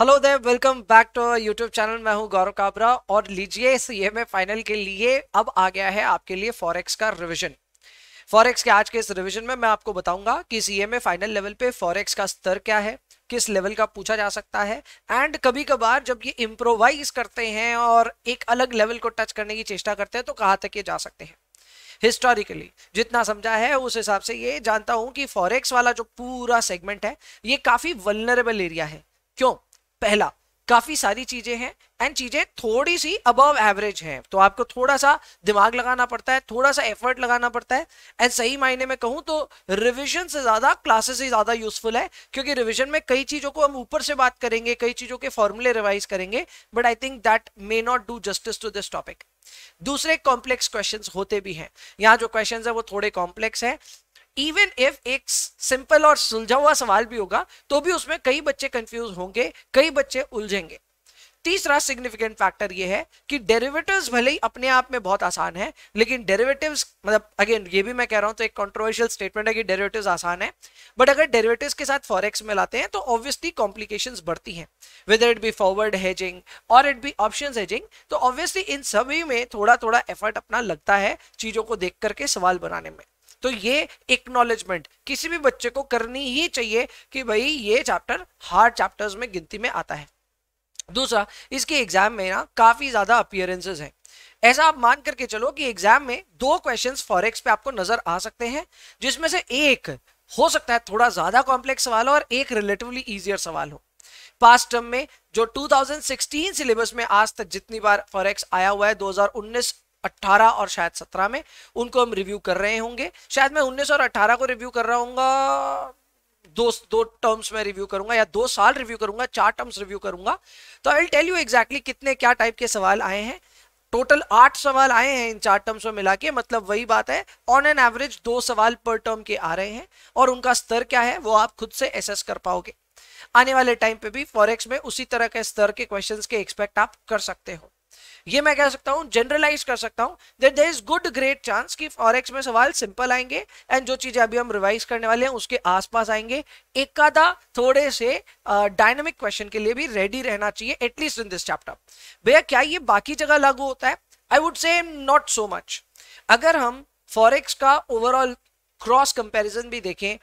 Hello Dev welcome back to our YouTube channel मैं हूं गौरव काबरा और लीजिए इस ये में फाइनल के लिए अब आ गया है आपके लिए फॉरेक्स का रिवीजन फॉरेक्स के आज के इस रिवीजन में मैं आपको बताऊंगा कि सीए में फाइनल लेवल पे फॉरेक्स का स्तर क्या है किस लेवल का पूछा जा सकता है एंड कभी कभार जब ये इम्प्रोवाइज करते हैं और एक अलग लेवल को टच करने की चेष्टा करते हैं तो कहाँ तक ये जा सकते हैं हिस्टोरिकली जितना समझा है उस हिसाब से ये जानता हूं कि फॉरेक्स वाला जो पूरा सेगमेंट है ये काफी वलनरेबल एरिया है क्यों पहला काफी सारी चीजें हैं एंड चीजें थोड़ी सी अबव एवरेज हैं तो आपको थोड़ा सा दिमाग लगाना पड़ता है थोड़ा सा एफर्ट लगाना पड़ता है एंड सही मायने में कहूँ तो रिविजन से ज्यादा क्लासेस ही ज्यादा यूजफुल है क्योंकि रिविजन में कई चीजों को हम ऊपर से बात करेंगे कई चीजों के फॉर्मूले रिवाइज करेंगे but I think that may not do justice to this topic दूसरे कॉम्प्लेक्स क्वेश्चन होते भी हैं यहाँ जो क्वेश्चन है वो थोड़े कॉम्प्लेक्स है इवन इफ एक सिंपल और सुलझा हुआ सवाल भी होगा तो भी उसमें कई बच्चे कंफ्यूज होंगे कई बच्चे उलझेंगे तीसरा सिग्निफिकेंट फैक्टर ये है कि डेरिवेटिव्स भले ही अपने आप में बहुत आसान है लेकिन डेरिवेटिव्स मतलब अगेन ये भी मैं कह रहा हूं तो एक कंट्रोवर्शियल स्टेटमेंट है कि डेरिवेटिव्स आसान है बट अगर डेरिवेटिव्स के साथ फॉरेक्स में लाते हैं तो ऑब्वियसली कॉम्प्लिकेशन बढ़ती हैं whether it be forward hedging और इट बी ऑप्शन हैजिंग तो ऑब्वियसली इन सभी में थोड़ा थोड़ा एफर्ट अपना लगता है चीज़ों को देख करके सवाल बनाने में तो ये एक्नोलेजमेंट किसी भी बच्चे को करनी ही चाहिए कि भाई ये चैप्टर हार्ड चैप्टर्स में गिनती में आता है दूसरा इसके एग्जाम में ना काफी ज्यादा अपियरेंसेज हैं ऐसा आप मान करके चलो कि एग्जाम में दो क्वेश्चंस फॉरेक्स पे आपको नजर आ सकते हैं जिसमें से एक हो सकता है थोड़ा ज्यादा कॉम्प्लेक्स सवाल हो और एक रिलेटिवली इजियर सवाल हो पास्ट टर्म में जो 2016 सिलेबस में आज तक जितनी बार फॉरेक्स आया हुआ है 2019 18 और शायद 17 में उनको हम रिव्यू कर रहे होंगे शायद मैं 19 और 18 को रिव्यू कर रहा हूँ दो दो टर्म्स में रिव्यू करूंगा या दो साल रिव्यू करूंगा चार टर्म्स रिव्यू करूंगा तो I will tell you exactly कितने क्या टाइप के सवाल आए हैं टोटल आठ सवाल आए हैं इन चार टर्म्स में मिला के मतलब वही बात है ऑन एन एवरेज दो सवाल पर टर्म के आ रहे हैं और उनका स्तर क्या है वो आप खुद से एसेस कर पाओगे आने वाले टाइम पे भी फॉरेक्स में उसी तरह के स्तर के क्वेश्चंस के एक्सपेक्ट आप कर सकते हो ये मैं कह सकता हूँ जनरलाइज कर सकता हूँ there there is good great chance कि फॉरेक्स में सवाल सिंपल आएंगे एंड जो चीजें अभी हम रिवाइज करने वाले हैं उसके आसपास आएंगे एक आधा थोड़े से डायनेमिक uh, क्वेश्चन के लिए भी रेडी रहना चाहिए एटलीस्ट इन दिस चैप्टर भैया क्या ये बाकी जगह लागू होता है I would say not so much अगर हम फॉरेक्स का ओवरऑल क्रॉस कंपेरिजन भी देखें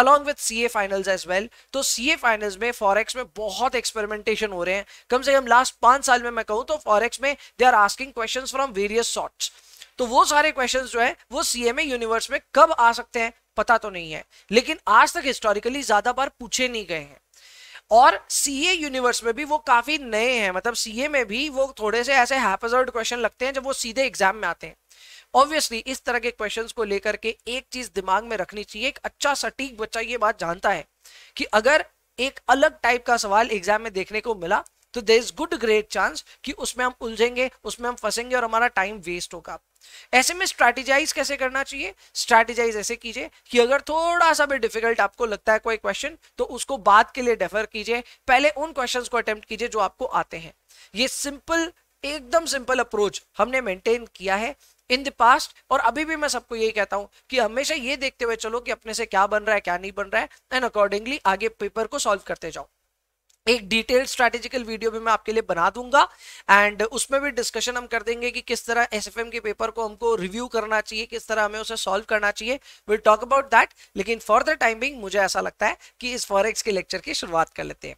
along with C A finals as well तो सी ए फाइनल्स में फॉरेक्स में बहुत एक्सपेरिमेंटेशन हो रहे हैं कम से कम लास्ट पांच साल में मैं कहूँ तो फॉरेक्स में they are asking question from various sorts तो वो सारे क्वेश्चन जो है वो सी एम ए यूनिवर्स में कब आ सकते हैं पता तो नहीं है लेकिन आज तक हिस्टोरिकली ज्यादा बार पूछे नहीं गए हैं और सी ए यूनिवर्स में भी वो काफी नए हैं मतलब सी ए में भी वो थोड़े से ऐसे हैपजर्ड क्वेश्चन लगते हैं जब वो सीधे एग्जाम में आते हैं ऑब्वियसली इस तरह के क्वेश्चन को लेकर के एक चीज दिमाग में रखनी चाहिए एक अच्छा सटीक बच्चा ये बात जानता है कि अगर एक अलग टाइप का सवाल एग्जाम में देखने को मिला तो there is good great chance कि उसमें हम उलझेंगे उसमें हम फंसेंगे और हमारा टाइम वेस्ट होगा ऐसे में स्ट्रैटेजाइज कैसे करना चाहिए स्ट्रैटेजाइज ऐसे कीजिए कि अगर थोड़ा सा भी डिफिकल्ट आपको लगता है कोई क्वेश्चन तो उसको बाद के लिए डेफर कीजिए पहले उन क्वेश्चन को अटेम्प्ट कीजिए जो आपको आते हैं ये सिंपल एकदम सिंपल अप्रोच हमने मेंटेन किया है इन द पास्ट और अभी भी मैं सबको यही कहता हूं कि हमेशा ये देखते हुए चलो कि अपने से क्या बन रहा है क्या नहीं बन रहा है एंड अकॉर्डिंगली आगे पेपर को सॉल्व करते जाओ एक डिटेल स्ट्रेटेजिकल वीडियो भी मैं आपके लिए बना दूंगा एंड उसमें भी डिस्कशन हम कर देंगे कि किस तरह एस के पेपर को हमको रिव्यू करना चाहिए किस तरह हमें उसे सॉल्व करना चाहिए विल टॉक अबाउट दैट लेकिन फॉर द टाइमिंग मुझे ऐसा लगता है कि इस फॉरेक्स के लेक्चर की शुरुआत कर लेते हैं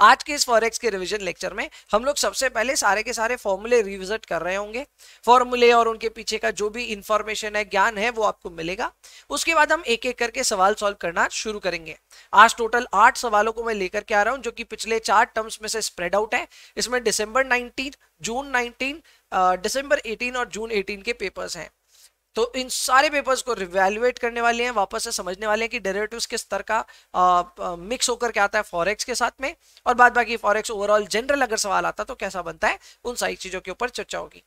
आज के इस फॉरेक्स के रिविजन लेक्चर में हम लोग सबसे पहले सारे के सारे फॉर्मूले रिविजिट कर रहे होंगे फॉर्मूले और उनके पीछे का जो भी इंफॉर्मेशन है ज्ञान है वो आपको मिलेगा उसके बाद हम एक एक करके सवाल सॉल्व करना शुरू करेंगे आज टोटल आठ सवालों को मैं लेकर के आ रहा हूँ जो कि पिछले चार टर्म्स में से स्प्रेड आउट है इसमें December nineteen June nineteen December eighteen और जून एटीन के पेपर्स हैं तो इन सारे पेपर्स को रिवेल्युएट करने वाले हैं वापस से समझने वाले हैं कि डेरेटिव्स के स्तर का आ, आ, मिक्स होकर क्या आता है फॉरेक्स के साथ में और बाद बाकी फॉरेक्स ओवरऑल जनरल अगर सवाल आता तो कैसा बनता है उन सारी चीज़ों के ऊपर चर्चा होगी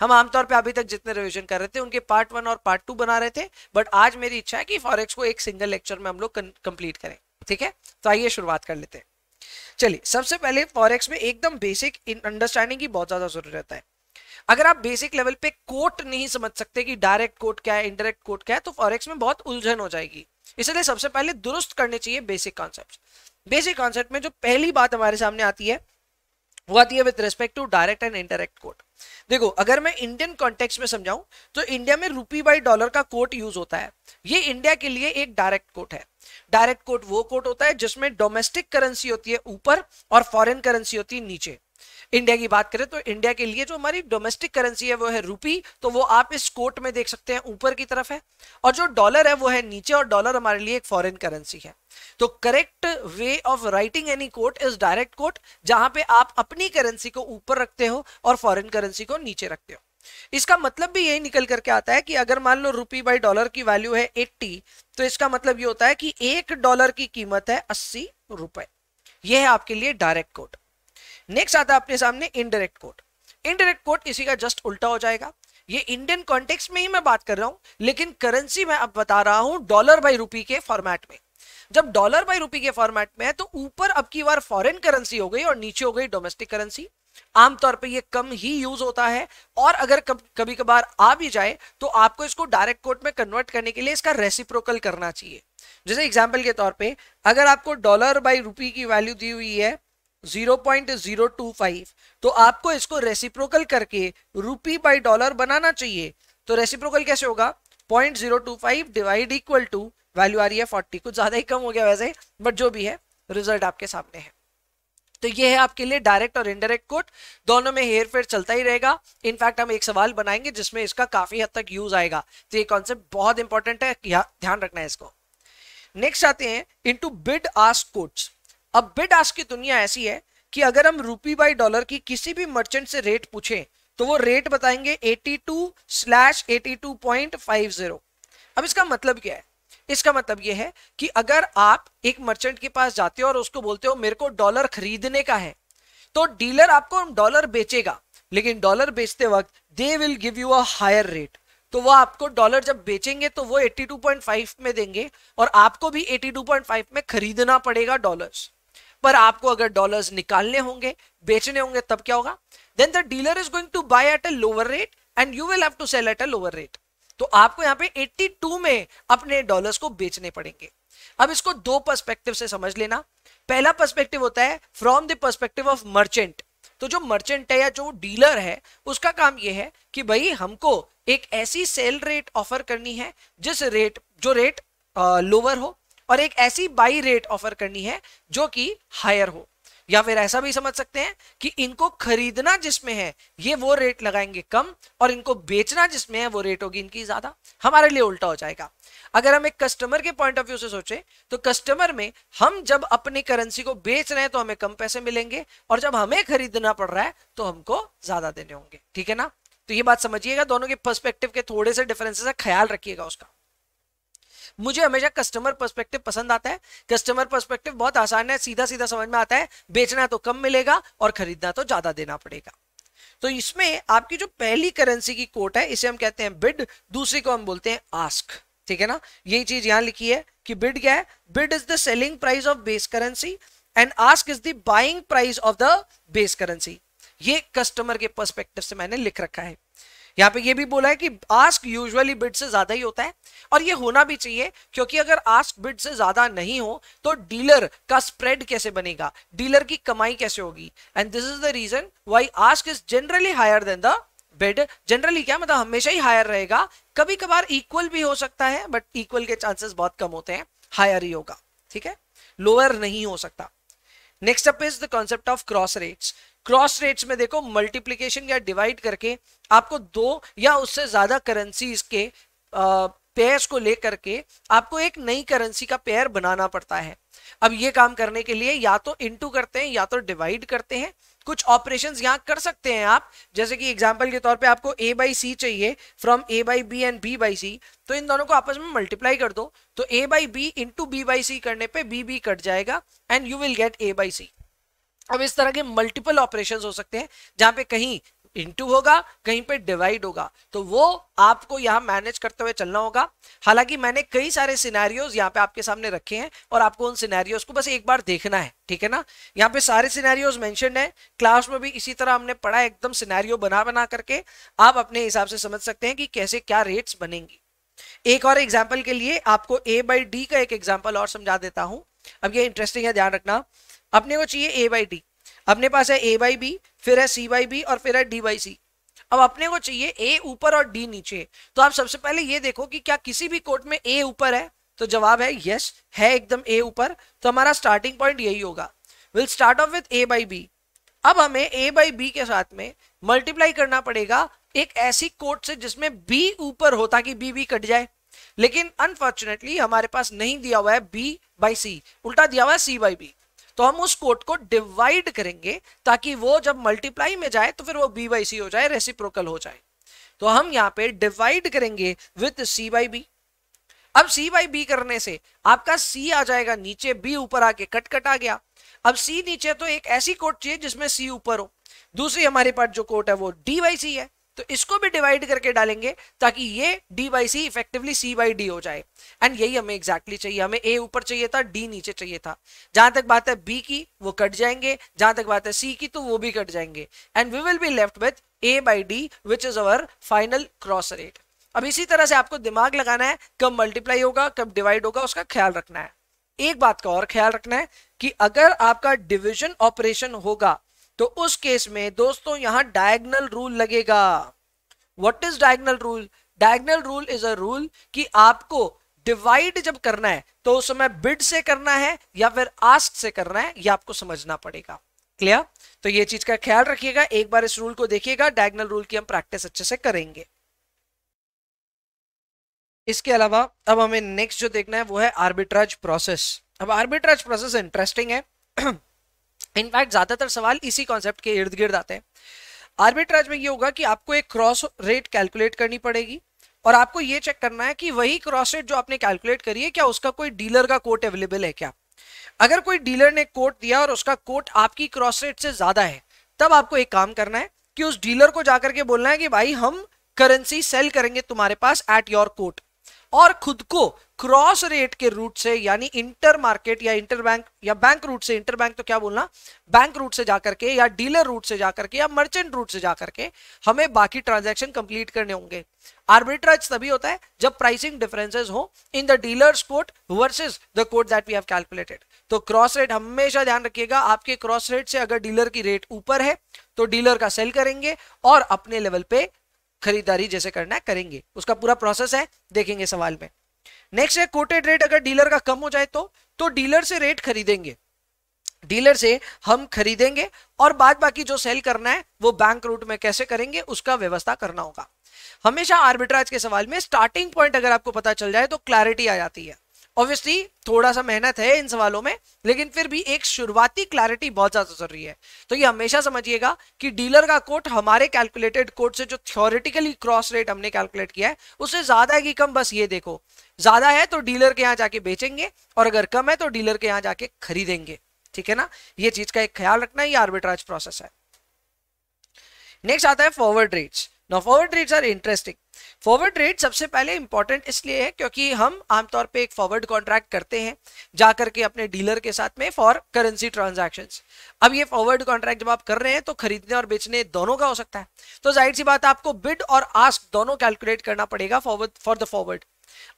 हम आमतौर पे अभी तक जितने रिवीजन कर रहे थे उनके पार्ट वन और पार्ट टू बना रहे थे बट आज मेरी इच्छा है कि फॉरेक्स को एक सिंगल लेक्चर में हम लोग कंप्लीट करें ठीक है तो आइए शुरुआत कर लेते हैं चलिए सबसे पहले फॉरेक्स में एकदम बेसिक अंडरस्टैंडिंग की बहुत ज़्यादा जरूरत है अगर आप बेसिक लेवल पे कोट नहीं समझ सकते कि डायरेक्ट कोट क्या है इनडायरेक्ट कोट क्या है तो फॉरेक्स में बहुत उलझन हो जाएगी इसलिए सबसे पहले दुरुस्त करने चाहिए बेसिक कॉन्सेप्ट बेसिक कॉन्सेप्ट में जो पहली बात हमारे सामने आती है वो आती है with respect to direct and indirect quote देखो अगर मैं इंडियन कॉन्टेक्स्ट में समझाऊं तो इंडिया में रुपी बाई डॉलर का कोट यूज होता है ये इंडिया के लिए एक डायरेक्ट कोट है डायरेक्ट कोट वो कोट होता है जिसमें डोमेस्टिक करेंसी होती है ऊपर और फॉरेन करेंसी होती है नीचे इंडिया की बात करें तो इंडिया के लिए जो हमारी डोमेस्टिक करेंसी है वो है रूपी तो वो आप इस कोट में देख सकते हैं ऊपर की तरफ है और जो डॉलर है वो है नीचे और डॉलर हमारे लिए एक फॉरेन करेंसी है तो correct way of writing any quote is direct quote जहां पे आप अपनी करेंसी को ऊपर रखते हो और फॉरेन करेंसी को नीचे रखते हो इसका मतलब भी यही निकल करके आता है कि अगर मान लो रुपी बाई डॉलर की वैल्यू है एट्टी तो इसका मतलब ये होता है कि एक डॉलर की कीमत है अस्सी रुपए यह है आपके लिए डायरेक्ट कोट नेक्स्ट आता है अपने सामने इनडायरेक्ट कोट इनडायरेक्ट कोट इसी का जस्ट उल्टा हो जाएगा ये इंडियन कॉन्टेक्स्ट में ही मैं बात कर रहा हूं लेकिन करेंसी मैं अब बता रहा हूं डॉलर बाई रुपी के फॉर्मेट में जब डॉलर बाई रुपी के फॉर्मेट में है तो ऊपर अब की बार फॉरेन करेंसी हो गई और नीचे हो गई डोमेस्टिक करेंसी आमतौर पे ये कम ही यूज होता है और अगर कब, कभी कभार आ भी जाए तो आपको इसको डायरेक्ट कोट में कन्वर्ट करने के लिए इसका रेसिप्रोकल करना चाहिए जैसे एग्जाम्पल के तौर पर अगर आपको डॉलर बाई रुपी की वैल्यू दी हुई है 0.025 तो आपको इसको रेसिप्रोकल करके रुपी बाई डॉलर बनाना चाहिए तो रेसिप्रोकल कैसे होगा 0.025 डिवाइड इक्वल टू वैल्यू आ रही है 40 कुछ ज़्यादा ही कम हो गया वैसे बट जो भी है रिजल्ट आपके सामने है तो ये है आपके लिए डायरेक्ट और इनडायरेक्ट कोट दोनों में हेयर फेयर चलता ही रहेगा इनफैक्ट हम एक सवाल बनाएंगे जिसमें इसका काफी हद तक यूज आएगा तो ये कॉन्सेप्ट बहुत इंपॉर्टेंट है हाँ, ध्यान रखना है इसको नेक्स्ट आते हैं इनटू बिड आस्क कोट्स अब बिड आस की दुनिया ऐसी है कि अगर हम रूपी बाई डॉलर की किसी भी मर्चेंट से रेट पूछे तो वो रेट बताएंगे 82 स्लैश 82.50 अब इसका मतलब क्या है इसका मतलब ये है कि अगर आप एक मर्चेंट के पास जाते हो और उसको बोलते हो मेरे को डॉलर खरीदने का है तो डीलर आपको डॉलर बेचेगा लेकिन डॉलर बेचते वक्त they will give you a higher rate तो वो आपको डॉलर जब बेचेंगे तो वो 82.5 में देंगे और आपको भी 82.5 में खरीदना पड़ेगा डॉलर्स पर आपको अगर डॉलर्स निकालने होंगे बेचने होंगे तब क्या होगा then the dealer is going to buy at a lower rate and you will have to sell at a lower rate तो आपको यहाँ पे 82 में अपने डॉलर्स को बेचने पड़ेंगे अब इसको दो पर्सपेक्टिव से समझ लेना पहला पर्सपेक्टिव होता है from the perspective of merchant तो जो मर्चेंट है या जो डीलर है उसका काम यह है कि भाई हमको एक ऐसी सेल रेट ऑफर करनी है जिस रेट जो रेट लोअर हो और एक ऐसी बाई रेट ऑफर करनी है जो कि हायर हो या फिर ऐसा भी समझ सकते हैं कि इनको खरीदना जिसमें है ये वो रेट लगाएंगे कम और इनको बेचना जिसमें है वो रेट होगी इनकी ज्यादा हमारे लिए उल्टा हो जाएगा अगर हम एक कस्टमर के पॉइंट ऑफ व्यू से सोचें तो कस्टमर में हम जब अपनी करेंसी को बेच रहे हैं तो हमें कम पैसे मिलेंगे और जब हमें खरीदना पड़ रहा है तो हमको ज्यादा देने होंगे ठीक है ना तो ये बात समझिएगा दोनों के पर्सपेक्टिव के थोड़े से डिफरेंसेस है ख्याल रखिएगा उसका मुझे हमेशा कस्टमर पर्सपेक्टिव पसंद आता है कस्टमर पर्सपेक्टिव बहुत आसान है सीधा सीधा समझ में आता है बेचना तो कम मिलेगा और खरीदना तो ज्यादा देना पड़ेगा तो इसमें आपकी जो पहली करेंसी की कोट है इसे हम कहते हैं बिड दूसरी को हम बोलते हैं आस्क ठीक है ना यही चीज यहां लिखी है कि बिड क्या है bid is the selling price of base currency and ask is the buying price of the base currency ये कस्टमर के पर्सपेक्टिव से मैंने लिख रखा है यहाँ पे ये भी बोला है कि आस्क यूजुअली बिड से ज्यादा ही होता है और ये होना भी चाहिए क्योंकि अगर आस्क बिड से ज्यादा नहीं हो तो डीलर का स्प्रेड कैसे बनेगा डीलर की कमाई कैसे होगी and this is the reason why ask is generally higher than the bid generally क्या मतलब हमेशा ही हायर रहेगा कभी कभार इक्वल भी हो सकता है बट इक्वल के चांसेस बहुत कम होते हैं हायर ही होगा ठीक है लोअर नहीं हो सकता next up is the concept of cross rates cross rates में देखो मल्टीप्लीकेशन या डिवाइड करके आपको दो या उससे ज्यादा करेंसीज के पेयर्स को लेकर के आपको एक नई करेंसी का पेयर बनाना पड़ता है अब ये काम करने के लिए या तो इंटू करते हैं या तो डिवाइड करते हैं कुछ ऑपरेशंस यहाँ कर सकते हैं आप जैसे कि एग्जाम्पल के तौर पे आपको ए बाई सी चाहिए from A by B and B by C तो इन दोनों को आपस में मल्टीप्लाई कर दो तो A by B into B by C करने पे बी बी कट जाएगा and you will get A by C अब इस तरह के मल्टीपल ऑपरेशन हो सकते हैं जहां पे कहीं इंटू होगा कहीं पे डिवाइड होगा तो वो आपको यहाँ मैनेज करते हुए चलना होगा हालांकि मैंने कई सारे सिनेरियोज यहाँ पे आपके सामने रखे हैं और आपको उन सिनेरियोज को बस एक बार देखना है ठीक है ना यहाँ पे सारे सिनेरियोज मेंशन है क्लास में भी इसी तरह हमने पढ़ा एकदम सिनेरियो बना बना करके आप अपने हिसाब से समझ सकते हैं कि कैसे क्या रेट्स बनेंगी एक और एग्जाम्पल के लिए आपको ए बाई डी का एक एग्जाम्पल और समझा देता हूँ अब ये इंटरेस्टिंग है ध्यान रखना अपने को चाहिए ए बाई डी अपने पास है ए बाई बी फिर है सी बाई बी और फिर है डी बाई सी अब अपने को चाहिए ए ऊपर और डी नीचे तो आप सबसे पहले ये देखो कि क्या किसी भी कोर्ट में ए ऊपर है तो जवाब है यस है एकदम ए ऊपर तो हमारा स्टार्टिंग पॉइंट यही होगा will start off with A by B अब हमें ए बाई बी के साथ में मल्टीप्लाई करना पड़ेगा एक ऐसी कोर्ट से जिसमें बी ऊपर हो ताकि बी बी कट जाए लेकिन अनफॉर्चुनेटली हमारे पास नहीं दिया हुआ है बी बाई सी उल्टा दिया हुआ है सी बाई बी तो हम उस कोट को डिवाइड करेंगे ताकि वो जब मल्टीप्लाई में जाए तो फिर वो बी बाई सी हो जाए रेसिप्रोकल हो जाए तो हम यहाँ पे डिवाइड करेंगे विथ सी बाई बी अब सी बाई बी करने से आपका सी आ जाएगा नीचे बी ऊपर आके कट कट आ गया अब सी नीचे तो एक ऐसी कोट चाहिए जिसमें सी ऊपर हो दूसरी हमारे पास जो कोट है वो डी बाई सी है तो इसको भी डिवाइड करके डालेंगे ताकि ये D by C effectively C by D हो जाए एंड यही हमें एग्जैक्टली exactly चाहिए हमें ए ऊपर चाहिए था डी नीचे चाहिए था जहां तक बात है बी की वो कट जाएंगे जहां तक बात है सी की तो वो भी कट जाएंगे and we will be left with A by D which is our final cross rate अब इसी तरह से आपको दिमाग लगाना है कब मल्टीप्लाई होगा कब डिवाइड होगा उसका ख्याल रखना है एक बात का और ख्याल रखना है कि अगर आपका डिविजन ऑपरेशन होगा तो उस केस में दोस्तों यहां डायगनल रूल लगेगा what is diagonal rule diagonal rule is a rule कि आपको डिवाइड जब करना है तो उस समय बिड से करना है या फिर आस्क से करना है ये आपको समझना पड़ेगा क्लियर तो ये चीज का ख्याल रखिएगा एक बार इस रूल को देखिएगा डायगनल रूल की हम प्रैक्टिस अच्छे से करेंगे इसके अलावा अब हमें नेक्स्ट जो देखना है वो है आर्बिट्राज प्रोसेस अब आर्बिट्राज प्रोसेस इंटरेस्टिंग है इनफैक्ट ज़्यादातर सवाल इसी कॉन्सेप्ट के इर्द गिर्द आते हैं आर्बिट्राज में ये होगा कि आपको एक क्रॉस रेट कैलकुलेट करनी पड़ेगी और आपको ये चेक करना है कि वही क्रॉस रेट जो आपने कैलकुलेट करी है क्या उसका कोई डीलर का कोट अवेलेबल है क्या अगर कोई डीलर ने कोट दिया और उसका कोट आपकी क्रॉस रेट से ज़्यादा है तब आपको एक काम करना है कि उस डीलर को जाकर के बोलना है कि भाई हम करेंसी सेल करेंगे तुम्हारे पास एट योर कोट और खुद को क्रॉस रेट के रूट से यानी इंटर मार्केट या इंटर बैंक या बैंक रूट से इंटर बैंक तो क्या बोलना बैंक रूट से जाकर के या डीलर रूट से जाकर के या मर्चेंट रूट से जाकर के हमें बाकी ट्रांजैक्शन कंप्लीट करने होंगे आर्बिट्राज तभी होता है जब प्राइसिंग डिफरेंसेस हो in the dealers quote versus the quote that we have calculated तो क्रॉस रेट हमेशा ध्यान रखिएगा आपके क्रॉस रेट से अगर डीलर की रेट ऊपर है तो डीलर का सेल करेंगे और अपने लेवल पे खरीदारी जैसे करना है करेंगे उसका पूरा प्रोसेस है देखेंगे सवाल में नेक्स्ट है कोटेड रेट अगर डीलर का कम हो जाए तो तो डीलर से रेट खरीदेंगे डीलर से हम खरीदेंगे और बाद बाकी जो सेल करना है वो बैंक रूट में कैसे करेंगे उसका व्यवस्था करना होगा हमेशा आर्बिट्राज के सवाल में स्टार्टिंग पॉइंट अगर आपको पता चल जाए तो क्लैरिटी आ जाती है ऑब्वियसली थोड़ा सा मेहनत है इन सवालों में लेकिन फिर भी एक शुरुआती क्लैरिटी बहुत ज़्यादा जरूरी है तो ये हमेशा समझिएगा कि डीलर का कोट हमारे कैलकुलेटेड कोट से जो थ्योरेटिकली क्रॉस रेट हमने कैलकुलेट किया है उससे ज़्यादा है कि कम बस ये देखो ज़्यादा है तो डीलर के यहाँ जाके बेचेंगे और अगर कम है तो डीलर के यहाँ जाके खरीदेंगे ठीक है ना ये चीज़ का एक ख्याल रखना ही आर्बिट्राज प्रोसेस है नेक्स्ट आता है forward rates no forward rates are interesting forward rate सबसे पहले इंपॉर्टेंट इसलिए है क्योंकि हम आमतौर पे एक फॉरवर्ड कॉन्ट्रैक्ट करते हैं जाकर के अपने डीलर के साथ में फॉर करेंसी ट्रांजेक्शन अब ये फॉरवर्ड कॉन्ट्रैक्ट जब आप कर रहे हैं तो खरीदने और बेचने दोनों का हो सकता है तो जाहिर सी बात आपको बिड और आस्क दोनों कैलकुलेट करना पड़ेगा फॉरवर्ड फॉर द फॉरवर्ड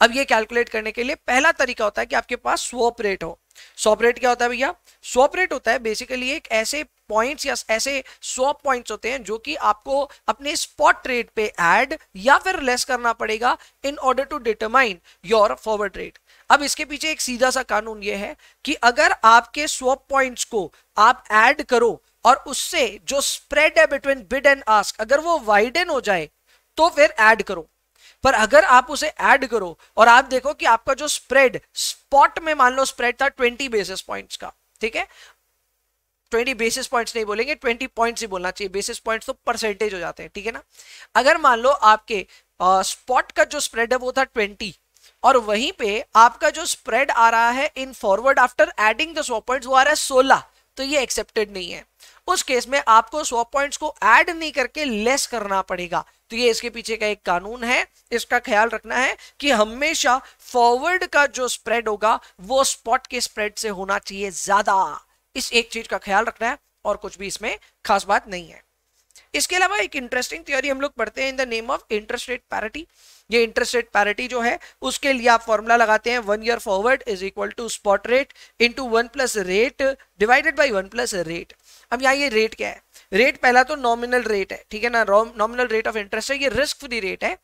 अब ये कैलकुलेट करने के लिए पहला तरीका होता है कि आपके पास स्वप रेट हो स्वप रेट क्या होता है भैया स्वप रेट होता है बेसिकली एक ऐसे पॉइंट्स या ऐसे स्वप पॉइंट्स होते हैं जो कि आपको अपने स्पॉट रेट पे ऐड या फिर लेस करना पड़ेगा in order to determine your forward rate अब इसके पीछे एक सीधा सा कानून ये है कि अगर आपके स्वप पॉइंट्स को आप ऐड करो और उससे जो स्प्रेड है बिटवीन बिड एंड आस्क अगर वो वाइडन हो जाए तो फिर ऐड करो पर अगर आप उसे ऐड करो और आप देखो कि आपका जो स्प्रेड स्पॉट में मान लो स्प्रेड था 20 बेसिस पॉइंट्स का ठीक है 20 बेसिस पॉइंट्स नहीं बोलेंगे 20 पॉइंट्स ही बोलना चाहिए बेसिस पॉइंट्स तो परसेंटेज हो जाते हैं ठीक है ना अगर मान लो आपके स्पॉट का जो स्प्रेड है वो था 20 और वहीं पे आपका जो स्प्रेड आ रहा है in forward after adding the swap points वो आ रहा है 16 तो ये एक्सेप्टेड नहीं है उस केस में आपको स्वॉप पॉइंट्स को ऐड नहीं करके लेस करना पड़ेगा तो ये इसके पीछे का एक कानून है इसका ख्याल रखना है कि हमेशा फॉरवर्ड का जो स्प्रेड होगा वो स्पॉट के स्प्रेड से होना चाहिए ज्यादा इस एक चीज का ख्याल रखना है और कुछ भी इसमें खास बात नहीं है इसके अलावा एक इंटरेस्टिंग थ्योरी हम लोग पढ़ते हैं in the name of interest rate parity ये इंटरेस्ट रेट पैरिटी जो है उसके लिए आप फॉर्मूला लगाते हैं one year forward is equal to spot rate into one plus rate divided by one plus rate अब यहाँ ये रेट क्या है रेट पहला तो नॉमिनल रेट है ठीक है ना नॉमिनल रेट ऑफ इंटरेस्ट है ये रिस्क फ्री रेट है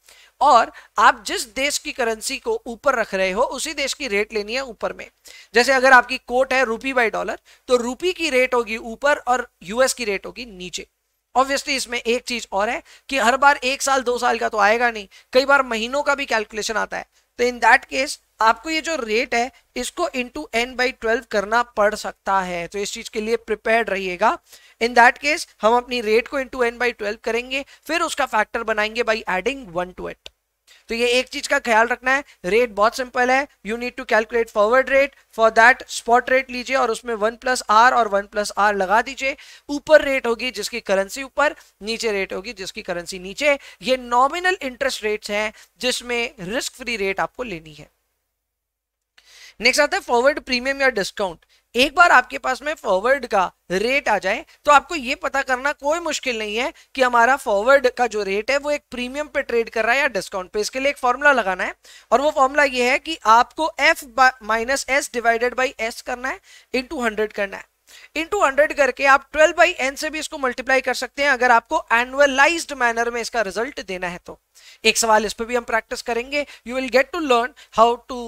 और आप जिस देश की करेंसी को ऊपर रख रहे हो उसी देश की रेट लेनी है ऊपर में जैसे अगर आपकी कोट है रूपी बाई डॉलर तो रूपी की रेट होगी ऊपर और यूएस की रेट होगी नीचे ऑब्वियसली इसमें एक चीज और है कि हर बार एक साल दो साल का तो आएगा नहीं कई बार महीनों का भी कैलकुलेशन आता है तो इन दैट केस आपको ये जो रेट है इसको इंटू एन बाई ट्वेल्व करना पड़ सकता है तो इस चीज़ के लिए प्रिपेयर रहिएगा इन दैट केस हम अपनी रेट को इंटू एन बाई ट्वेल्व करेंगे फिर उसका फैक्टर बनाएंगे by adding one two eight तो ये एक चीज का ख्याल रखना है रेट बहुत सिंपल है you need to calculate forward rate for that spot rate लीजिए और उसमें वन प्लस आर और वन प्लस आर लगा दीजिए ऊपर रेट होगी जिसकी करेंसी ऊपर नीचे रेट होगी जिसकी करेंसी नीचे ये नॉमिनल इंटरेस्ट रेट्स हैं जिसमें रिस्क फ्री रेट आपको लेनी है नेक्स्ट आता है फॉरवर्ड प्रीमियम या डिस्काउंट एक बार आपके पास में फॉरवर्ड का रेट आ जाए तो आपको ये पता करना कोई मुश्किल नहीं है कि हमारा फॉरवर्ड का जो रेट है वो एक प्रीमियम पे ट्रेड कर रहा है या डिस्काउंट पे इसके लिए एक फॉर्मूला लगाना है और वो फॉर्मूला ये है कि आपको F minus S divided by S करना है इन हंड्रेड करना है इंटू हंड्रेड करके आप ट्वेल्व बाई एन से भी इसको मल्टीप्लाई कर सकते हैं अगर आपको एनुअलाइज मैनर में इसका रिजल्ट देना है तो एक सवाल इस पर भी हम प्रैक्टिस करेंगे you will get to learn how to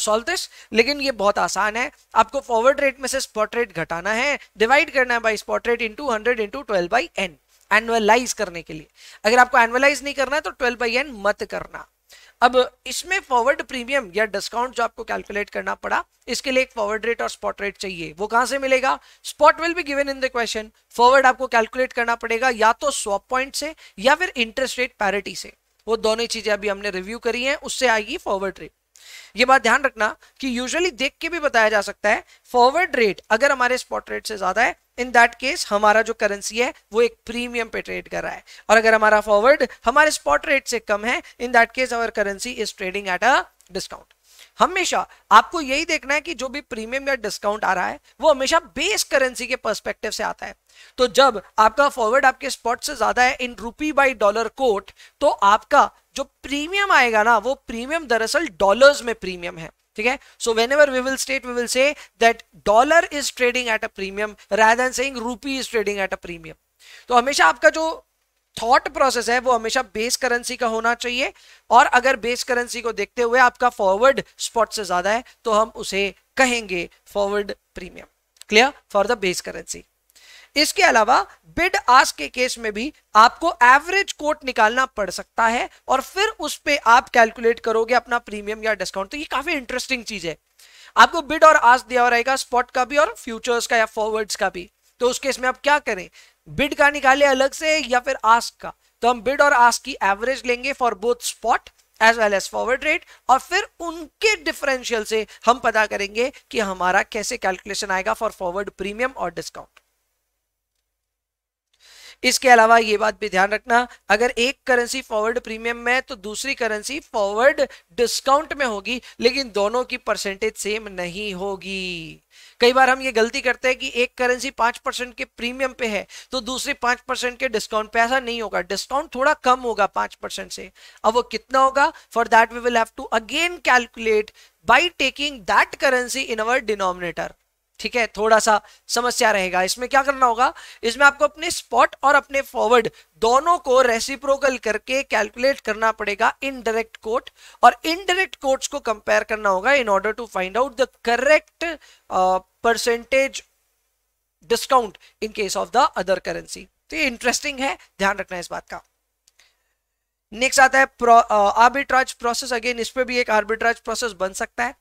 solve this लेकिन ये बहुत आसान है आपको फॉरवर्ड रेट में से स्पॉट रेट घटाना है डिवाइड करना है by spot rate into hundred into twelve by N annualise करने के लिए अगर आपको एनुअलाइज नहीं करना है तो ट्वेल्व बाई एन मत करना अब इसमें फॉरवर्ड प्रीमियम या डिस्काउंट जो आपको कैलकुलेट करना पड़ा इसके लिए एक फॉरवर्ड रेट और स्पॉट रेट चाहिए वो कहां से मिलेगा spot will be given in the question forward आपको कैलकुलेट करना पड़ेगा या तो स्वॉप पॉइंट से या फिर इंटरेस्ट रेट पैरिटी से वो दोनों चीजें अभी हमने रिव्यू करी है उससे आएगी फॉरवर्ड रेट ये बात ध्यान रखना कि यूजुअली देख के भी बताया जा सकता है फॉरवर्ड रेट अगर हमारे स्पॉट रेट से ज्यादा है इन दैट केस हमारा जो करेंसी है वो एक प्रीमियम पे ट्रेड कर रहा है और अगर हमारा फॉरवर्ड हमारे स्पॉट रेट से कम है in that case our currency is trading at a discount हमेशा आपको यही देखना है कि जो भी प्रीमियम या डिस्काउंट आ रहा है वो हमेशा बेस करेंसी के पर्सपेक्टिव से आता है तो जब आपका फॉरवर्ड आपके स्पॉट से ज्यादा है इन रूपी बाई डॉलर कोट तो आपका जो प्रीमियम आएगा ना वो प्रीमियम दरअसल डॉलर्स में प्रीमियम है ठीक है so whenever we will state we will say that dollar is trading at a premium rather than rupee is trading at a premium तो हमेशा आपका जो थॉट प्रोसेस है वो हमेशा बेस करेंसी का होना चाहिए और अगर बेस करेंसी को देखते हुए आपका फॉरवर्ड स्पॉट से ज्यादा है तो हम उसे कहेंगे forward premium clear for the base currency इसके अलावा बिड आस्क के केस में भी आपको एवरेज कोट निकालना पड़ सकता है और फिर उस पर आप कैलकुलेट करोगे अपना प्रीमियम या डिस्काउंट तो ये काफी इंटरेस्टिंग चीज है आपको बिड और आस दिया रहेगा स्पॉट का भी और फ्यूचर्स का या फॉरवर्ड्स का भी तो उस केस में आप क्या करें बिड का निकाले अलग से या फिर आस्क का तो हम बिड और आस्क की एवरेज लेंगे for both spot as well as forward rate और फिर उनके डिफरेंशियल से हम पता करेंगे कि हमारा कैसे कैलकुलेशन आएगा फॉर फॉरवर्ड प्रीमियम और डिस्काउंट इसके अलावा ये बात भी ध्यान रखना अगर एक करेंसी फॉरवर्ड प्रीमियम में तो दूसरी करेंसी फॉरवर्ड डिस्काउंट में होगी लेकिन दोनों की परसेंटेज सेम नहीं होगी कई बार हम ये गलती करते हैं कि एक करेंसी पांच परसेंट के प्रीमियम पे है तो दूसरी पांच परसेंट के डिस्काउंट पे ऐसा नहीं होगा डिस्काउंट थोड़ा कम होगा पांच परसेंट से अब वो कितना होगा for that we will have to again calculate by taking that currency in our denominator ठीक है थोड़ा सा समस्या रहेगा इसमें क्या करना होगा इसमें आपको अपने स्पॉट और अपने फॉरवर्ड दोनों को रेसिप्रोकल करके कैलकुलेट करना पड़ेगा इनडायरेक्ट कोट और इनडायरेक्ट कोट्स को कंपेयर करना होगा in order to find out the correct percentage discount in case of the other currency तो ये इंटरेस्टिंग है ध्यान रखना इस बात का नेक्स्ट आता है आर्बिट्राज प्रोसेस अगेन इस पर भी एक आर्बिट्राज प्रोसेस बन सकता है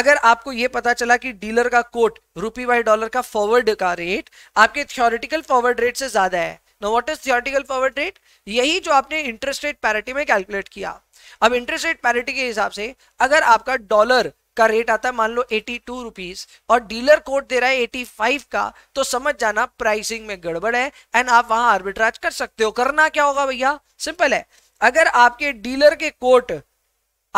अगर आपको यह पता चला कि डीलर का कोट रुपी बाई डॉलर का फॉरवर्ड का रेट आपके थियोरिटिकल फॉरवर्ड रेट से ज्यादा है no what is theoretical forward rate यही जो आपने इंटरेस्ट रेट पैरिटी में कैलकुलेट किया अब इंटरेस्ट रेट पैरिटी के हिसाब से अगर आपका डॉलर का रेट आता है मान लो एटी टू रुपीज और डीलर कोट दे रहा है एटी फाइव का तो समझ जाना प्राइसिंग में गड़बड़ है एंड आप वहां आर्बिट्राज कर सकते हो करना क्या होगा भैया सिंपल है अगर आपके डीलर के कोट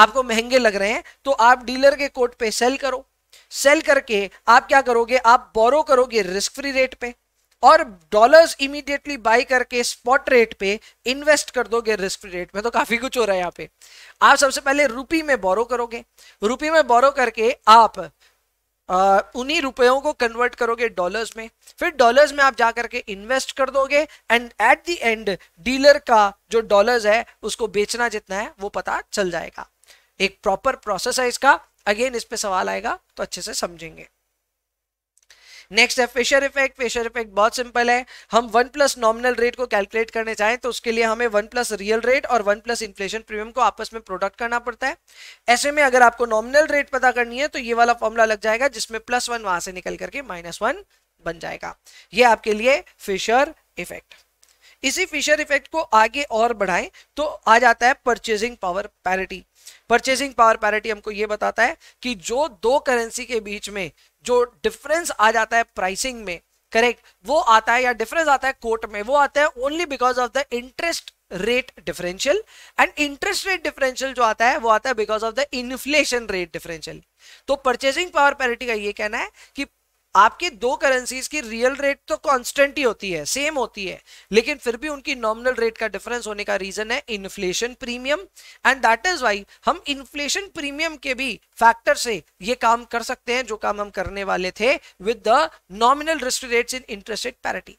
आपको महंगे लग रहे हैं तो आप डीलर के कोट पे सेल करो सेल करके आप क्या करोगे आप बोरो करोगे रिस्क फ्री रेट पे और डॉलर्स इमीडिएटली बाय करके स्पॉट रेट पे इन्वेस्ट कर दोगे रिस्क फ्री रेट में तो काफी कुछ हो रहा है यहाँ पे आप सबसे पहले रुपी में बोरो करोगे रुपी में बोरो करके आप उन्हीं रुपयों को कन्वर्ट करोगे डॉलर्स में फिर डॉलर्स में आप जा करके इन्वेस्ट कर दोगे and at the end dealer का जो डॉलर्स है उसको बेचना जितना है वो पता चल जाएगा एक प्रॉपर प्रोसेस है इसका अगेन इस पे सवाल आएगा तो अच्छे से समझेंगे नेक्स्ट है फिशर इफेक्ट फिशर इफेक्ट बहुत सिंपल है हम वन प्लस नॉमिनल रेट को कैलकुलेट करने चाहें तो उसके लिए हमें वन प्लस रियल रेट और वन प्लस इन्फ्लेशन प्रीमियम को आपस में प्रोडक्ट करना पड़ता है ऐसे में अगर आपको नॉमिनल रेट पता करनी है तो ये वाला फॉर्मूला लग जाएगा जिसमें प्लस वन वहां से निकल करके माइनस वन बन जाएगा ये आपके लिए फिशर इफेक्ट इसी फिशर इफेक्ट को आगे और बढ़ाएं तो आ जाता है purchasing power parity purchasing power parity हमको ये बताता है कि जो दो करेंसी के बीच में जो डिफरेंस आ जाता है प्राइसिंग में करेक्ट वो आता है या डिफरेंस आता है कोर्ट में वो आता है only because of the interest rate differential and interest rate differential जो आता है वो आता है because of the inflation rate differential तो परचेसिंग पावर पैरिटी का ये कहना है कि आपके दो करेंसीज की रियल रेट तो कांस्टेंट ही होती है सेम होती है लेकिन फिर भी उनकी नॉमिनल रेट का डिफरेंस होने का रीजन है inflation premium and that is why हम इन्फ्लेशन प्रीमियम के भी फैक्टर से ये काम कर सकते हैं जो काम हम करने वाले थे with the nominal interest rates in interest rate parity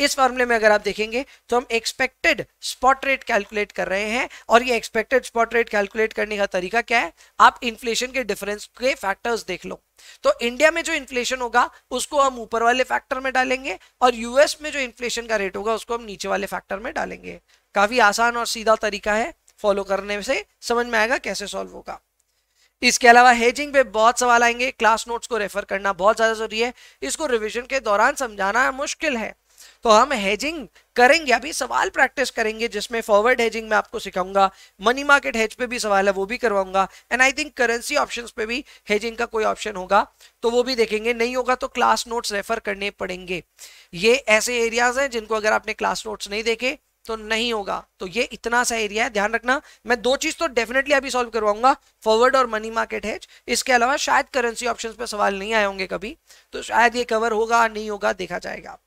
इस फॉर्मूले में अगर आप देखेंगे तो हम एक्सपेक्टेड स्पॉट रेट कैलकुलेट कर रहे हैं और ये एक्सपेक्टेड स्पॉट रेट कैलकुलेट करने का तरीका क्या है आप इन्फ्लेशन के डिफरेंस के फैक्टर्स देख लो तो इंडिया में जो इन्फ्लेशन होगा उसको हम ऊपर वाले फैक्टर में डालेंगे और यूएस में जो इन्फ्लेशन का रेट होगा उसको हम नीचे वाले फैक्टर में डालेंगे काफी आसान और सीधा तरीका है फॉलो करने से समझ में आएगा कैसे सॉल्व होगा इसके अलावा हेजिंग पे बहुत सवाल आएंगे क्लास नोट्स को रेफर करना बहुत ज़्यादा ज़रूरी है इसको रिवीजन के दौरान समझाना मुश्किल है तो हम हेजिंग करेंगे अभी सवाल प्रैक्टिस करेंगे जिसमें फॉरवर्ड हेजिंग में आपको सिखाऊंगा मनी मार्केट हेज पे भी सवाल है वो भी करवाऊंगा and I think currency option पे भी हेजिंग का कोई ऑप्शन होगा तो वो भी देखेंगे नहीं होगा तो क्लास नोट्स रेफर करने पड़ेंगे ये ऐसे एरियाज हैं जिनको अगर आपने क्लास नोट्स नहीं देखे तो नहीं होगा तो ये इतना सा एरिया है ध्यान रखना मैं दो चीज तो डेफिनेटली अभी सॉल्व करवाऊंगा फॉरवर्ड और मनी मार्केट हेज इसके अलावा शायद करेंसी ऑप्शंस पे सवाल नहीं आए होंगे कभी तो शायद ये कवर होगा नहीं होगा देखा जाएगा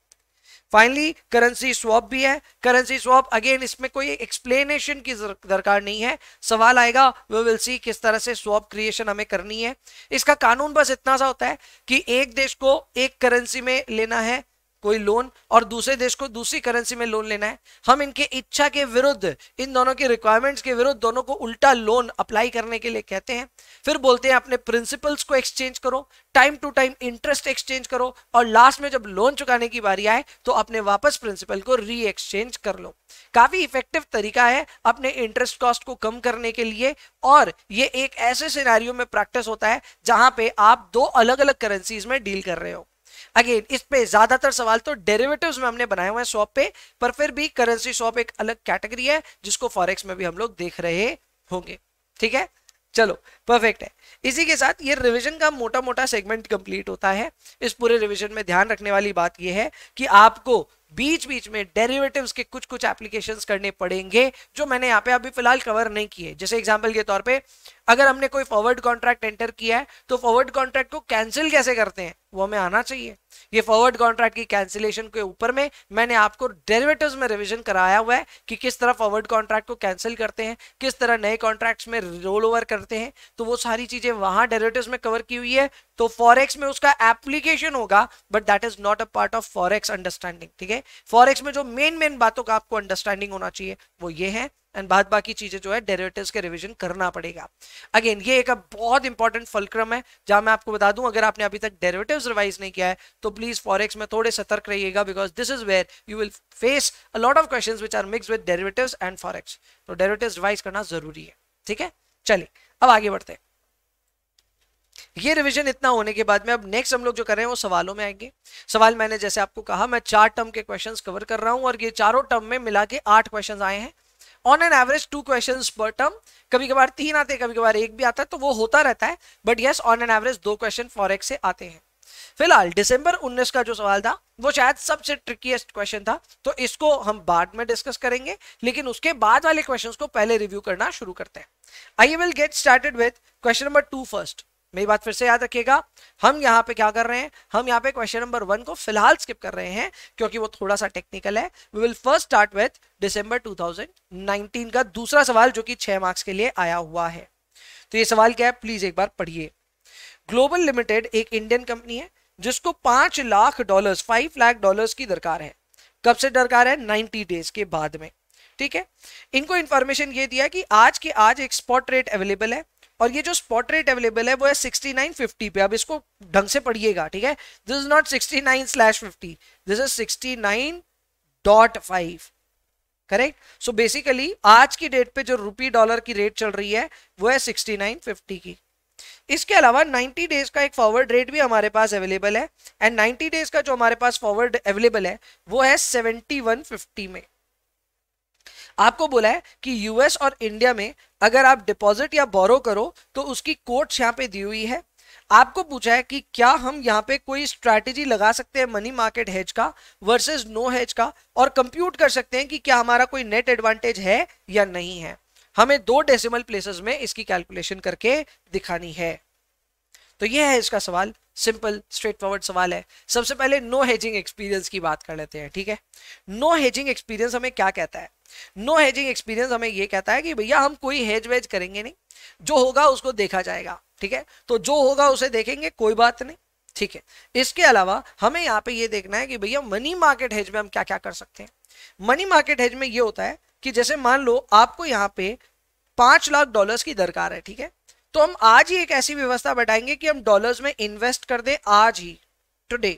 फाइनली करेंसी स्वॉप भी है करेंसी स्वॉप अगेन इसमें कोई एक्सप्लेनेशन की दरकार नहीं है सवाल आएगा वे विल सी किस तरह से स्वॉप क्रिएशन हमें करनी है इसका कानून बस इतना सा होता है कि एक देश को एक करेंसी में लेना है कोई लोन और दूसरे देश को दूसरी करेंसी में लोन लेना है हम इनके इच्छा के विरुद्ध इन दोनों के रिक्वायरमेंट्स के विरुद्ध दोनों को उल्टा लोन अप्लाई करने के लिए कहते हैं फिर बोलते हैं अपने प्रिंसिपल्स को एक्सचेंज करो time to time interest exchange करो और लास्ट में जब लोन चुकाने की बारी आए तो अपने वापस प्रिंसिपल को री एक्सचेंज कर लो काफी इफेक्टिव तरीका है अपने इंटरेस्ट कॉस्ट को कम करने के लिए और ये एक ऐसे सिनेरियो में प्रैक्टिस होता है जहां पे आप दो अलग अलग करेंसीज में डील कर रहे हो अगेन इस पे ज्यादातर सवाल तो डेरिवेटिव्स में हमने बनाए हुए हैं स्वॉप पे पर फिर भी करेंसी स्वॉप एक अलग कैटेगरी है जिसको फॉरेक्स में भी हम लोग देख रहे होंगे ठीक है चलो परफेक्ट है इसी के साथ ये रिवीजन का मोटा मोटा सेगमेंट कंप्लीट होता है इस पूरे रिवीजन में ध्यान रखने वाली बात ये है कि आपको बीच बीच में डेरिवेटिव्स के कुछ कुछ एप्लीकेशंस करने पड़ेंगे जो मैंने यहाँ पे अभी फिलहाल कवर नहीं किए जैसे एग्जांपल के तौर पे अगर हमने कोई फॉरवर्ड कॉन्ट्रैक्ट एंटर किया है तो फॉरवर्ड कॉन्ट्रैक्ट को कैंसिल कैसे करते हैं वो हमें आना चाहिए ये फॉरवर्ड कॉन्ट्रैक्ट की कैंसिलेशन के ऊपर में मैंने आपको डेरिवेटिव्स में रिवीजन कराया हुआ है कि किस तरह फॉरवर्ड कॉन्ट्रैक्ट को कैंसिल करते हैं किस तरह नए कॉन्ट्रैक्ट्स में रोल ओवर करते हैं तो वो सारी चीजें वहां डेरिवेटिव्स में कवर की हुई है तो फॉरेक्स में उसका एप्लीकेशन होगा but that is not a part of forex understanding ठीक है फॉरेक्स में जो मेन मेन बातों का आपको अंडरस्टैंडिंग होना चाहिए वो ये है एंड बाद बाकी चीजें जो है डेरिवेटिव्स के रिविजन करना पड़ेगा अगेन ये एक बहुत इंपॉर्टेंट फलक्रम है जहां मैं आपको बता दूं अगर आपने अभी तक डेरिवेटिव्स रिवाइज नहीं किया है तो प्लीज फॉरेक्स में थोड़े सतर्क रहिएगा because this is where you will face a lot of question which are mix with derivative and forex तो डेरेवेटिव रिवाइज करना जरूरी है ठीक है चलिए अब आगे बढ़ते हैं ये रिवीजन इतना होने के बाद में अब नेक्स्ट हम लोग जो कर रहे हैं वो सवालों में आएंगे सवाल मैंने जैसे आपको कहा मैं चार टर्म के क्वेश्चंस कवर कर रहा हूं और ये चारों टर्म में मिला के आठ क्वेश्चन आए हैं on an average two question पर टर्म कभी कभार तीन आते कभी कभार एक भी आता है तो वो होता रहता है but yes on an average दो क्वेश्चन फॉरेक्स से आते हैं फिलहाल दिसंबर 19 का जो सवाल था वो शायद सबसे ट्रिकीएस्ट क्वेश्चन था तो इसको हम बाद में डिस्कस करेंगे लेकिन उसके बाद वाले क्वेश्चंस को पहले रिव्यू करना शुरू करते हैं I will get started with question number two first मेरी बात फिर से याद रखिएगा हम यहाँ पे क्या कर रहे हैं हम यहाँ पे क्वेश्चन नंबर वन को फिलहाल स्किप कर रहे हैं क्योंकि वो थोड़ा सा टेक्निकल है we will first start with December 2019 का दूसरा सवाल जो कि छह मार्क्स के लिए आया हुआ है तो ये सवाल क्या है प्लीज एक बार पढ़िए ग्लोबल लिमिटेड एक इंडियन कंपनी है जिसको पांच lakh dollar five lakh dollar की दरकार है कब से दरकार है नाइन्टी डेज के बाद में ठीक है इनको इंफॉर्मेशन ये दिया कि आज के आज एक स्पॉट रेट अवेलेबल है और ये जो स्पॉट रेट अवेलेबल है वो है 6950 पे अब इसको ढंग से पढ़िएगा ठीक है this is not 69 slash 50 this is 69 dot five correct so basically आज की डेट पे जो रुपी डॉलर की रेट चल रही है वो है 6950 की इसके अलावा 90 डेज का एक फॉरवर्ड रेट भी हमारे पास अवेलेबल है एंड 90 डेज का जो हमारे पास फॉरवर्ड अवेलेबल है वो है 7150 में आपको बोला है कि यूएस और इंडिया में अगर आप डिपॉजिट या बोरो करो तो उसकी कोर्ट यहाँ पे दी हुई है आपको पूछा है कि क्या हम यहाँ पे कोई स्ट्रैटेजी लगा सकते हैं मनी मार्केट हेज का वर्सेस नो हेज का और कंप्यूट कर सकते हैं कि क्या हमारा कोई नेट एडवांटेज है या नहीं है हमें दो डेसिमल प्लेसेस में इसकी कैलकुलेशन करके दिखानी है तो यह है इसका सवाल सिंपल स्ट्रेट फॉरवर्ड सवाल है सबसे पहले नो हेजिंग एक्सपीरियंस की बात कर लेते हैं ठीक है नो हेजिंग एक्सपीरियंस हमें क्या कहता है नो हेजिंग एक्सपीरियंस हमें ये कहता है कि भैया हम कोई हेज वेज करेंगे नहीं जो होगा उसको देखा जाएगा ठीक है तो जो होगा उसे देखेंगे कोई बात नहीं ठीक है इसके अलावा हमें यहाँ पे ये देखना है कि भैया मनी मार्केट हेज में हम क्या क्या कर सकते हैं मनी मार्केट हेज में ये होता है कि जैसे मान लो आपको यहाँ पे पांच लाख डॉलर्स की दरकार है ठीक है तो हम आज ही एक ऐसी व्यवस्था बैठाएंगे कि हम डॉलर्स में इन्वेस्ट कर दें आज ही टुडे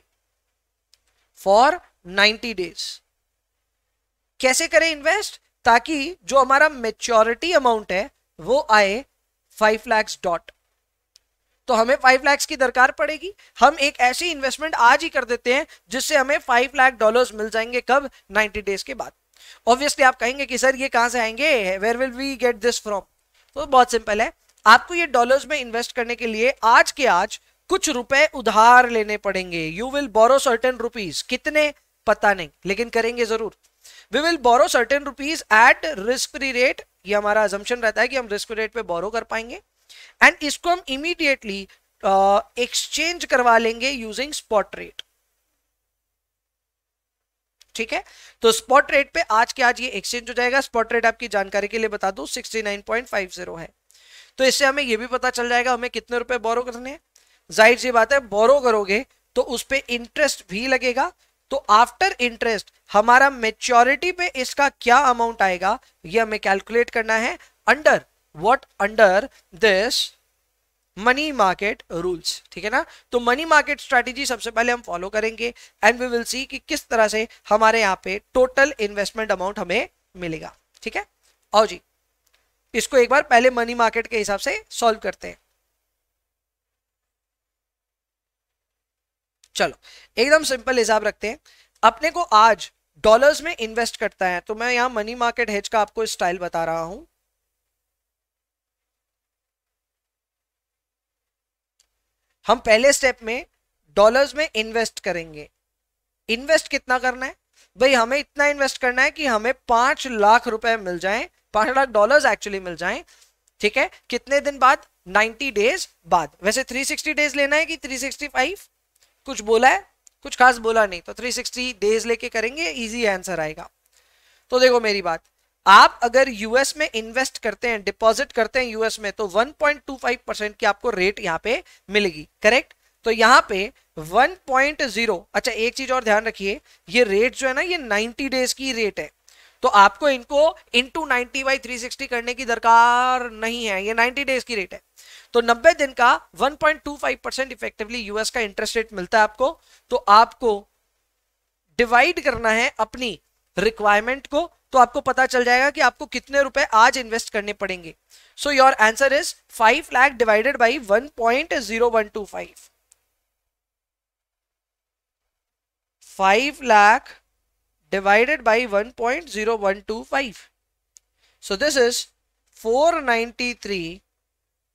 फॉर 90 डेज कैसे करें इन्वेस्ट ताकि जो हमारा मेच्योरिटी अमाउंट है वो आए फाइव लैक्स डॉट तो हमें फाइव लैक्स की दरकार पड़ेगी हम एक ऐसी इन्वेस्टमेंट आज ही कर देते हैं जिससे हमें फाइव लाख डॉलर्स मिल जाएंगे कब 90 डेज के बाद ऑब्वियसली आप कहेंगे कि सर ये कहां से आएंगे where will we get this from तो बहुत सिंपल है आपको ये डॉलर्स में इन्वेस्ट करने के लिए आज के आज कुछ रुपए उधार लेने पड़ेंगे you will borrow certain rupees कितने पता नहीं लेकिन करेंगे जरूर we will borrow certain rupees at risk free rate ये हमारा अजम्पन रहता है कि हम रिस्क फ्री रेट पे बोरो कर पाएंगे एंड इसको हम इमीडिएटली एक्सचेंज uh, करवा लेंगे यूजिंग स्पॉट रेट ठीक है तो स्पॉट रेट पे आज के आज ये एक्सचेंज हो जाएगा स्पॉट रेट आपकी जानकारी के लिए बता दू 69.50 है तो इससे हमें ये भी पता चल जाएगा हमें कितने रुपए बोरो करने हैं जाहिर सी बात है बोरो करोगे तो उस पर इंटरेस्ट भी लगेगा तो आफ्टर इंटरेस्ट हमारा मेच्योरिटी पे इसका क्या अमाउंट आएगा ये हमें कैलकुलेट करना है under what under this money market rules ठीक है ना तो मनी मार्केट स्ट्रेटेजी सबसे पहले हम फॉलो करेंगे एंड वी विल सी कि किस तरह से हमारे यहाँ पे टोटल इन्वेस्टमेंट अमाउंट हमें मिलेगा ठीक है और जी इसको एक बार पहले मनी मार्केट के हिसाब से सॉल्व करते हैं चलो एकदम सिंपल हिसाब रखते हैं अपने को आज डॉलर्स में इन्वेस्ट करता है तो मैं यहां मनी मार्केट हेज का आपको स्टाइल बता रहा हूं हम पहले स्टेप में डॉलर्स में इन्वेस्ट करेंगे इन्वेस्ट कितना करना है भाई हमें इतना इन्वेस्ट करना है कि हमें पांच लाख रुपए मिल जाए पांच लाख डॉलर्स एक्चुअली मिल जाए ठीक है कितने दिन बाद 90 डेज बाद वैसे 360 डेज लेना है कि 365 कुछ बोला है कुछ खास बोला नहीं तो 360 डेज लेके करेंगे इजी आंसर आएगा तो देखो मेरी बात आप अगर यूएस में इन्वेस्ट करते हैं डिपॉजिट करते हैं यूएस में तो 1.25 परसेंट की आपको रेट यहाँ पे मिलेगी करेक्ट तो यहाँ पे 1.0 अच्छा एक चीज और ध्यान रखिए ये रेट जो है ना ये 90 डेज की रेट है तो आपको इनको इंटू नाइनटी बाई थ्री करने की दरकार नहीं है ये नाइनटी डेज की रेट है तो 90 दिन का 1.25 परसेंट इफेक्टिवली यूएस का इंटरेस्ट रेट मिलता है आपको तो आपको डिवाइड करना है अपनी रिक्वायरमेंट को तो आपको पता चल जाएगा कि आपको कितने रुपए आज इन्वेस्ट करने पड़ेंगे so your answer is five lakh divided by one point zero one two five five lakh five so 1.0125 is four ninety three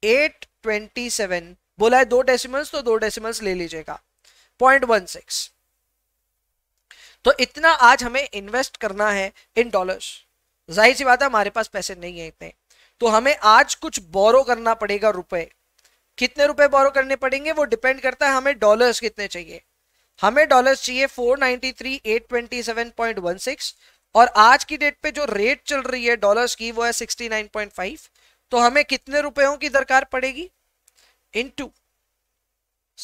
eight twenty seven बोला है दो डेसिमल्स तो दो डेसिमल्स ले लीजिएगा पॉइंट वन सिक्स तो इतना आज हमें इन्वेस्ट करना है इन डॉलर्स जाहिर सी बात है हमारे पास पैसे नहीं है इतने तो हमें आज कुछ बोरो करना पड़ेगा रुपए कितने रुपए बोरो करने पड़ेंगे वो डिपेंड करता है हमें डॉलर्स कितने चाहिए हमें डॉलर्स चाहिए 493,827.16 और आज की डेट पे जो रेट चल रही है डॉलर्स की वो है 69.5 तो हमें कितने रुपयों की दरकार पड़ेगी इनटू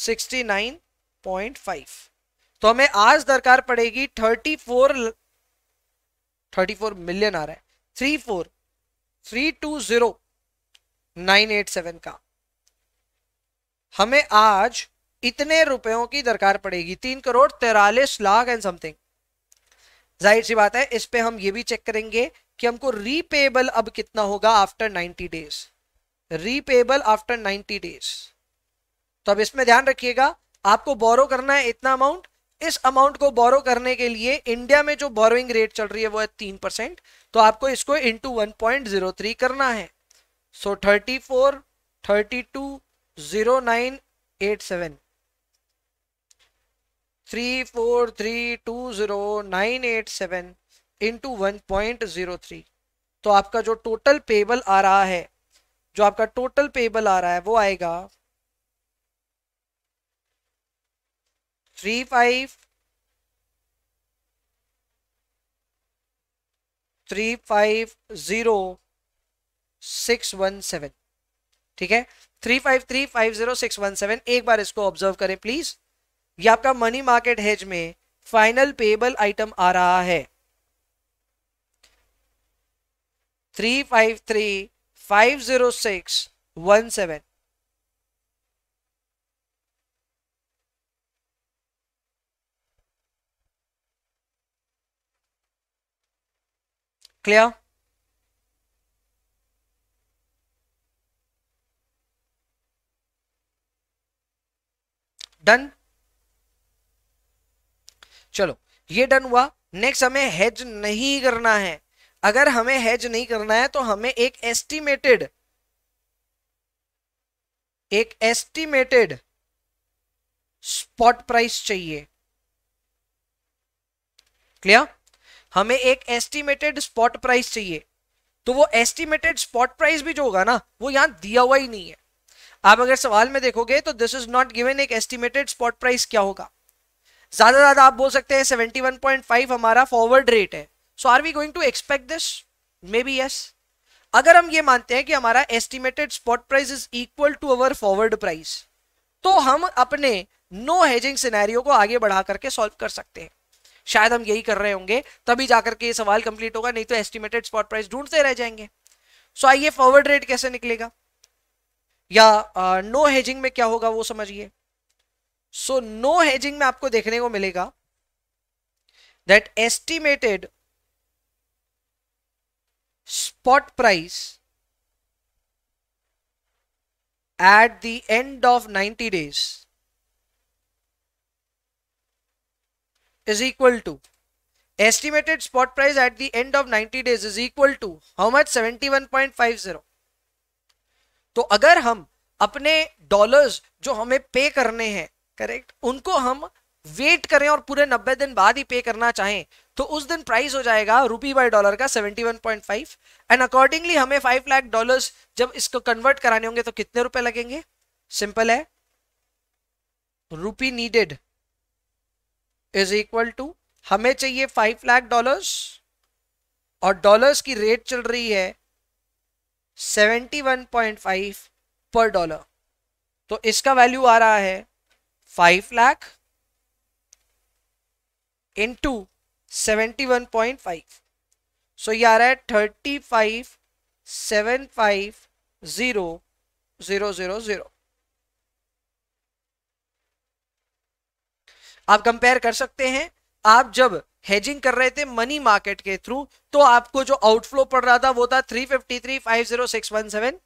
69.5 तो हमें आज दरकार पड़ेगी 34 34 मिलियन आ रहा है three four three two zero nine eight seven का हमें आज इतने रुपयों की दरकार पड़ेगी तीन करोड़ तेरालीस लाख एंड समथिंग जाहिर सी बात है इस पे हम ये भी चेक करेंगे कि हमको रीपेबल अब कितना होगा after 90 days repayable after 90 days तो अब इसमें ध्यान रखिएगा आपको बोरो करना है इतना अमाउंट इस अमाउंट को बोरो करने के लिए इंडिया में जो बोरोइंग रेट चल रही है वो है तीन परसेंट तो आपको इसको into one point zero three करना है so thirty four thirty two zero nine eight seven three four three two zero nine eight seven into one point zero three तो आपका जो टोटल पेबल आ रहा है जो आपका टोटल पेबल आ रहा है वो आएगा three five three five zero six one seven ठीक है three five three five zero six one seven एक बार इसको ऑब्जर्व करें प्लीज ये आपका मनी मार्केट हेज में फाइनल पेबल आइटम आ रहा है three five three five zero six one seven clear done चलो ये डन हुआ नेक्स्ट हमें हेज नहीं करना है अगर हमें हैज नहीं करना है तो हमें एक एस्टिमेटेड एक एस्टिमेटेड स्पॉट प्राइस चाहिए क्लियर हमें एक एस्टिमेटेड स्पॉट प्राइस चाहिए तो वो एस्टिमेटेड स्पॉट प्राइस भी जो होगा ना वो यहां दिया हुआ ही नहीं है आप अगर सवाल में देखोगे तो दिस इज नॉट गिवन एक एस्टिमेटेड स्पॉट प्राइस क्या होगा ज्यादा ज्यादा आप बोल सकते हैं 71.5 हमारा फॉरवर्ड रेट है so are we going to expect this may be yes अगर हम ये मानते हैं कि हमारा estimated spot price is equal to our forward price तो हम अपने नो हेजिंग सिनेरियो को आगे बढ़ा करके सॉल्व कर सकते हैं शायद हम यही कर रहे होंगे तभी जाकर के ये सवाल कंप्लीट होगा नहीं तो एस्टिमेटेड स्पॉट प्राइस ढूंढते रह जाएंगे सो आइए फॉरवर्ड रेट कैसे निकलेगा या नो नो हेजिंग में क्या होगा वो समझिए सो नो हेजिंग में आपको देखने को मिलेगा that estimated spot price at the end of 90 days is equal to estimated spot price at the end of 90 days is equal to how much 71.50 तो अगर हम अपने डॉलर्स जो हमें पे करने हैं करेक्ट उनको हम वेट करें और पूरे 90 दिन बाद ही पे करना चाहें तो उस दिन प्राइस हो जाएगा रुपी बाय डॉलर का 71.5 एंड अकॉर्डिंगली हमें 5 लाख डॉलर्स जब इसको कन्वर्ट कराने होंगे तो कितने रुपए लगेंगे सिंपल है rupee needed is equal to हमें चाहिए 5 लाख डॉलर्स और डॉलर्स की रेट चल रही है 71.5 पर डॉलर तो इसका वैल्यू आ रहा है five lakh into seventy one point five so ये आ रहा है thirty five seven five zero zero zero zero आप कंपेयर कर सकते हैं आप जब हेजिंग कर रहे थे मनी मार्केट के थ्रू तो आपको जो आउटफ्लो पड़ रहा था वो था three fifty three five zero six one seven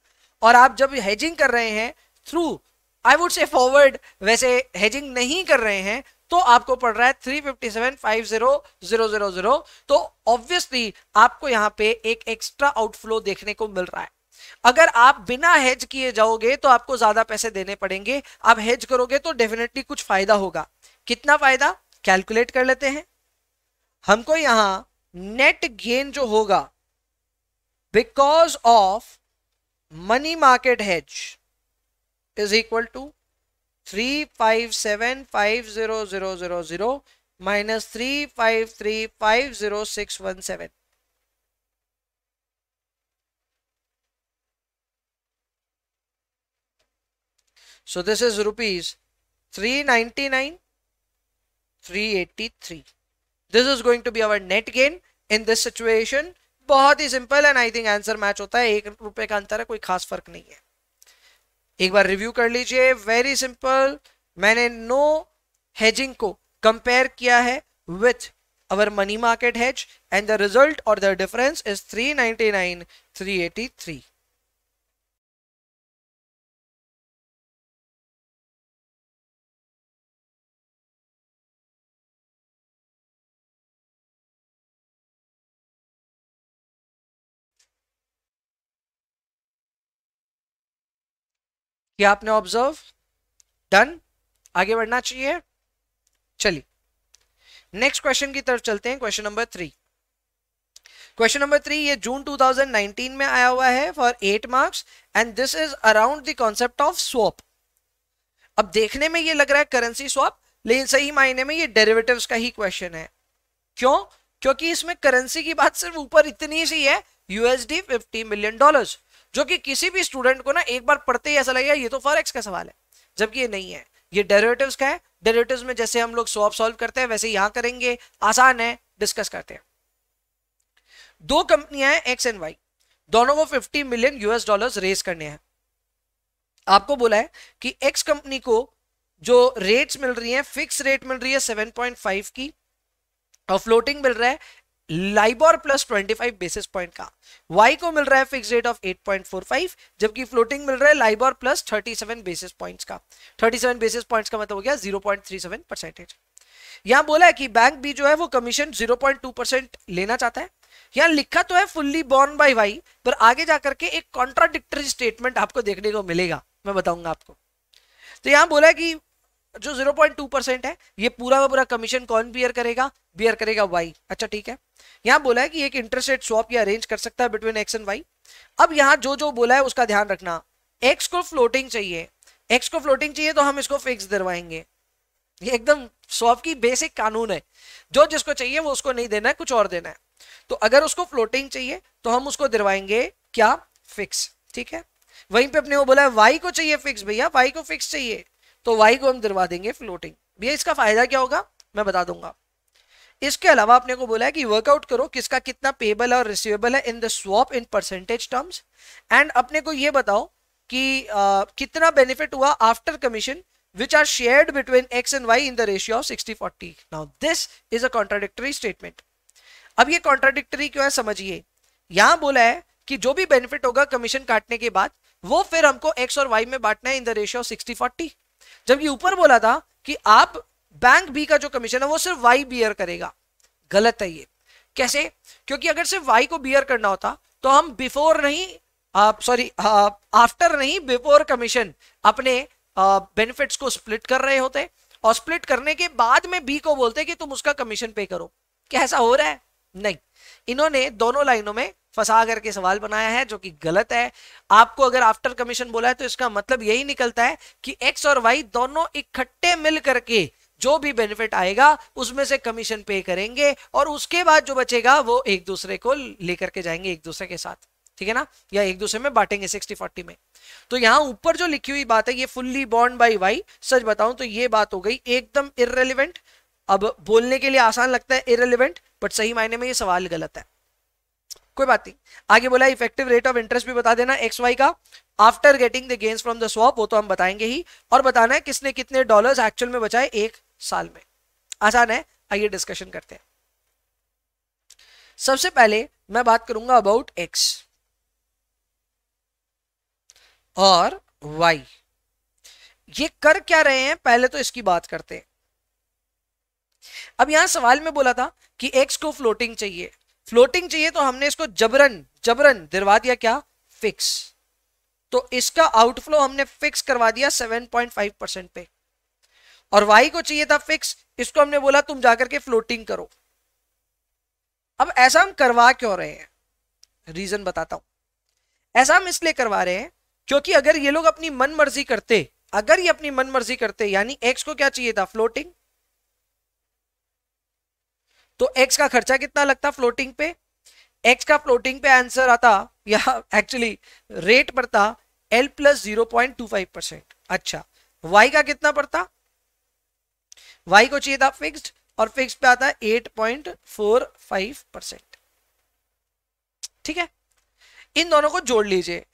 और आप जब हेजिंग कर रहे हैं through I would say forward वैसे हेजिंग नहीं कर रहे हैं तो आपको पड़ रहा है three fifty seven five zero zero zero zero तो ऑब्वियसली आपको यहां पे एक एक्स्ट्रा आउटफ्लो देखने को मिल रहा है अगर आप बिना हेज किए जाओगे तो आपको ज्यादा पैसे देने पड़ेंगे आप हेज करोगे तो डेफिनेटली कुछ फायदा होगा कितना फायदा कैलकुलेट कर लेते हैं हमको यहां नेट गेन जो होगा because of money market hedge is equal to three five seven five zero zero zero zero minus three five three five zero six one seven three ninety nine three eighty three this is going to be our net gain in this situation बहुत ही simple and I think answer match होता है एक रुपए का अंतर है कोई खास फर्क नहीं है एक बार रिव्यू कर लीजिए वेरी सिंपल मैंने नो हेजिंग को कंपेयर किया है with our money market hedge and the result और the difference is three three ninety nine eighty three किया आपने ऑब्जर्व डन आगे बढ़ना चाहिए चलिए नेक्स्ट क्वेश्चन की तरफ चलते हैं question number three question number three ये जून 2019 में आया हुआ है for eight marks and this is around the concept of swap अब देखने में ये लग रहा है करेंसी स्वॉप लेकिन सही मायने में ये डेरिवेटिव्स का ही क्वेश्चन है क्यों क्योंकि इसमें करेंसी की बात सिर्फ ऊपर इतनी सी है यूएसडी 50 मिलियन डॉलर्स जो कि किसी भी स्टूडेंट को ना एक बार पढ़ते ही ऐसा लगेगा ये तो फॉर एक्स का सवाल है जबकि ये नहीं है ये डेरिवेटिव्स का है डेरिवेटिव्स में जैसे हम लोग सॉप सॉल्व करते हैं वैसे यहां करेंगे आसान है डिस्कस करते हैं दो कंपनियां हैं एक्स एंड वाई दोनों को 50 मिलियन यूएस डॉलर्स रेस करने हैं आपको बोला है कि एक्स कंपनी को जो रेट्स मिल रही हैं फिक्स रेट मिल रही है 7.5 की और फ्लोटिंग मिल रहा है लाइबोर प्लस 25 बेसिस पॉइंट का वाई को मिल रहा है फिक्स रेट ऑफ 8.45 जबकि फ्लोटिंग मिल रहा है लाइबोर प्लस 37 बेसिस पॉइंट्स का 37 बेसिस पॉइंट्स का मतलब हो गया 0.37 परसेंटेज यहां बोला है कि बैंक भी जो है वो कमीशन 0.2 परसेंट लेना चाहता है यहां लिखा तो है फुल्ली बॉर्न बाई वाई पर आगे जाकर के एक कॉन्ट्राडिक्टरी स्टेटमेंट आपको देखने को मिलेगा मैं बताऊंगा आपको तो यहां बोला है कि जो 0.2 परसेंट है ये पूरा का पूरा कमीशन कौन बियर करेगा बियर करेगा वाई अच्छा ठीक है यहाँ बोला है कि एक इंटरेस्ट रेट स्वॉप या अरेंज कर सकता है बिटवीन एक्स एंड वाई अब यहाँ जो जो बोला है उसका ध्यान रखना एक्स को फ्लोटिंग चाहिए एक्स को फ्लोटिंग चाहिए तो हम इसको फिक्स दिलवाएंगे ये एकदम स्वॉप की बेसिक कानून है जो जिसको चाहिए वो उसको नहीं देना है कुछ और देना है तो अगर उसको फ्लोटिंग चाहिए तो हम उसको दिलवाएंगे क्या फिक्स ठीक है वहीं पे अपने वो बोला है वाई को चाहिए फिक्स भैया वाई को फिक्स चाहिए तो वाई को हम दिलवा देंगे फ्लोटिंग भैया इसका फायदा क्या होगा मैं बता दूंगा इसके अलावा आपने को बोला है कि वर्कआउट करो किसका कितना पेबल और रिसीवेबल है in the swap in percentage terms and अपने को ये बताओ कि आ, कितना बेनिफिट हुआ after commission which are shared between X and Y in the ratio of sixty forty now this is a contradictory statement अब ये कॉन्ट्राडिक्टरी क्यों है समझिए यहां बोला है कि जो भी बेनिफिट होगा कमीशन काटने के बाद वो फिर हमको एक्स और वाई में बांटना है in the ratio of sixty forty जबकि ऊपर बोला था कि आप बैंक बी का जो कमीशन है वो सिर्फ वाई बियर करेगा गलत है ये कैसे क्योंकि अगर सिर्फ वाई को बियर करना होता तो हम बिफोर नहीं सॉरी आफ्टर नहीं बिफोर कमीशन अपने बेनिफिट्स को स्प्लिट कर रहे होते और स्प्लिट करने के बाद में बी को बोलते कि तुम उसका कमीशन पे करो कैसा हो रहा है नहीं इन्होंने दोनों लाइनों में फंसा करके सवाल बनाया है जो कि गलत है आपको अगर आफ्टर कमीशन बोला है तो इसका मतलब यही निकलता है कि एक्स और वाई दोनों इकट्ठे मिल करके जो भी बेनिफिट आएगा उसमें से कमीशन पे करेंगे और उसके बाद जो बचेगा वो एक दूसरे को लेकर के जाएंगे एक दूसरे के साथ ठीक है ना या एक दूसरे में बांटेंगे सिक्सटी फोर्टी में तो यहाँ ऊपर जो लिखी हुई बात है ये फुल्ली बॉन्ड बाई वाई सच बताऊं तो ये बात हो गई एकदम इरेलीवेंट अब बोलने के लिए आसान लगता है इरेलीवेंट बट सही मायने में ये सवाल गलत है कोई बात नहीं आगे बोला इफेक्टिव रेट ऑफ इंटरेस्ट भी बता देना एक्स वाई का after getting the gains from the swap वो तो हम बताएंगे ही और बताना है किसने कितने डॉलर्स एक्चुअल में बचाए एक साल में आसान है आइए डिस्कशन करते हैं सबसे पहले मैं बात करूंगा अबाउट एक्स और वाई ये कर क्या रहे हैं पहले तो इसकी बात करते हैं अब यहाँ सवाल में बोला था कि एक्स को फ्लोटिंग चाहिए फ्लोटिंग चाहिए तो हमने इसको जबरन जबरन दिलवा दिया क्या फिक्स तो इसका आउटफ्लो हमने फिक्स करवा दिया 7.5 परसेंट पे और वाई को चाहिए था फिक्स इसको हमने बोला तुम जाकर के फ्लोटिंग करो अब ऐसा हम करवा क्यों रहे हैं रीजन बताता हूं ऐसा हम इसलिए करवा रहे हैं क्योंकि अगर ये लोग अपनी मन मर्जी करते अगर ये अपनी मन मर्जी करते यानी एक्स को क्या चाहिए था फ्लोटिंग तो एक्स का खर्चा कितना लगता फ्लोटिंग पे एक्स का फ्लोटिंग पे आंसर आता या एक्चुअली रेट पड़ता L plus zero point two five percent अच्छा वाई का कितना पड़ता वाई को चाहिए था फिक्स्ड और फिक्स पे आता eight point four five percent ठीक है इन दोनों को जोड़ लीजिए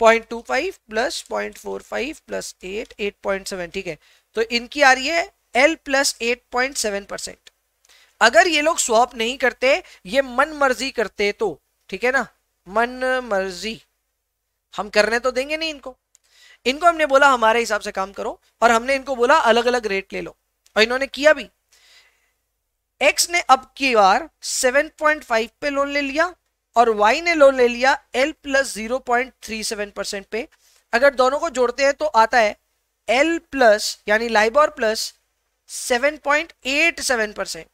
point two five plus point four five plus eight eight point seven ठीक है तो इनकी आ रही है L plus eight point seven percent अगर ये लोग स्वॉप नहीं करते ये मन मर्जी करते तो ठीक है ना मन मर्जी हम करने तो देंगे नहीं इनको इनको हमने बोला हमारे हिसाब से काम करो और हमने इनको बोला अलग अलग रेट ले लो और इन्होंने किया भी एक्स ने अब की बार 7.5 पे लोन ले लिया और वाई ने लोन ले लिया एल प्लस जीरो परसेंट पे अगर दोनों को जोड़ते हैं तो आता है एल प्लस यानी लाइबोर प्लस सेवन परसेंट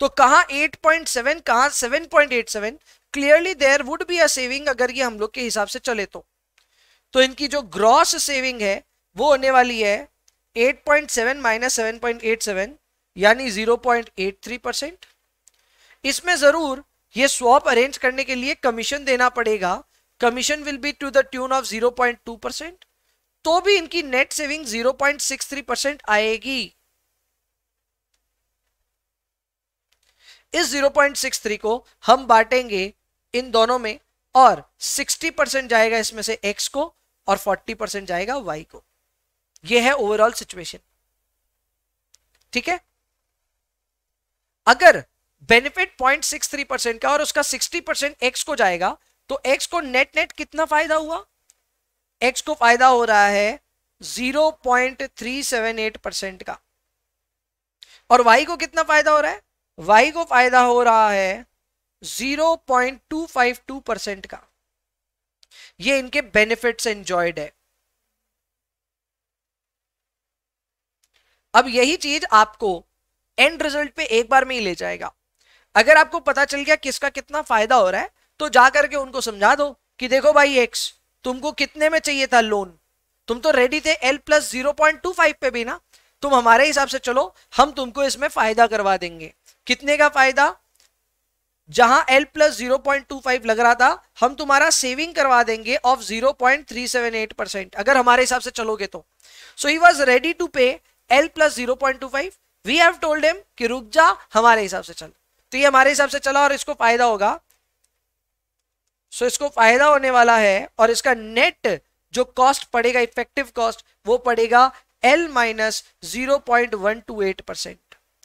तो कहा 8.7 eight seven clearly there would be a अगर ये हम लोग के हिसाब से चले तो तो इनकी जो ग्रॉस सेविंग है वो होने वाली है 8.7 पॉइंट सेवन माइनस सेवन यानी 0.83 परसेंट इसमें ज़रूर ये स्वॉप अरेंज करने के लिए कमीशन देना पड़ेगा commission will be to the tune of 0.2 percent तो भी इनकी नेट सेविंग 0.63 परसेंट आएगी इस 0.63 को हम बांटेंगे इन दोनों में और 60 परसेंट जाएगा इसमें से x को और 40 परसेंट जाएगा y को ये है ओवरऑल सिचुएशन ठीक है अगर बेनिफिट 0.63 परसेंट का और उसका 60 परसेंट एक्स को जाएगा तो एक्स को नेट नेट कितना फायदा हुआ एक्स को फायदा हो रहा है 0.378 परसेंट का और वाई को कितना फायदा हो रहा है वाई को फायदा हो रहा है 0.252 परसेंट का ये इनके बेनिफिट्स एंजॉयड है अब यही चीज आपको एंड रिजल्ट पे एक बार में ही ले जाएगा अगर आपको पता चल गया किसका कितना फायदा हो रहा है तो जा करके उनको समझा दो कि देखो भाई एक्स तुमको कितने में चाहिए था लोन तुम तो रेडी थे L plus zero point two five पे भी ना तुम हमारे हिसाब से चलो हम तुमको इसमें फायदा करवा देंगे कितने का फायदा जहां L प्लस जीरो लग रहा था हम तुम्हारा सेविंग करवा देंगे ऑफ 0.378 परसेंट अगर हमारे हिसाब से चलोगे तो so he was ready to pay L plus zero we have told him कि रुक जा हमारे हिसाब से चल तो ये हमारे हिसाब से चला और इसको फायदा होगा सो so, इसको फायदा होने वाला है और इसका नेट जो कॉस्ट पड़ेगा इफेक्टिव कॉस्ट वो पड़ेगा L minus zero point one two eight percent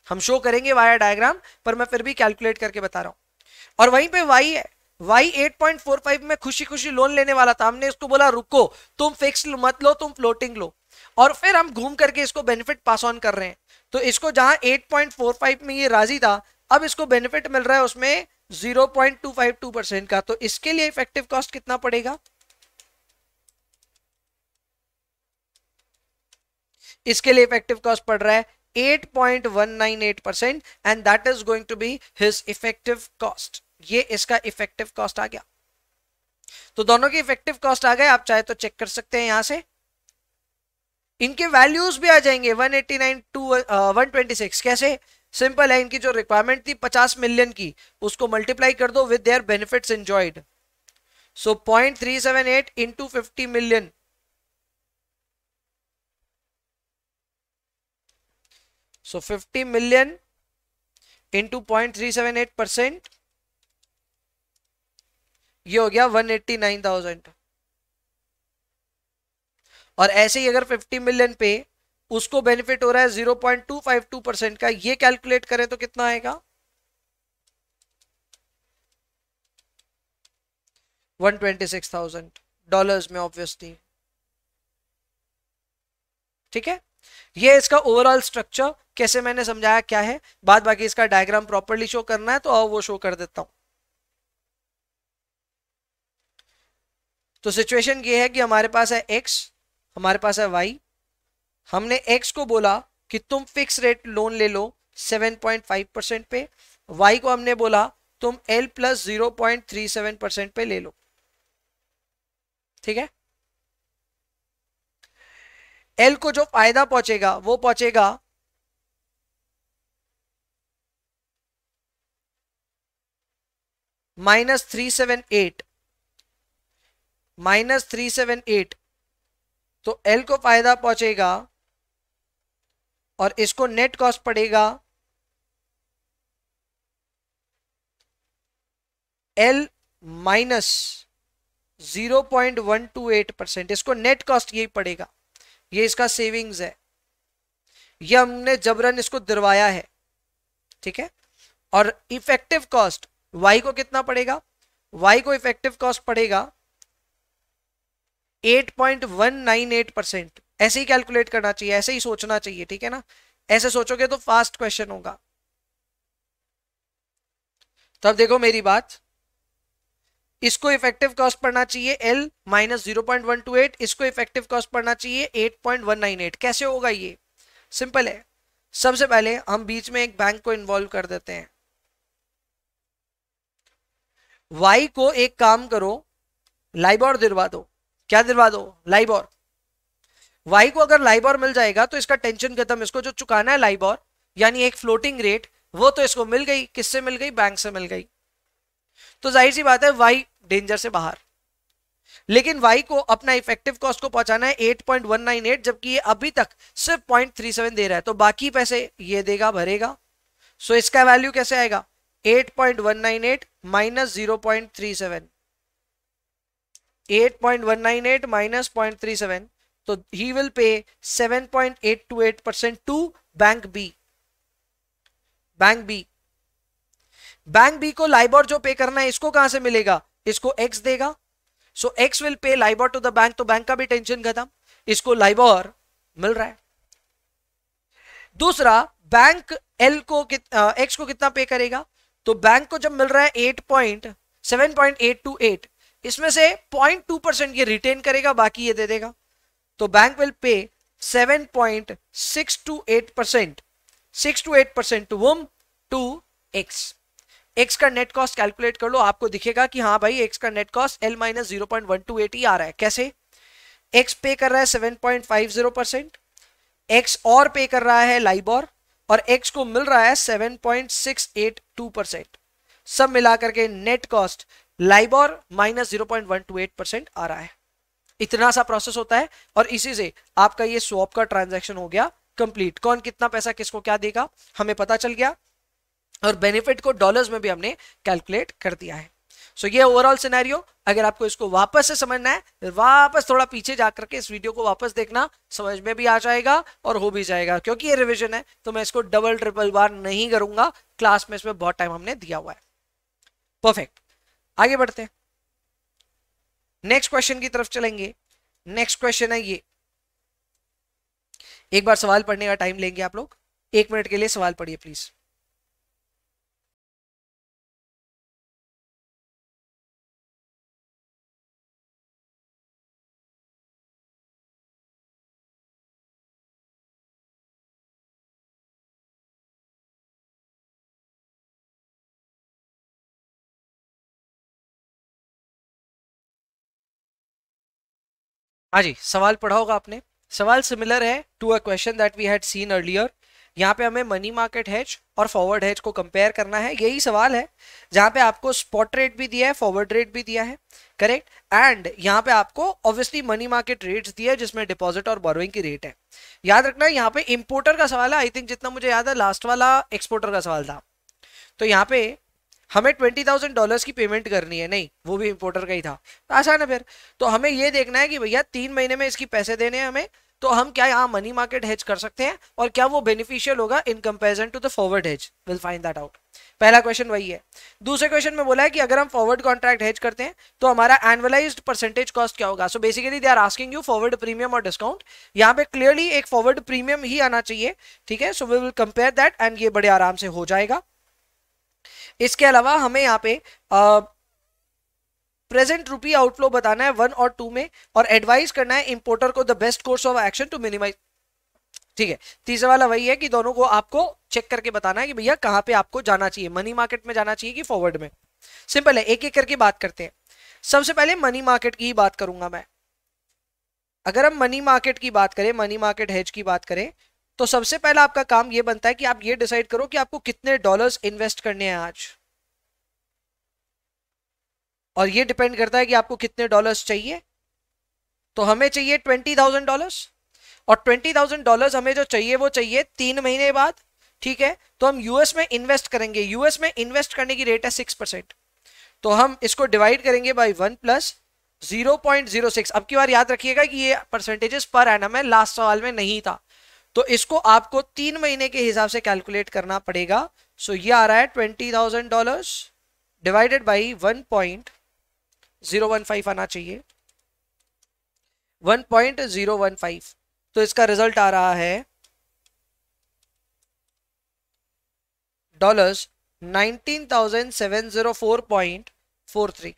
हम शो करेंगे वाया डायग्राम पर मैं फिर भी कैलकुलेट करके बता रहा हूं और वहीं पे वाई है वाई 8.45 में खुशी खुशी लोन लेने वाला था हमने इसको बोला रुको तुम फिक्स मत लो तुम फ्लोटिंग लो और फिर हम घूम करके इसको बेनिफिट पास ऑन कर रहे हैं तो इसको जहां 8.45 में ये राजी था अब इसको बेनिफिट मिल रहा है उसमें 0.252 परसेंट का तो इसके लिए इफेक्टिव कॉस्ट कितना पड़ेगा इसके लिए इफेक्टिव कॉस्ट पड़ रहा है 8.198 percent and that is going to be his effective cost ये इसका इफेक्टिव कॉस्ट आ गया तो दोनों की इफेक्टिव कॉस्ट आ गए आप चाहे तो चेक कर सकते हैं यहां से इनके वैल्यूज भी आ जाएंगे 189 टू वन ट्वेंटी कैसे सिंपल है इनकी जो रिक्वायरमेंट थी 50 मिलियन की उसको मल्टीप्लाई कर दो with their benefits enjoyed so 0.378 three seven eight into fifty million So 50 million into 0.378 percent ये हो गया 189,000 और ऐसे ही अगर 50 मिलियन पे उसको बेनिफिट हो रहा है 0.252 परसेंट का ये कैलकुलेट करें तो कितना आएगा 126,000 डॉलर्स में ऑब्वियसली ठीक है ये इसका ओवरऑल स्ट्रक्चर कैसे मैंने समझाया क्या है बाद बाकी इसका डायग्राम प्रॉपरली शो करना है तो वो शो कर देता हूं तो सिचुएशन ये है कि हमारे पास है एक्स हमारे पास है वाई हमने एक्स को बोला कि तुम फिक्स रेट लोन ले लो 7.5 परसेंट पे वाई को हमने बोला तुम L plus zero point three seven percent पे ले लो ठीक है एल को जो फायदा पहुंचेगा वो पहुंचेगा minus three seven eight minus three seven eight तो एल को फायदा पहुंचेगा और इसको नेट कॉस्ट पड़ेगा L minus zero point one two eight percent इसको नेट कॉस्ट यही पड़ेगा ये इसका सेविंग्स है ये हमने जबरन इसको दिलवाया है ठीक है और इफेक्टिव कॉस्ट वाई को कितना पड़ेगा वाई को इफेक्टिव कॉस्ट पड़ेगा 8.198 परसेंट ऐसे ही कैलकुलेट करना चाहिए ऐसे ही सोचना चाहिए ठीक है ना ऐसे सोचोगे तो फास्ट क्वेश्चन होगा तब देखो मेरी बात इसको इफेक्टिव कॉस्ट पढ़ना चाहिए L minus zero point one two eight इसको इफेक्टिव कॉस्ट पढ़ना चाहिए eight point one nine eight कैसे होगा ये सिंपल है सबसे पहले हम बीच में एक बैंक को इन्वॉल्व कर देते हैं वाई को एक काम करो लाइबॉर दिलवा दो क्या दिलवा दो लाइबॉर वाई को अगर लाइबॉर मिल जाएगा तो इसका टेंशन खत्म इसको जो चुकाना है लाइबॉर यानी एक फ्लोटिंग रेट वो तो इसको मिल गई किससे मिल गई बैंक से मिल गई तो जाहिर सी बात है वाई डेंजर से बाहर लेकिन वाई को अपना इफेक्टिव कॉस्ट को पहुंचाना है eight point one nine eight जबकि ये अभी तक सिर्फ पॉइंट थ्री सेवन दे रहा है तो बाकी पैसे ये देगा भरेगा सो इसका वैल्यू कैसे आएगा eight point one nine eight minus zero point three seven eight point one nine eight minus point three seven तो he will pay seven point eight two eight percent to bank B bank B bank B को LIBOR जो pay करना है इसको कहां से मिलेगा इसको एक्स देगा so X will pay LIBOR to the bank तो बैंक का भी टेंशन खत्म इसको लाइबॉर मिल रहा है दूसरा बैंक एल को एक्स को कितना पे करेगा तो बैंक को जब मिल रहा है eight point seven point eight two eight इसमें से पॉइंट टू परसेंट ये रिटेन करेगा बाकी ये दे देगा तो bank will pay seven point six two eight percent six two eight percent to whom to X X का नेट कॉस्ट कैलकुलेट कर लो आपको दिखेगा कि हाँ भाई एक्स का net cost L minus zero point one two eight ही आ रहा है कैसे एक्स पे कर रहा है seven point five zero percent X और पे कर रहा है लाइबॉर और एक्स को मिल रहा है seven point six eight two percent सब मिला करके net cost LIBOR minus zero point one two eight percent आ रहा है इतना सा प्रोसेस होता है और इसी से आपका ये स्वॉप का ट्रांजेक्शन हो गया कंप्लीट कौन कितना पैसा किसको क्या देगा हमें पता चल गया और बेनिफिट को डॉलर्स में भी हमने कैलकुलेट कर दिया है सो so, ये ओवरऑल सिनेरियो अगर आपको इसको वापस से समझना है वापस थोड़ा पीछे जा करके इस वीडियो को वापस देखना समझ में भी आ जाएगा और हो भी जाएगा क्योंकि ये रिवीजन है तो मैं इसको डबल ट्रिपल बार नहीं करूंगा क्लास में इसमें बहुत टाइम हमने दिया हुआ है परफेक्ट आगे बढ़ते हैं नेक्स्ट क्वेश्चन की तरफ चलेंगे नेक्स्ट क्वेश्चन है ये एक बार सवाल पढ़ने का टाइम लेंगे आप लोग एक मिनट के लिए सवाल पढ़िए प्लीज़ हाँ जी सवाल पढ़ा होगा आपने सवाल सिमिलर है to a question that we had seen earlier यहाँ पे हमें मनी मार्केट हैज और फॉरवर्ड हैच को कंपेयर करना है यही सवाल है जहाँ पे आपको स्पॉट रेट भी दिया है फॉरवर्ड रेट भी दिया है करेक्ट एंड यहाँ पे आपको ऑब्वियसली मनी मार्केट रेट्स दिया है जिसमें डिपॉजिट और बोरोइंग की रेट है याद रखना यहाँ पे इम्पोर्टर का सवाल है आई थिंक जितना मुझे याद है लास्ट वाला एक्सपोर्टर का सवाल था तो यहाँ पे हमें ट्वेंटी थाउजेंड डॉलर्स की पेमेंट करनी है नहीं वो भी इम्पोर्टर का ही था तो आसान है फिर तो हमें ये देखना है कि भैया तीन महीने में इसकी पैसे देने हैं हमें तो हम क्या यहाँ मनी मार्केट हेज कर सकते हैं और क्या वो बेनिफिशियल होगा in comparison to the forward hedge will find that out पहला क्वेश्चन वही है दूसरे क्वेश्चन में बोला है कि अगर हम फॉरवर्ड कॉन्ट्रैक्ट हेज करते हैं तो हमारा एनुअलाइज परसेंटेज कॉस्ट क्या होगा so basically they are asking you forward premium और डिस्काउंट यहाँ पे क्लियरली एक फॉरवर्ड प्रीमियम ही आना चाहिए ठीक है so we will compare that and ये बड़े आराम से हो जाएगा इसके अलावा हमें यहाँ पे प्रेजेंट रुपी आउटफ्लो बताना है वन और टू में और एडवाइस करना है इंपोर्टर को the best course of action to minimise ठीक है तीसरा वाला वही है कि दोनों को आपको चेक करके बताना है कि भैया कहाँ पे आपको जाना चाहिए मनी मार्केट में जाना चाहिए कि फॉरवर्ड में सिंपल है एक एक करके बात करते हैं सबसे पहले मनी मार्केट की ही बात करूंगा मैं अगर हम मनी मार्केट की बात करें मनी मार्केट हेज की बात करें तो सबसे पहला आपका काम यह बनता है कि आप ये डिसाइड करो कि आपको कितने डॉलर्स इन्वेस्ट करने हैं आज और ये डिपेंड करता है कि आपको कितने डॉलर्स चाहिए तो हमें चाहिए ट्वेंटी थाउजेंड डॉलर्स और ट्वेंटी थाउजेंड डॉलर हमें जो चाहिए वो चाहिए तीन महीने बाद ठीक है तो हम यूएस में इन्वेस्ट करेंगे यूएस में इन्वेस्ट करने की रेट है सिक्स परसेंट तो हम इसको डिवाइड करेंगे by one plus zero point zero six अब की बार याद रखिएगा कि ये परसेंटेजेस पर एनम है लास्ट सवाल में नहीं था तो इसको आपको तीन महीने के हिसाब से कैलकुलेट करना पड़ेगा सो so, ये आ रहा है twenty thousand dollar divided by one point zero one five आना चाहिए one point zero one five तो इसका रिजल्ट आ रहा है dollars nineteen thousand seven zero four point four three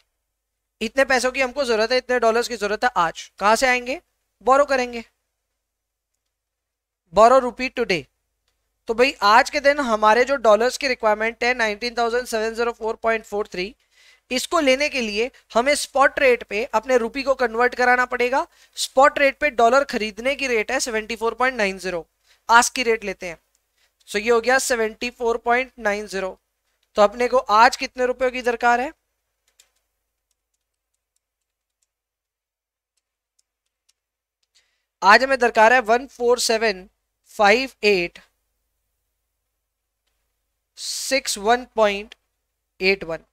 इतने पैसों की हमको जरूरत है इतने डॉलर्स की जरूरत है आज कहां से आएंगे बोरो करेंगे बोरो रुपी टुडे तो भाई आज के दिन हमारे जो डॉलर्स की रिक्वायरमेंट है 19,704.43 इसको लेने के लिए हमें स्पॉट रेट पे अपने रुपी को कन्वर्ट कराना पड़ेगा स्पॉट रेट पे डॉलर खरीदने की रेट है 74.90 आज की रेट लेते हैं सो ये हो गया 74.90 तो अपने को आज कितने रुपयों की दरकार है आज हमें दरकार है one four seven five eight six one point eight one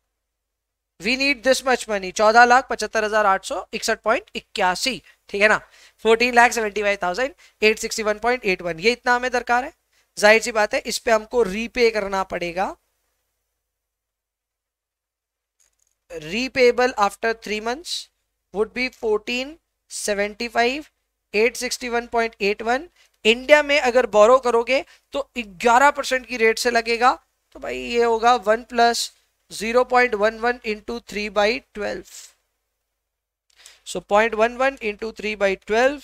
we need this much money चौदह लाख पचहत्तर हजार आठ सौ इकसठ पॉइंट इक्यासी ठीक है ना fourteen lakh seventy five thousand eight sixty one point eight one ये इतना हमें दरकार है जाहिर सी बात है इस पे हमको रीपे करना पड़ेगा repayable after three months would be fourteen seventy five eight sixty one point eight one India में अगर बोरो करोगे तो 11 परसेंट की रेट से लगेगा तो भाई ये होगा one plus zero point one one into three by twelve so point one one into three by twelve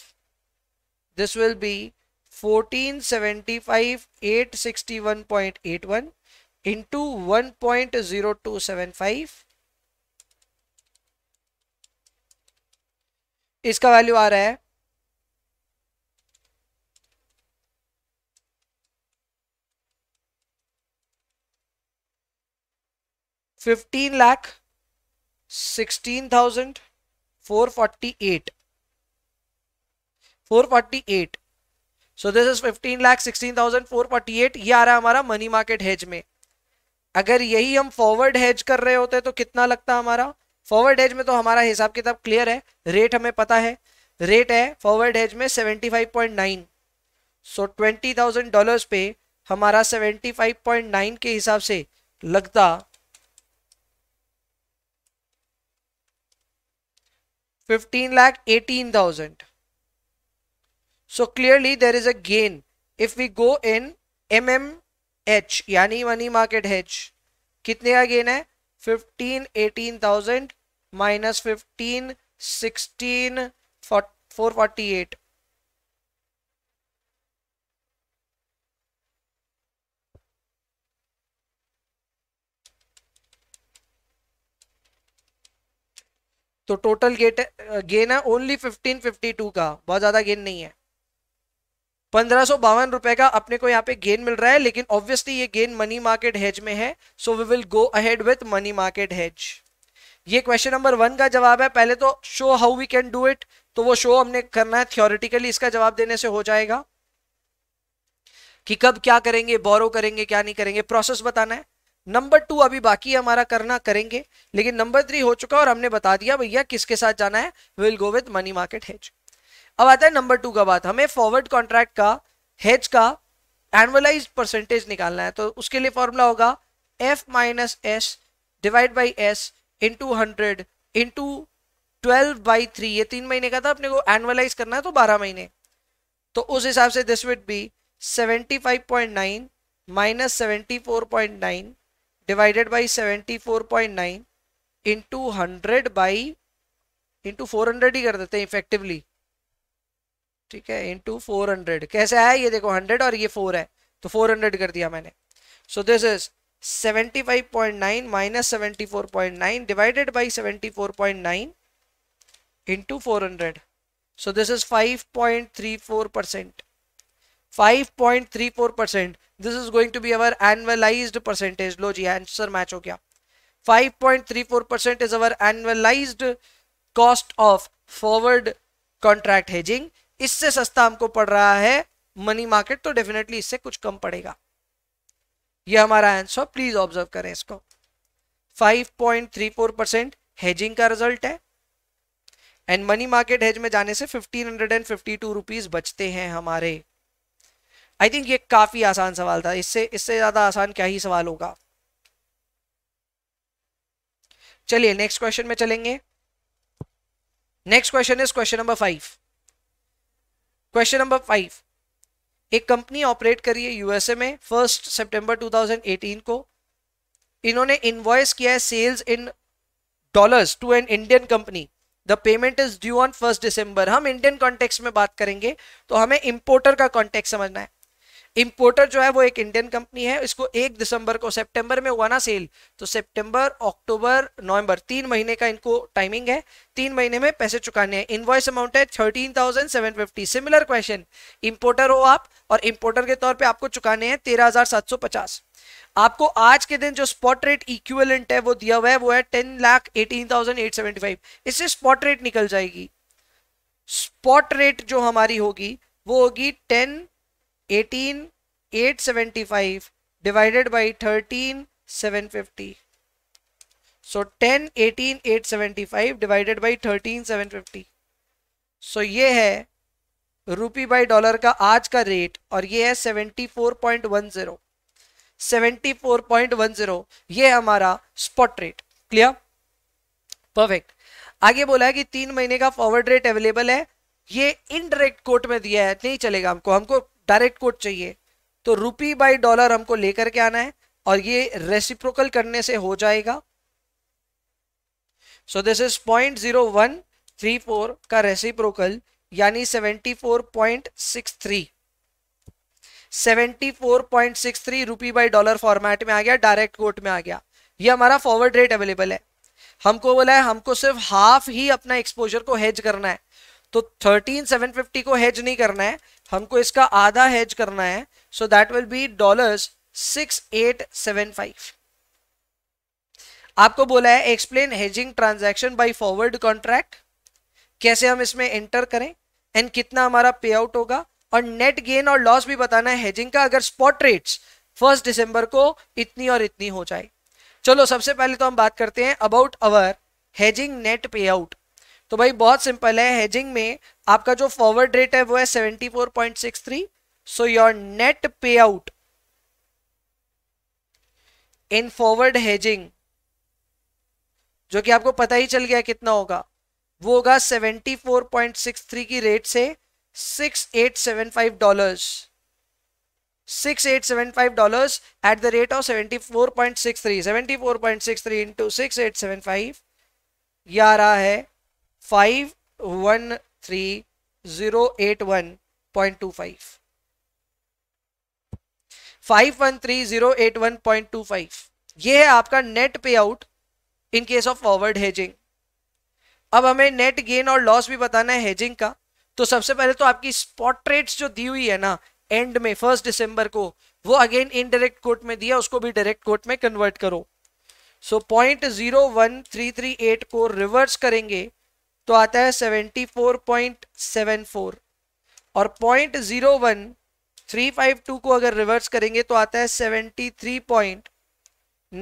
into one point zero two into 1.0275 इसका वैल्यू आ रहा है fifteen lakh sixteen thousand four forty eight four forty eight so this is fifteen lakh sixteen thousand four forty eight ये आ रहा है हमारा money market hedge में अगर यही हम फॉरवर्ड हेज कर रहे होते तो कितना लगता हमारा फॉरवर्ड हेज में तो हमारा हिसाब किताब क्लियर है रेट हमें पता है रेट है फॉरवर्ड हेज में seventy five point nine so twenty thousand dollar पे हमारा सेवेंटी फाइव पॉइंट नाइन के हिसाब से लगता 15 lakh 18,000. So clearly there is a gain if we go in MMH यानी money market hedge. कितने का गेन है 15 18,000 minus 15 16 448 तो टोटल गेट गेन है ओनली फिफ्टीन फिफ्टी टू का बहुत ज़्यादा गेन नहीं है पंद्रह सौ बावन रुपए का अपने को यहाँ पे गेन मिल रहा है लेकिन ऑब्वियसली ये गेन मनी मार्केट हेज में है so we will go ahead with money market hedge ये क्वेश्चन नंबर वन का जवाब है पहले तो show how we can do it तो वो शो हमने करना है थियोरिटिकली इसका जवाब देने से हो जाएगा कि कब क्या करेंगे बोरो करेंगे क्या नहीं करेंगे प्रोसेस बताना है नंबर टू अभी बाकी है हमारा करना करेंगे लेकिन नंबर थ्री हो चुका और हमने बता दिया भैया किसके साथ जाना है will go with money market hedge अब आता है नंबर टू का बात हमें फॉरवर्ड कॉन्ट्रैक्ट का हेज का एनुअलाइज परसेंटेज निकालना है तो उसके लिए फॉर्मूला होगा F minus S divide by S into hundred into twelve by three ये तीन महीने का था अपने को एनुअलाइज करना है तो बारह महीने तो उस हिसाब से this would be seventy five point nine minus seventy four point nine divided by seventy four point nine into hundred by into four hundred ही कर देते हैं इफेक्टिवली ठीक है इंटू फोर हंड्रेड कैसे है ये देखो हंड्रेड और ये फोर है तो फोर हंड्रेड कर दिया मैंने so this is seventy five point nine minus seventy four point nine divided by seventy four point nine into four hundred so this is five point three four percent 5.34 percent this is going to be our annualise percentage लो जी answer match हो गया 5.34 percent is our annualise cost of forward contract hedging इससे सस्ता हमको पड़ रहा है मनी मार्केट तो डेफिनेटली इससे कुछ कम पड़ेगा यह हमारा आंसर प्लीज ऑब्जर्व करें इसको 5.34 परसेंट हेजिंग का रिजल्ट है एंड मनी मार्केट हेज में जाने से 1552 रुपीस बचते हैं हमारे आई थिंक ये काफ़ी आसान सवाल था इससे इससे ज़्यादा आसान क्या ही सवाल होगा चलिए नेक्स्ट क्वेश्चन में चलेंगे next question is question number five question number five एक कंपनी ऑपरेट करी है यूएसए में फर्स्ट सितंबर 2018 को इन्होंने इनवॉइस किया है sales in dollars to an Indian company the payment is due on first December हम इंडियन कॉन्टेक्स्ट में बात करेंगे तो हमें इंपोर्टर का कॉन्टेक्स्ट समझना है इंपोर्टर जो है वो एक इंडियन कंपनी है इसको एक दिसंबर को सितंबर में हुआ ना सेल तो सितंबर अक्टूबर नवंबर तीन महीने का इनको टाइमिंग है तीन महीने में पैसे चुकाने हैं इनवॉइस अमाउंट है thirteen thousand seven fifty similar question importer हो आप और इंपोर्टर के तौर पे आपको चुकाने हैं तेरह आपको आज के दिन जो स्पॉट रेट इक्विवेलेंट है वो दिया हुआ है वो है टेन लाख इससे स्पॉट रेट निकल जाएगी स्पॉट रेट जो हमारी होगी वो होगी ten thirteen seven fifty so ten eighteen eight seventy five divided by thirteen seven fifty so ये है रुपी बाई डॉलर का आज का रेट और ये है वन जीरो ये हमारा स्पॉट रेट क्लियर परफेक्ट आगे बोला है कि तीन महीने का फॉरवर्ड रेट अवेलेबल है ये इनडायरेक्ट कोर्ट में दिया है नहीं चलेगा हमको हमको डायरेक्ट कोट चाहिए तो रुपी बाई डॉलर हमको लेकर के आना है और ये रेसिप्रोकल करने से हो जाएगा so this is point zero one three four का रेसिप्रोकल यानी seventy four point six three seventy four point six three rupee by dollar format में आ गया डायरेक्ट कोट में आ गया ये हमारा फॉरवर्ड रेट अवेलेबल है हमको बोला है हमको सिर्फ हाफ ही अपना एक्सपोजर को हेज करना है तो थर्टीन सेवन फिफ्टी को हेज नहीं करना है हमको इसका आधा हेज करना है so that will be dollars six eight seven five आपको बोला है explain hedging transaction by forward contract कैसे हम इसमें एंटर करें एंड कितना हमारा पे आउट होगा और नेट गेन और लॉस भी बताना है हेजिंग का अगर स्पॉट रेट्स फर्स्ट दिसंबर को इतनी और इतनी हो जाए चलो सबसे पहले तो हम बात करते हैं about our hedging net pay out तो भाई बहुत सिंपल है हेजिंग में आपका जो फॉरवर्ड रेट है वो है seventy four point six three so your net pay out in forward hedging जो कि आपको पता ही चल गया कितना होगा वो होगा seventy four point six three की रेट से six eight seven five dollars six eight seven five dollar at the rate of seventy four point six three seventy four point six three into six eight seven five यह आ रहा है five one three zero eight one point two five five one three zero eight one point two five ये है आपका net pay out in case of forward hedging अब हमें net gain और लॉस भी बताना है हेजिंग का तो सबसे पहले तो आपकी स्पॉट रेट्स जो दी हुई है ना एंड में फर्स्ट दिसंबर को वो अगेन इनडायरेक्ट कोट में दिया उसको भी डायरेक्ट कोट में कन्वर्ट करो so point zero one three three eight को रिवर्स करेंगे तो आता है seventy four point seven four और point zero one three five two को अगर रिवर्स करेंगे तो आता है seventy three point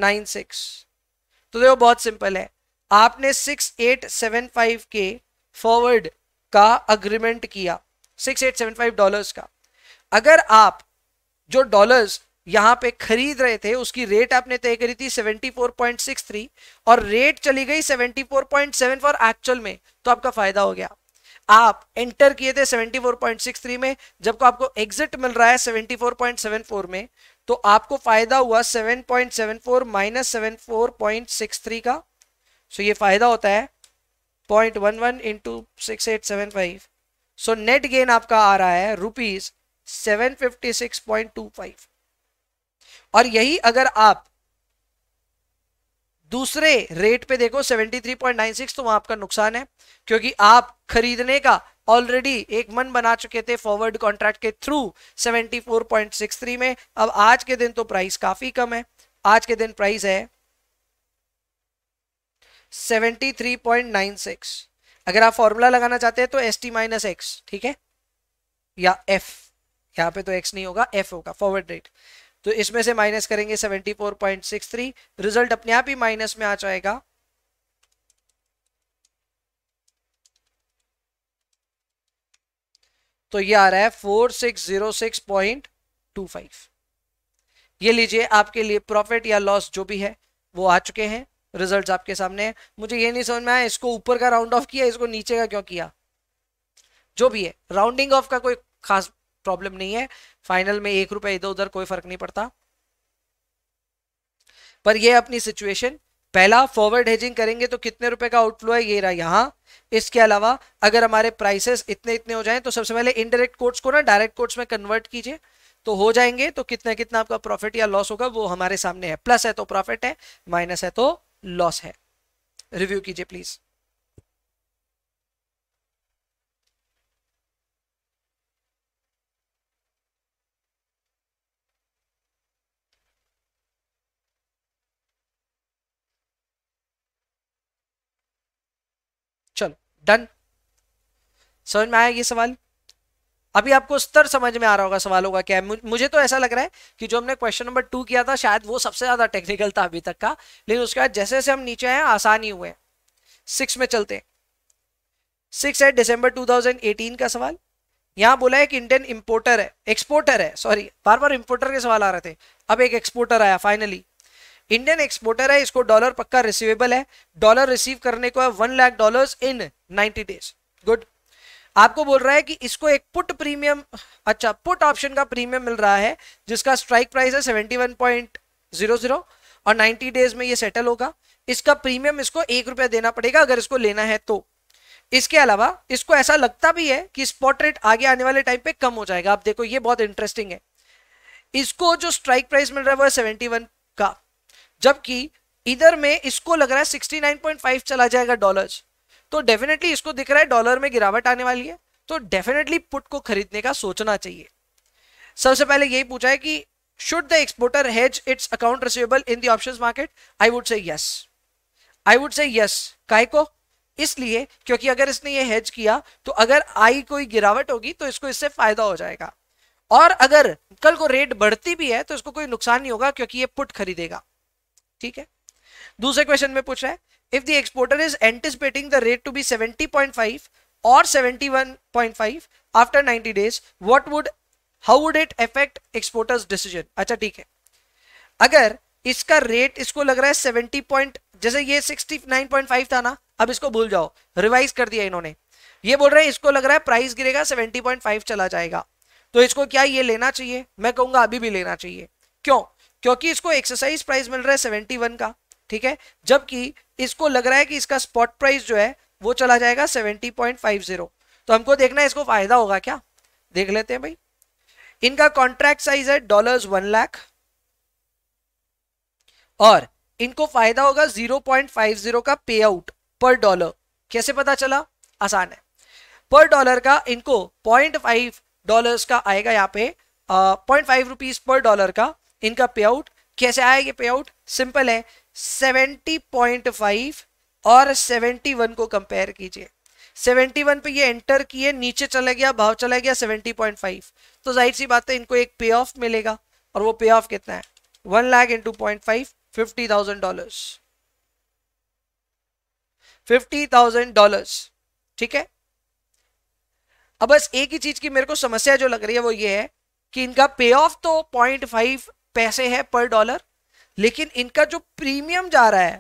nine six तो देखो बहुत सिंपल है आपने सिक्स एट सेवन फाइव के फॉरवर्ड का अग्रीमेंट किया six eight seven five dollars का अगर आप जो डॉलर्स यहां पे खरीद रहे थे उसकी रेट आपने तय करी थी 74.63 और रेट चली गई 74.74 एक्चुअल में तो आपका फायदा हो गया आप एंटर किए थे 74.63 में जब आपको एग्जिट मिल रहा है 74.74 में तो आपको फायदा हुआ 7.74 माइनस सेवन का सो ये फायदा होता है point one one into six eight seven five so net gain आपका आ रहा है rupees seven fifty six point two five और यही अगर आप दूसरे रेट पे देखो 73.96 तो वहां आपका नुकसान है क्योंकि आप खरीदने का ऑलरेडी एक मन बना चुके थे फॉरवर्ड कॉन्ट्रैक्ट के थ्रू 74.63 में अब आज के दिन तो प्राइस काफी कम है आज के दिन प्राइस है 73.96 अगर आप फॉर्मूला लगाना चाहते हैं तो एस टी माइनस एक्स ठीक है या एफ यहां पे तो एक्स नहीं होगा एफ होगा फॉरवर्ड रेट तो इसमें से माइनस करेंगे 74.63 रिजल्ट अपने आप ही माइनस में आ जाएगा तो ये आ रहा है 4606.25 ये लीजिए आपके लिए प्रॉफिट या लॉस जो भी है वो आ चुके हैं रिजल्ट्स आपके सामने हैं मुझे ये नहीं समझ में आया इसको ऊपर का राउंड ऑफ किया इसको नीचे का क्यों किया जो भी है राउंडिंग ऑफ का कोई खास प्रॉब्लम नहीं है फाइनल में एक रुपया इधर उधर कोई फर्क नहीं पड़ता पर ये अपनी सिचुएशन पहला फॉरवर्ड हेजिंग करेंगे तो कितने रुपए का आउटफ्लो है ये रहा यहां इसके अलावा अगर हमारे प्राइसेस इतने इतने हो जाएं तो सबसे पहले इनडायरेक्ट कोर्ट्स को ना डायरेक्ट कोर्ट्स में कन्वर्ट कीजिए तो हो जाएंगे तो कितना कितना आपका प्रॉफिट या लॉस होगा वो हमारे सामने है प्लस है तो प्रॉफिट है माइनस है तो लॉस है रिव्यू कीजिए प्लीज़ डन समझ में आया ये सवाल अभी आपको स्तर समझ में आ रहा होगा सवालों का क्या है मुझे तो ऐसा लग रहा है कि जो हमने क्वेश्चन नंबर टू किया था शायद वो सबसे ज्यादा टेक्निकल था अभी तक का लेकिन उसके बाद जैसे जैसे हम नीचे आए आसान ही हुए सिक्स में चलते हैं सिक्स है दिसंबर 2018 का सवाल यहां बोला है कि इंडियन इंपोर्टर है एक्सपोर्टर है सॉरी बार बार इंपोर्टर के सवाल आ रहे थे अब एक एक्सपोर्टर आया फाइनली इंडियन एक्सपोर्टर है इसको डॉलर पक्का रिसीवेबल है डॉलर रिसीव करने को है one lakh dollar in ninety days good आपको बोल रहा है कि इसको एक पुट प्रीमियम अच्छा पुट ऑप्शन का प्रीमियम मिल रहा है जिसका स्ट्राइक प्राइस है seventy one point zero zero और 90 डेज में ये सेटल होगा इसका प्रीमियम इसको एक रुपया देना पड़ेगा अगर इसको लेना है तो इसके अलावा इसको ऐसा लगता भी है कि स्पॉट रेट आगे आने वाले टाइम पे कम हो जाएगा आप देखो ये बहुत इंटरेस्टिंग है इसको जो स्ट्राइक प्राइस मिल रहा है वो है सेवेंटी वन का जबकि इधर में इसको लग रहा है 69.5 चला जाएगा डॉलर तो डेफिनेटली इसको दिख रहा है डॉलर में गिरावट आने वाली है तो डेफिनेटली पुट को खरीदने का सोचना चाहिए सबसे पहले यही पूछा है कि should the exporter hedge its account receivable in the option market I would say yes I would say yes काय को इसलिए क्योंकि अगर इसने ये हेज किया तो अगर आई कोई गिरावट होगी तो इसको इससे फायदा हो जाएगा और अगर कल को रेट बढ़ती भी है तो इसको कोई नुकसान नहीं होगा क्योंकि ये पुट खरीदेगा ठीक है दूसरे क्वेश्चन में पूछ रहा है if the exporter is anticipating the rate to be 70.5 or 71.5 after 90 days what would how would it affect exporter's decision अच्छा ठीक है अगर इसका रेट इसको लग रहा है 70 पॉइंट जैसे ये 69.5 था ना अब इसको भूल जाओ रिवाइज कर दिया इन्होंने ये बोल रहे हैं इसको लग रहा है प्राइस गिरेगा 70.5 चला जाएगा तो इसको क्या ये लेना चाहिए मैं कहूंगा अभी भी लेना चाहिए क्यों क्योंकि इसको एक्सरसाइज प्राइस मिल रहा है सेवेंटी वन का ठीक है जबकि इसको लग रहा है कि इसका स्पॉट प्राइस जो है वो चला जाएगा सेवेंटी पॉइंट फाइव जीरो तो हमको देखना है इसको फायदा होगा क्या देख लेते हैं भाई इनका कॉन्ट्रैक्ट साइज है डॉलर वन लाख और इनको फायदा होगा जीरो पॉइंट फाइव जीरो का पे आउट पर डॉलर कैसे पता चला आसान है पर डॉलर का इनको पॉइंट फाइव डॉलर का आएगा यहाँ पे point five rupees per dollar का इनका पे आउट कैसे आएगा पे आउट सिंपल है सेवेंटी पॉइंट फाइव और सेवेंटी वन को कंपेयर कीजिए वन पे ये एंटर किए नीचे चला गया भाव चला गया सेवेंटी फाइव तो जाहिर सी बात है इनको एक पे ऑफ मिलेगा और वो पे ऑफ कितना है one lakh into point five fifty thousand dollar fifty thousand dollar ठीक है अब बस एक ही चीज की मेरे को समस्या जो लग रही है वो ये है कि इनका पे ऑफ तो पॉइंट फाइव पैसे है पर डॉलर लेकिन इनका जो प्रीमियम जा रहा है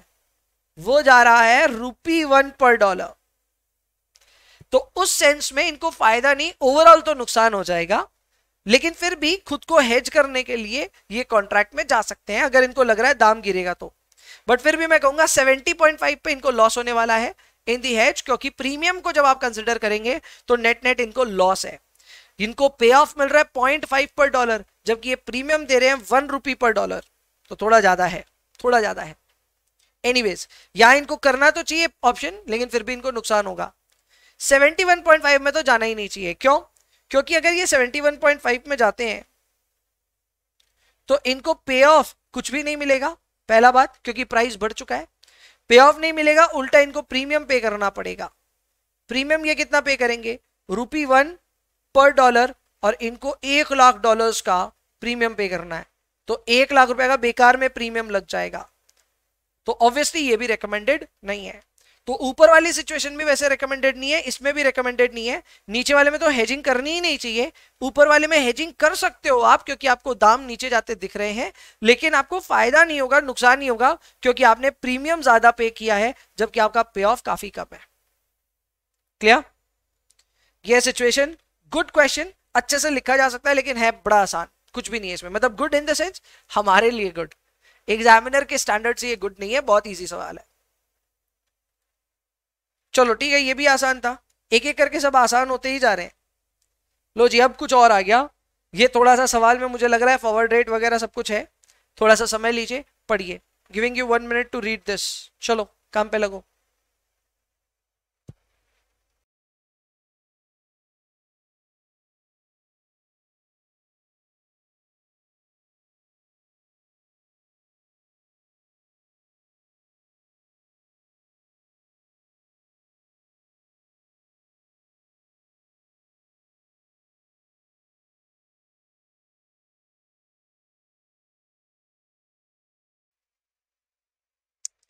वो जा रहा है रुपी वन पर डॉलर तो उस सेंस में इनको फायदा नहीं ओवरऑल तो नुकसान हो जाएगा लेकिन फिर भी खुद को हेज करने के लिए ये कॉन्ट्रैक्ट में जा सकते हैं अगर इनको लग रहा है दाम गिरेगा तो बट फिर भी मैं कहूंगा 70.5 पे इनको लॉस होने वाला है इन दी हेज क्योंकि प्रीमियम को जब आप कंसिडर करेंगे तो नेट नेट इनको लॉस है इनको पे ऑफ मिल रहा है पॉइंट फाइव पर डॉलर जबकि ये प्रीमियम दे रहे हैं वन रुपी पर डॉलर तो थोड़ा ज़्यादा है थोड़ा ज़्यादा है एनीवेज या इनको करना तो चाहिए ऑप्शन लेकिन फिर भी इनको नुकसान होगा 71.5 में तो जाना ही नहीं चाहिए क्यों क्योंकि अगर ये 71.5 में जाते हैं तो इनको पे ऑफ कुछ भी नहीं मिलेगा पहला बात क्योंकि प्राइस बढ़ चुका है पे ऑफ नहीं मिलेगा उल्टा इनको प्रीमियम पे करना पड़ेगा प्रीमियम ये कितना पे करेंगे रुपी वन पर डॉलर और इनको एक लाख डॉलर्स का प्रीमियम पे करना है तो एक लाख रुपए का बेकार में प्रीमियम लग जाएगा तो ऑब्वियसली ये भी रिकमेंडेड नहीं है तो ऊपर वाली सिचुएशन भी वैसे रिकमेंडेड नहीं है इसमें भी रिकमेंडेड नहीं है नीचे वाले में तो हेजिंग करनी ही नहीं चाहिए ऊपर वाले में हेजिंग कर सकते हो आप क्योंकि आपको दाम नीचे जाते दिख रहे हैं लेकिन आपको फायदा नहीं होगा नुकसान नहीं होगा क्योंकि आपने प्रीमियम ज्यादा पे किया है जबकि आपका पे ऑफ काफी कम है क्लियर यह सिचुएशन गुड क्वेश्चन अच्छे से लिखा जा सकता है लेकिन है बड़ा आसान कुछ भी नहीं है इसमें मतलब गुड इन द सेंस हमारे लिए गुड एग्जामिनर के स्टैंडर्ड से ये गुड नहीं है बहुत ईजी सवाल है चलो ठीक है ये भी आसान था एक एक करके सब आसान होते ही जा रहे हैं लो जी अब कुछ और आ गया ये थोड़ा सा सवाल में मुझे लग रहा है फॉरवर्ड रेट वगैरह सब कुछ है थोड़ा सा समय लीजिए पढ़िए giving you one minute to read this चलो काम पे लगो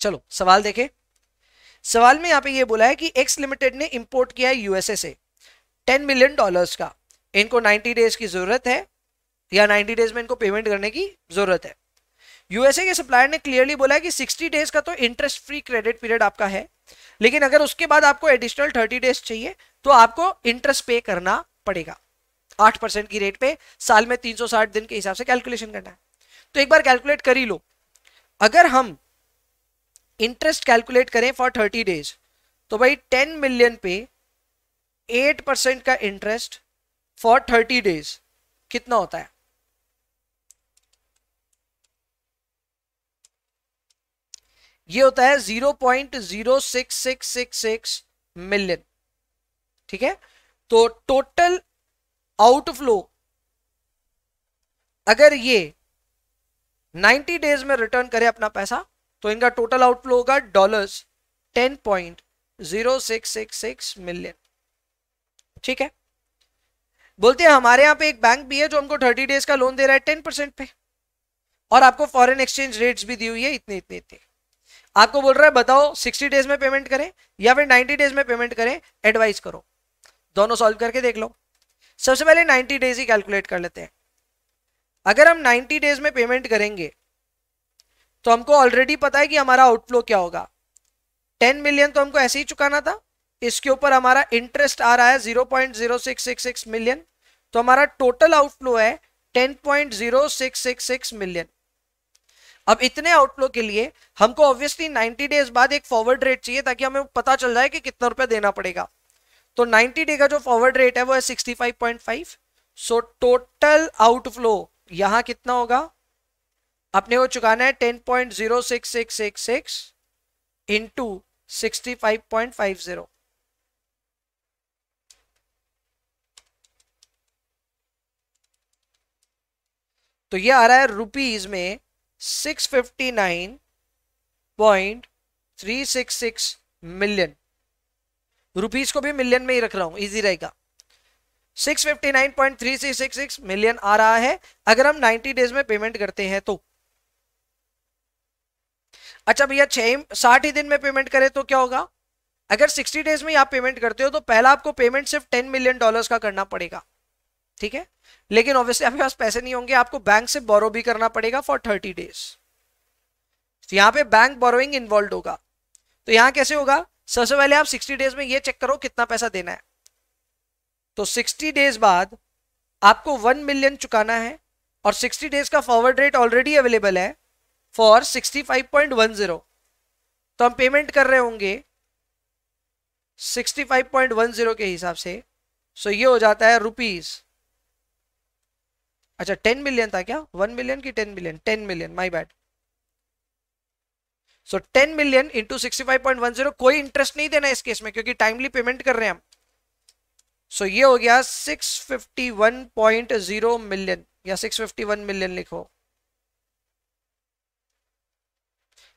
चलो सवाल देखे सवाल में यहाँ पे ये बोला है कि एक्स लिमिटेड ने इंपोर्ट किया है यूएसए से टेन मिलियन डॉलर्स का इनको 90 डेज की जरूरत है या 90 डेज में इनको पेमेंट करने की जरूरत है यूएसए के सप्लायर ने क्लियरली बोला है कि 60 डेज का तो इंटरेस्ट फ्री क्रेडिट पीरियड आपका है लेकिन अगर उसके बाद आपको एडिशनल 30 डेज चाहिए तो आपको इंटरेस्ट पे करना पड़ेगा आठ परसेंट की रेट पे साल में साठ दिन के हिसाब से कैलकुलेशन करना है तो एक बार कैलकुलेट कर ही लो अगर हम इंटरेस्ट कैलकुलेट करें फॉर थर्टी डेज तो भाई टेन मिलियन पे एट परसेंट का इंटरेस्ट फॉर थर्टी डेज कितना होता है ये होता है zero point zero six six six six million ठीक है तो टोटल आउटफ्लो अगर ये 90 डेज में रिटर्न करे अपना पैसा तो इनका टोटल आउटफ्लो होगा dollars ten point zero six six six million ठीक है बोलते हैं हमारे यहाँ पे एक बैंक भी है जो हमको थर्टी डेज का लोन दे रहा है टेन परसेंट पे और आपको फॉरेन एक्सचेंज रेट्स भी दी हुई है इतने इतने इतने आपको बोल रहा है बताओ सिक्सटी डेज में पेमेंट करें या फिर नाइन्टी डेज में पेमेंट करें एडवाइस करो दोनों सॉल्व करके देख लो सबसे पहले नाइन्टी डेज ही कैलकुलेट कर लेते हैं अगर हम नाइन्टी डेज में पेमेंट करेंगे तो हमको ऑलरेडी पता है कि हमारा आउटफ्लो क्या होगा टेन मिलियन तो हमको ऐसे ही चुकाना था इसके ऊपर हमारा इंटरेस्ट आ रहा है zero point zero six six six million तो हमारा टोटल आउटफ्लो है ten point zero six six six million अब इतने आउटफ्लो के लिए हमको ऑब्वियसली 90 डेज बाद एक फॉरवर्ड रेट चाहिए ताकि हमें पता चल जाए कि कितना रुपया देना पड़ेगा तो 90 डे का जो फॉरवर्ड रेट है वो है 65.5 सो टोटल आउटफ्लो यहां कितना होगा अपने को चुकाना है ten point zero six six six six into sixty five point five zero तो ये आ रहा है रुपीज में six fifty nine point three six six million rupees को भी मिलियन में ही रख रहा हूं इजी रहेगा 659.3666 मिलियन आ रहा है अगर हम 90 डेज में पेमेंट करते हैं तो अच्छा भैया छह साठ ही दिन में पेमेंट करें तो क्या होगा अगर सिक्सटी डेज में आप पेमेंट करते हो तो पहला आपको पेमेंट सिर्फ टेन मिलियन डॉलर्स का करना पड़ेगा ठीक है लेकिन ऑब्वियसली आपके पास पैसे नहीं होंगे आपको बैंक से बोरो भी करना पड़ेगा फॉर थर्टी डेज तो यहाँ पे बैंक बोरोइंग इन्वॉल्व होगा तो यहां कैसे होगा सबसे पहले आप सिक्सटी डेज में ये चेक करो कितना पैसा देना है तो सिक्सटी डेज बाद आपको वन मिलियन चुकाना है और सिक्सटी डेज का फॉरवर्ड रेट ऑलरेडी अवेलेबल है for sixty five point zero तो हम पेमेंट कर रहे होंगे जीरो के हिसाब से सो so ये हो जाता है रुपीज अच्छा टेन मिलियन था क्या वन मिलियन की ten million ten million my bad so ten million into sixty कोई इंटरेस्ट नहीं देना इस केस में क्योंकि टाइमली पेमेंट कर रहे हैं हम सो so, ये हो गया सिक्स जीरो मिलियन या सिक्स वन मिलियन लिखो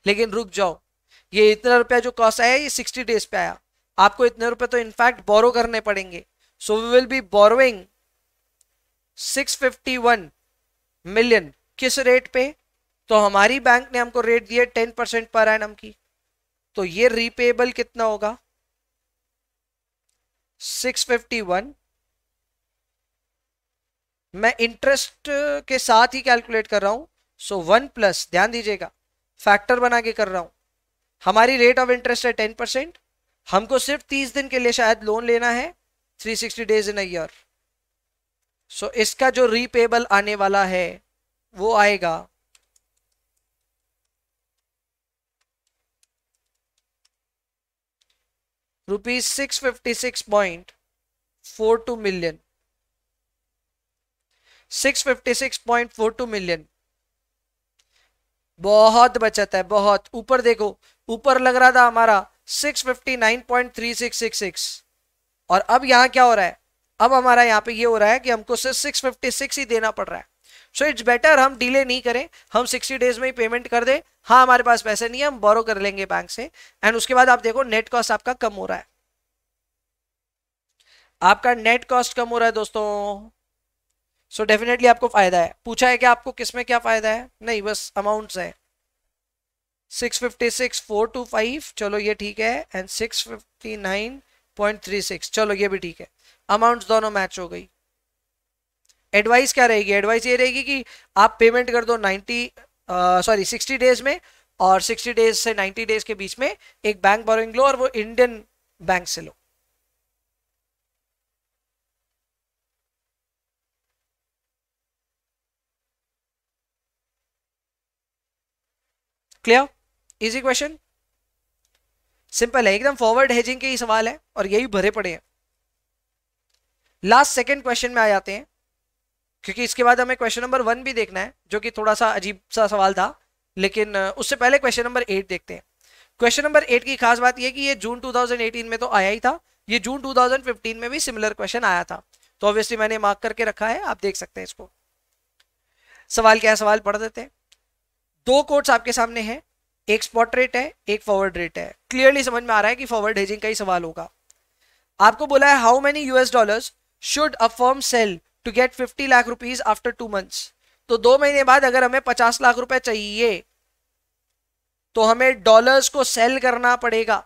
लेकिन रुक जाओ ये इतना रुपया जो कॉस्ट आया ये सिक्सटी डेज पे आया आपको इतने रुपए तो इनफैक्ट बोरो करने पड़ेंगे so we will be borrowing one million किस रेट पे तो हमारी बैंक ने हमको रेट दिया टेन परसेंट पर एन की तो ये रीपेबल कितना होगा सिक्स फिफ्टी वन मैं इंटरेस्ट के साथ ही कैलकुलेट कर रहा हूं सो वन प्लस ध्यान दीजिएगा फैक्टर बना के कर रहा हूं हमारी रेट ऑफ इंटरेस्ट है टेन परसेंट हमको सिर्फ तीस दिन के लिए शायद लोन लेना है three sixty days in a year so इसका जो रीपेबल आने वाला है वो आएगा rupees six fifty six point four two million six fifty six point four two million बहुत बचत है बहुत ऊपर देखो ऊपर लग रहा था हमारा 659.3666 और अब यहाँ क्या हो रहा है अब हमारा यहाँ पे ये हो रहा है कि हमको सिर्फ 656 ही देना पड़ रहा है सो इट्स बेटर हम डिले नहीं करें हम 60 डेज में ही पेमेंट कर दें हाँ हमारे पास पैसे नहीं है हम बोरो कर लेंगे बैंक से एंड उसके बाद आप देखो नेट कॉस्ट आपका कम हो रहा है आपका नेट कॉस्ट कम हो रहा है दोस्तों सो so डेफिनेटली आपको फायदा है पूछा है कि आपको किस में क्या फायदा है नहीं बस अमाउंट्स है six fifty six four two five चलो ये ठीक है and six fifty nine point three six चलो ये भी ठीक है अमाउंट्स दोनों मैच हो गई एडवाइस क्या रहेगी एडवाइस ये रहेगी कि आप पेमेंट कर दो नाइन्टी सॉरी सिक्सटी डेज में और सिक्सटी डेज से नाइन्टी डेज के बीच में एक बैंक बोरिंग लो और वो इंडियन बैंक से लो क्लियर इजी क्वेश्चन सिंपल है एकदम फॉरवर्ड हेजिंग के ही सवाल है और यही भरे पड़े हैं लास्ट सेकेंड क्वेश्चन में आ जाते हैं क्योंकि इसके बाद हमें क्वेश्चन नंबर वन भी देखना है जो कि थोड़ा सा अजीब सा सवाल था लेकिन उससे पहले क्वेश्चन नंबर एट देखते हैं क्वेश्चन नंबर एट की खास बात यह कि ये जून 2018 में तो आया ही था ये जून 2015 में भी सिमिलर क्वेश्चन आया था तो ऑब्वियसली मैंने मार्क करके रखा है आप देख सकते हैं इसको सवाल क्या है सवाल पढ़ देते हैं दो कोर्ट आपके सामने हैं एक स्पॉट रेट है एक फॉरवर्ड रेट है क्लियरली समझ में आ रहा है कि फॉरवर्ड हेजिंग का ही सवाल होगा आपको बोला है how many US dollars should a firm sell to get 50 lakh rupees after two months तो दो महीने बाद अगर हमें 50 लाख रुपए चाहिए तो हमें डॉलर्स को सेल करना पड़ेगा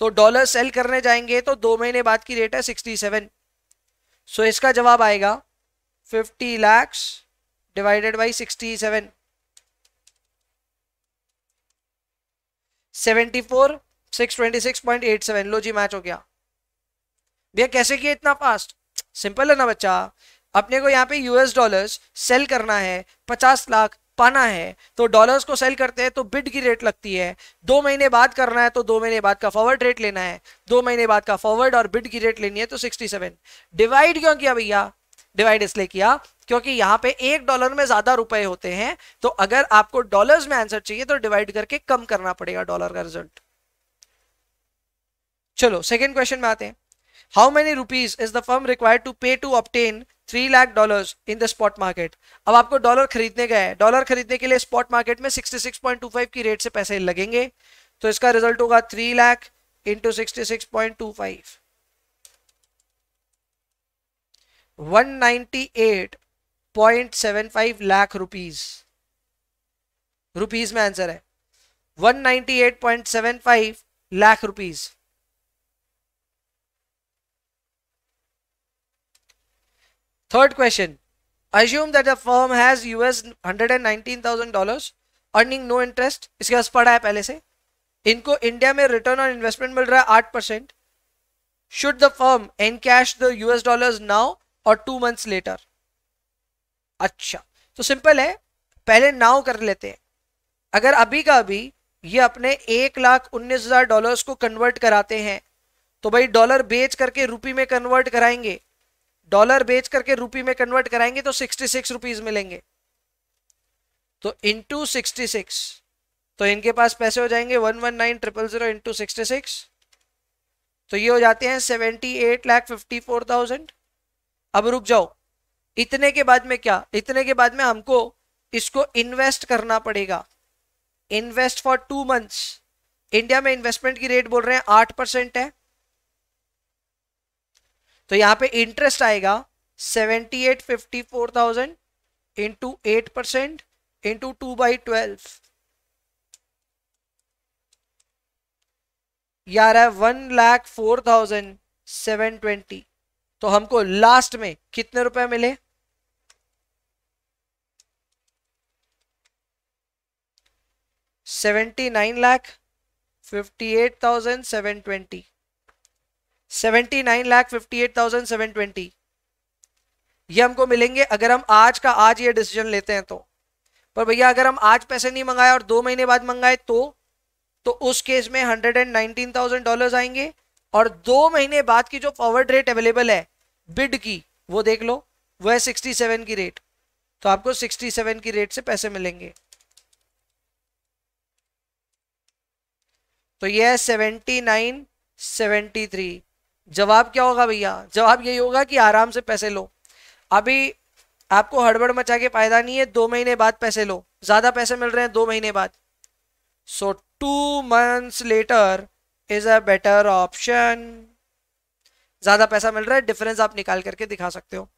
तो डॉलर सेल करने जाएंगे तो दो महीने बाद की रेट है 67 सो so इसका जवाब आएगा 50 lakh divided by 67 seventy four six twenty six point eight seven लो जी मैच हो गया भैया कैसे किया इतना फास्ट सिंपल है ना बच्चा अपने को यहाँ पे यूएस डॉलर्स सेल करना है पचास लाख पाना है तो डॉलर्स को सेल करते हैं तो बिड की रेट लगती है दो महीने बाद करना है तो दो महीने बाद का फॉरवर्ड रेट लेना है दो महीने बाद का फॉरवर्ड और बिड की रेट लेनी है तो 67 डिवाइड क्यों किया भैया डिवाइड इसलिए किया क्योंकि यहाँ पे एक डॉलर में ज्यादा रुपए होते हैं तो अगर आपको डॉलर्स में आंसर चाहिए तो डिवाइड करके कम करना पड़ेगा डॉलर का रिजल्ट चलो सेकेंड क्वेश्चन में आते हैं how many rupees is the firm required to pay to obtain three lakh dollar in the spot market अब आपको डॉलर खरीदने गए डॉलर खरीदने के लिए स्पॉट मार्केट में फाइव की रेट से पैसे लगेंगे तो इसका रिजल्ट होगा three lakh into sixty 198.75 lakh rupees rupees में आंसर है 198.75 lakh rupees third question assume that the firm has US $119,000 earning no interest इसके पास पड़ा है पहले से इनको इंडिया में रिटर्न ऑन इन्वेस्टमेंट मिल रहा है आठ percent should the firm encash the US dollars now or two months later अच्छा तो सिंपल है पहले नाव कर लेते हैं अगर अभी का अभी ये अपने एक लाख उन्नीस हज़ार डॉलर को कन्वर्ट कराते हैं तो भाई डॉलर बेच करके रुपी में कन्वर्ट कराएंगे डॉलर बेच करके रुपी में कन्वर्ट कराएंगे तो सिक्सटी सिक्स रुपीज मिलेंगे तो इंटू सिक्सटी सिक्स तो इनके पास पैसे हो जाएंगे one one nine triple zero into sixty six तो ये हो जाते हैं seventy eight lakh fifty four thousand अब रुक जाओ इतने के बाद में क्या इतने के बाद में हमको इसको इन्वेस्ट करना पड़ेगा invest for two months India में इन्वेस्टमेंट की रेट बोल रहे हैं आठ परसेंट है तो यहां पे इंटरेस्ट आएगा seventy eight fifty four thousand into eight percent into two by twelve यार है one lakh four thousand seven twenty तो हमको लास्ट में कितने रुपए मिले seventy nine lakh fifty eight thousand seven twenty seventy nine lakh fifty eight thousand seven twenty ये हमको मिलेंगे अगर हम आज का आज ये डिसीजन लेते हैं तो पर भैया अगर हम आज पैसे नहीं मंगाए और दो महीने बाद मंगाए तो तो उस केस में hundred and nineteen thousand dollar आएंगे और दो महीने बाद की जो फॉरवर्ड रेट अवेलेबल है बिड की वो देख लो वो है सिक्सटी सेवन की रेट तो आपको सिक्सटी सेवन की रेट से पैसे मिलेंगे तो ये है सेवेंटी थ्री जवाब क्या होगा भैया जवाब यही होगा कि आराम से पैसे लो अभी आपको हड़बड़ मचा के फायदा नहीं है दो महीने बाद पैसे लो ज़्यादा पैसे मिल रहे हैं दो महीने बाद so two months later is a better option ज़्यादा पैसा मिल रहा है डिफरेंस आप निकाल करके दिखा सकते हो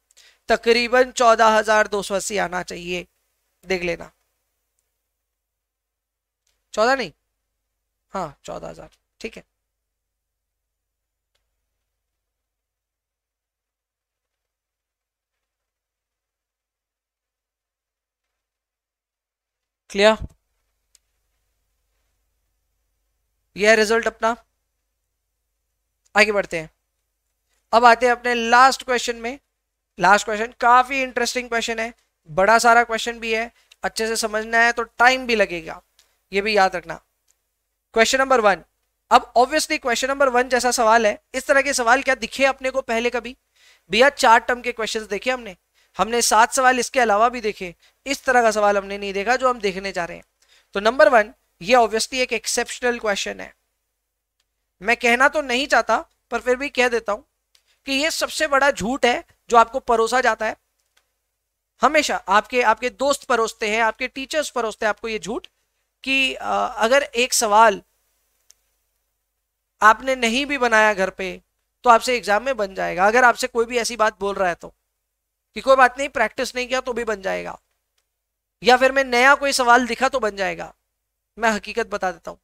तकरीबन चौदह हजार दो सौ अस्सी आना चाहिए देख लेना चौदह नहीं हाँ चौदह हजार ठीक है क्लियर यह रिजल्ट अपना आगे बढ़ते हैं अब आते हैं अपने लास्ट क्वेश्चन में लास्ट क्वेश्चन काफी इंटरेस्टिंग क्वेश्चन है बड़ा सारा क्वेश्चन भी है अच्छे से समझना है तो टाइम भी लगेगा ये भी याद रखना क्वेश्चन नंबर वन अब ऑब्वियसली क्वेश्चन नंबर वन जैसा सवाल है इस तरह के सवाल क्या दिखे अपने को पहले कभी भैया चार टर्म के क्वेश्चन देखे हमने हमने सात सवाल इसके अलावा भी देखे इस तरह का सवाल हमने नहीं देखा जो हम देखने जा रहे हैं तो नंबर वन ये ऑब्वियसली एक एक्सेप्शनल क्वेश्चन है मैं कहना तो नहीं चाहता पर फिर भी कह देता हूं कि ये सबसे बड़ा झूठ है जो आपको परोसा जाता है हमेशा आपके आपके दोस्त परोसते हैं आपके टीचर्स परोसते हैं आपको ये झूठ कि अगर एक सवाल आपने नहीं भी बनाया घर पे तो आपसे एग्जाम में बन जाएगा अगर आपसे कोई भी ऐसी बात बोल रहा है तो कि कोई बात नहीं प्रैक्टिस नहीं किया तो भी बन जाएगा या फिर मैं नया कोई सवाल दिखा तो बन जाएगा मैं हकीकत बता देता हूं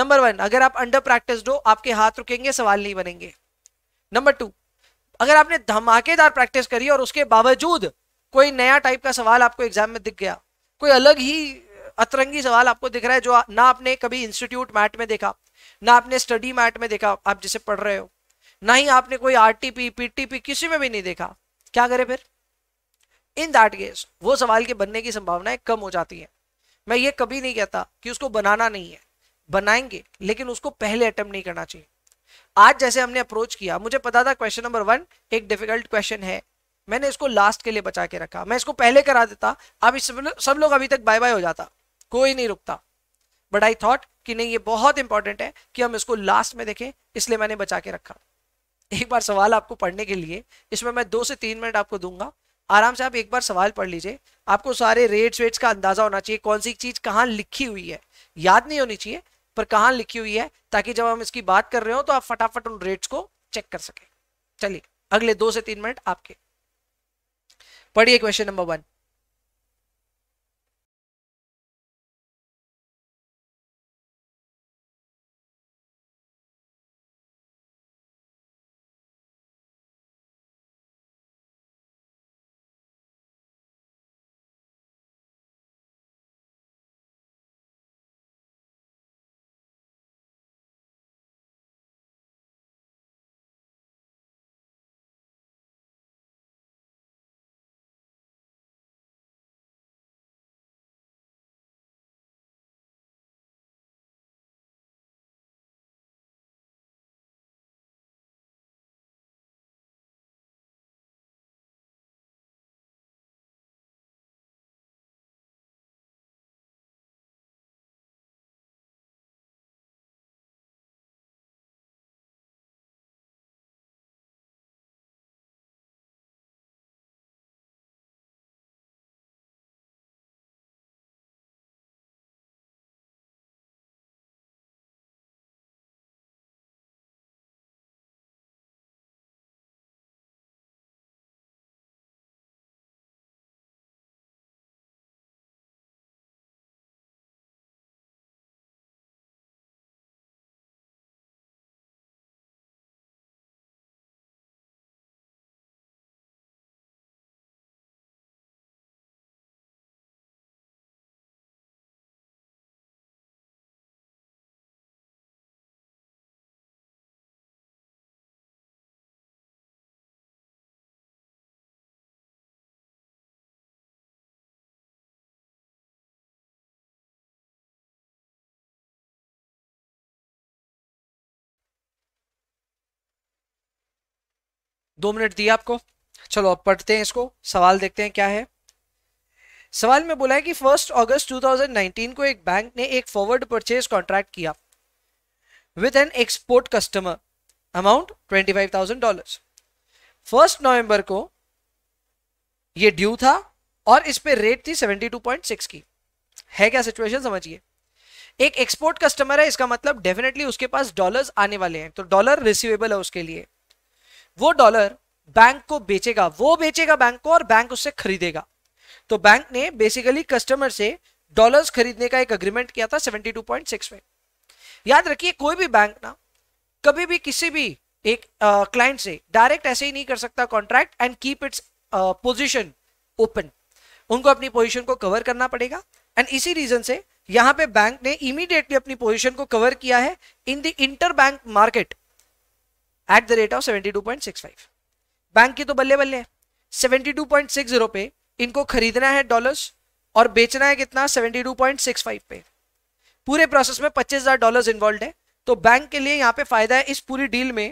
नंबर वन अगर आप अंडर प्रैक्टिस हो आपके हाथ रुकेंगे सवाल नहीं बनेंगे नंबर टू अगर आपने धमाकेदार प्रैक्टिस करी और उसके बावजूद कोई नया टाइप का सवाल आपको एग्जाम में दिख गया कोई अलग ही अतरंगी सवाल आपको दिख रहा है जो ना आपने कभी इंस्टीट्यूट मैट में देखा ना आपने स्टडी मैट में देखा आप जिसे पढ़ रहे हो ना ही आपने कोई आर पीटीपी किसी में भी नहीं देखा क्या करें फिर इन दैट केस वो सवाल के बनने की संभावनाएं कम हो जाती है मैं ये कभी नहीं कहता कि उसको बनाना नहीं है बनाएंगे लेकिन उसको पहले अटेम्प्ट नहीं करना चाहिए आज जैसे हमने अप्रोच किया मुझे पता था क्वेश्चन नंबर वन एक डिफिकल्ट क्वेश्चन है मैंने इसको लास्ट के लिए बचा के रखा मैं इसको पहले करा देता अब इस सब लोग अभी तक बाय बाय हो जाता कोई नहीं रुकता बट आई थॉट कि नहीं ये बहुत इंपॉर्टेंट है कि हम इसको लास्ट में देखें इसलिए मैंने बचा के रखा एक बार सवाल आपको पढ़ने के लिए इसमें मैं दो से तीन मिनट आपको दूंगा आराम से आप एक बार सवाल पढ़ लीजिए आपको सारे रेट्स वेट्स का अंदाजा होना चाहिए कौन सी चीज कहाँ लिखी हुई है याद नहीं होनी चाहिए पर कहा लिखी हुई है ताकि जब हम इसकी बात कर रहे हो तो आप फटाफट उन रेट्स को चेक कर सके चलिए अगले दो से तीन मिनट आपके पढ़िए क्वेश्चन नंबर वन दो मिनट दिया आपको चलो अब पढ़ते हैं इसको सवाल देखते हैं क्या है सवाल में बोला है कि फर्स्ट अगस्त 2019 को एक बैंक ने एक फॉरवर्ड परचेज कॉन्ट्रैक्ट किया with an export customer amount 25,000 dollars first November को ये ड्यू था और इस पे रेट थी 72.6 की है क्या सिचुएशन समझिए एक एक्सपोर्ट कस्टमर है इसका मतलब डेफिनेटली उसके पास डॉलर्स आने वाले हैं तो डॉलर रिसीवेबल है उसके लिए वो डॉलर बैंक को बेचेगा वो बेचेगा बैंक को और बैंक उससे खरीदेगा तो बैंक ने बेसिकली कस्टमर से डॉलर्स खरीदने का एक अग्रीमेंट किया था 72.6 में याद रखिए कोई भी बैंक ना कभी भी किसी भी एक क्लाइंट uh, से डायरेक्ट ऐसे ही नहीं कर सकता contract and keep its position open उनको अपनी पोजिशन को कवर करना पड़ेगा एंड इसी रीजन से यहां पे बैंक ने इमीडिएटली अपनी पोजीशन को कवर किया है in the inter bank market at the rate of five bank के तो बल्ले बल्ले हैं जीरो पे इनको खरीदना है डॉलर्स और बेचना है कितना 72.65 पे पूरे प्रोसेस में 25,000 डॉलर्स इन्वॉल्व है तो बैंक के लिए यहां पे फायदा है इस पूरी डील में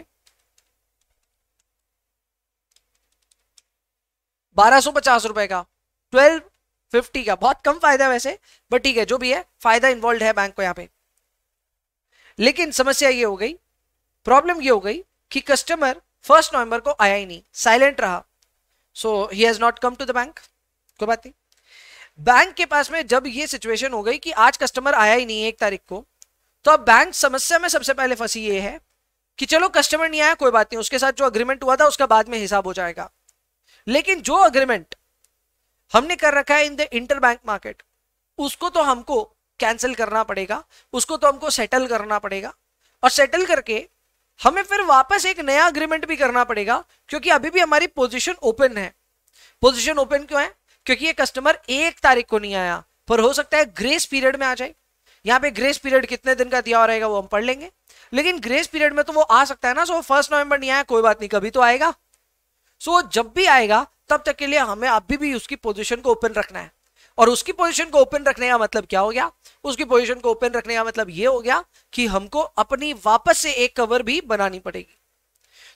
1250 रुपए का 1250 का बहुत कम फायदा है वैसे बट ठीक है जो भी है फायदा इन्वॉल्व है बैंक को यहां पे लेकिन समस्या ये हो गई प्रॉब्लम ये हो गई कि कस्टमर फर्स्ट नवंबर को आया ही नहीं साइलेंट रहा so he has not come to the bank कोई बात नहीं बैंक के पास में जब ये सिचुएशन हो गई कि आज कस्टमर आया ही नहीं एक तारीख को तो अब बैंक समस्या में सबसे पहले फंसी ये है कि चलो कस्टमर नहीं आया कोई बात नहीं उसके साथ जो अग्रीमेंट हुआ था उसका बाद में हिसाब हो जाएगा लेकिन जो अग्रीमेंट हमने कर रखा है in the inter bank market उसको तो हमको कैंसिल करना पड़ेगा उसको तो हमको सेटल करना पड़ेगा और सेटल करके हमें फिर वापस एक नया अग्रीमेंट भी करना पड़ेगा क्योंकि अभी भी हमारी पोजिशन ओपन है पोजिशन ओपन क्यों है क्योंकि ये कस्टमर एक तारीख को नहीं आया पर हो सकता है ग्रेस पीरियड में आ जाए यहाँ पे ग्रेस पीरियड कितने दिन का दिया रहेगा वो हम पढ़ लेंगे लेकिन ग्रेस पीरियड में तो वो आ सकता है ना सो फर्स्ट नवंबर नहीं आया कोई बात नहीं कभी तो आएगा सो जब भी आएगा तब तक के लिए हमें अभी भी उसकी पोजिशन को ओपन रखना है और उसकी पोजीशन को ओपन रखने का मतलब क्या हो गया उसकी पोजीशन को ओपन रखने का मतलब ये हो गया कि हमको अपनी वापस से एक कवर भी बनानी पड़ेगी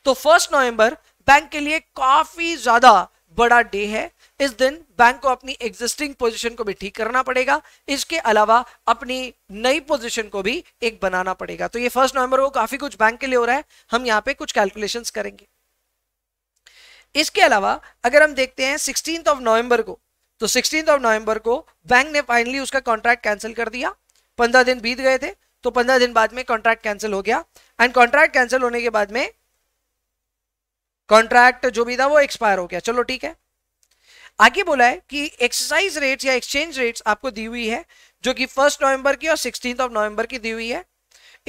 तो फर्स्ट नवंबर बैंक के लिए काफी ज्यादा बड़ा डे है इस दिन बैंक को अपनी एग्जिस्टिंग पोजीशन को भी ठीक करना पड़ेगा इसके अलावा अपनी नई पोजीशन को भी एक बनाना पड़ेगा तो ये फर्स्ट नवंबर को काफी कुछ बैंक के लिए हो रहा है हम यहाँ पे कुछ कैलकुलेशंस करेंगे इसके अलावा अगर हम देखते हैं सिक्सटीन ऑफ नवंबर को तो सिक्सटीन ऑफ नवंबर को बैंक ने फाइनली उसका कॉन्ट्रैक्ट कैंसिल कर दिया पंद्रह दिन बीत गए थे तो पंद्रह दिन बाद में कॉन्ट्रैक्ट कैंसिल हो गया एंड कॉन्ट्रैक्ट कैंसिल होने के बाद में कॉन्ट्रैक्ट जो भी था वो एक्सपायर हो गया चलो ठीक है आगे बोला है कि एक्सरसाइज रेट्स या एक्सचेंज रेट्स आपको दी हुई है जो कि फर्स्ट नवंबर की और सिक्सटीन ऑफ नवंबर की दी हुई है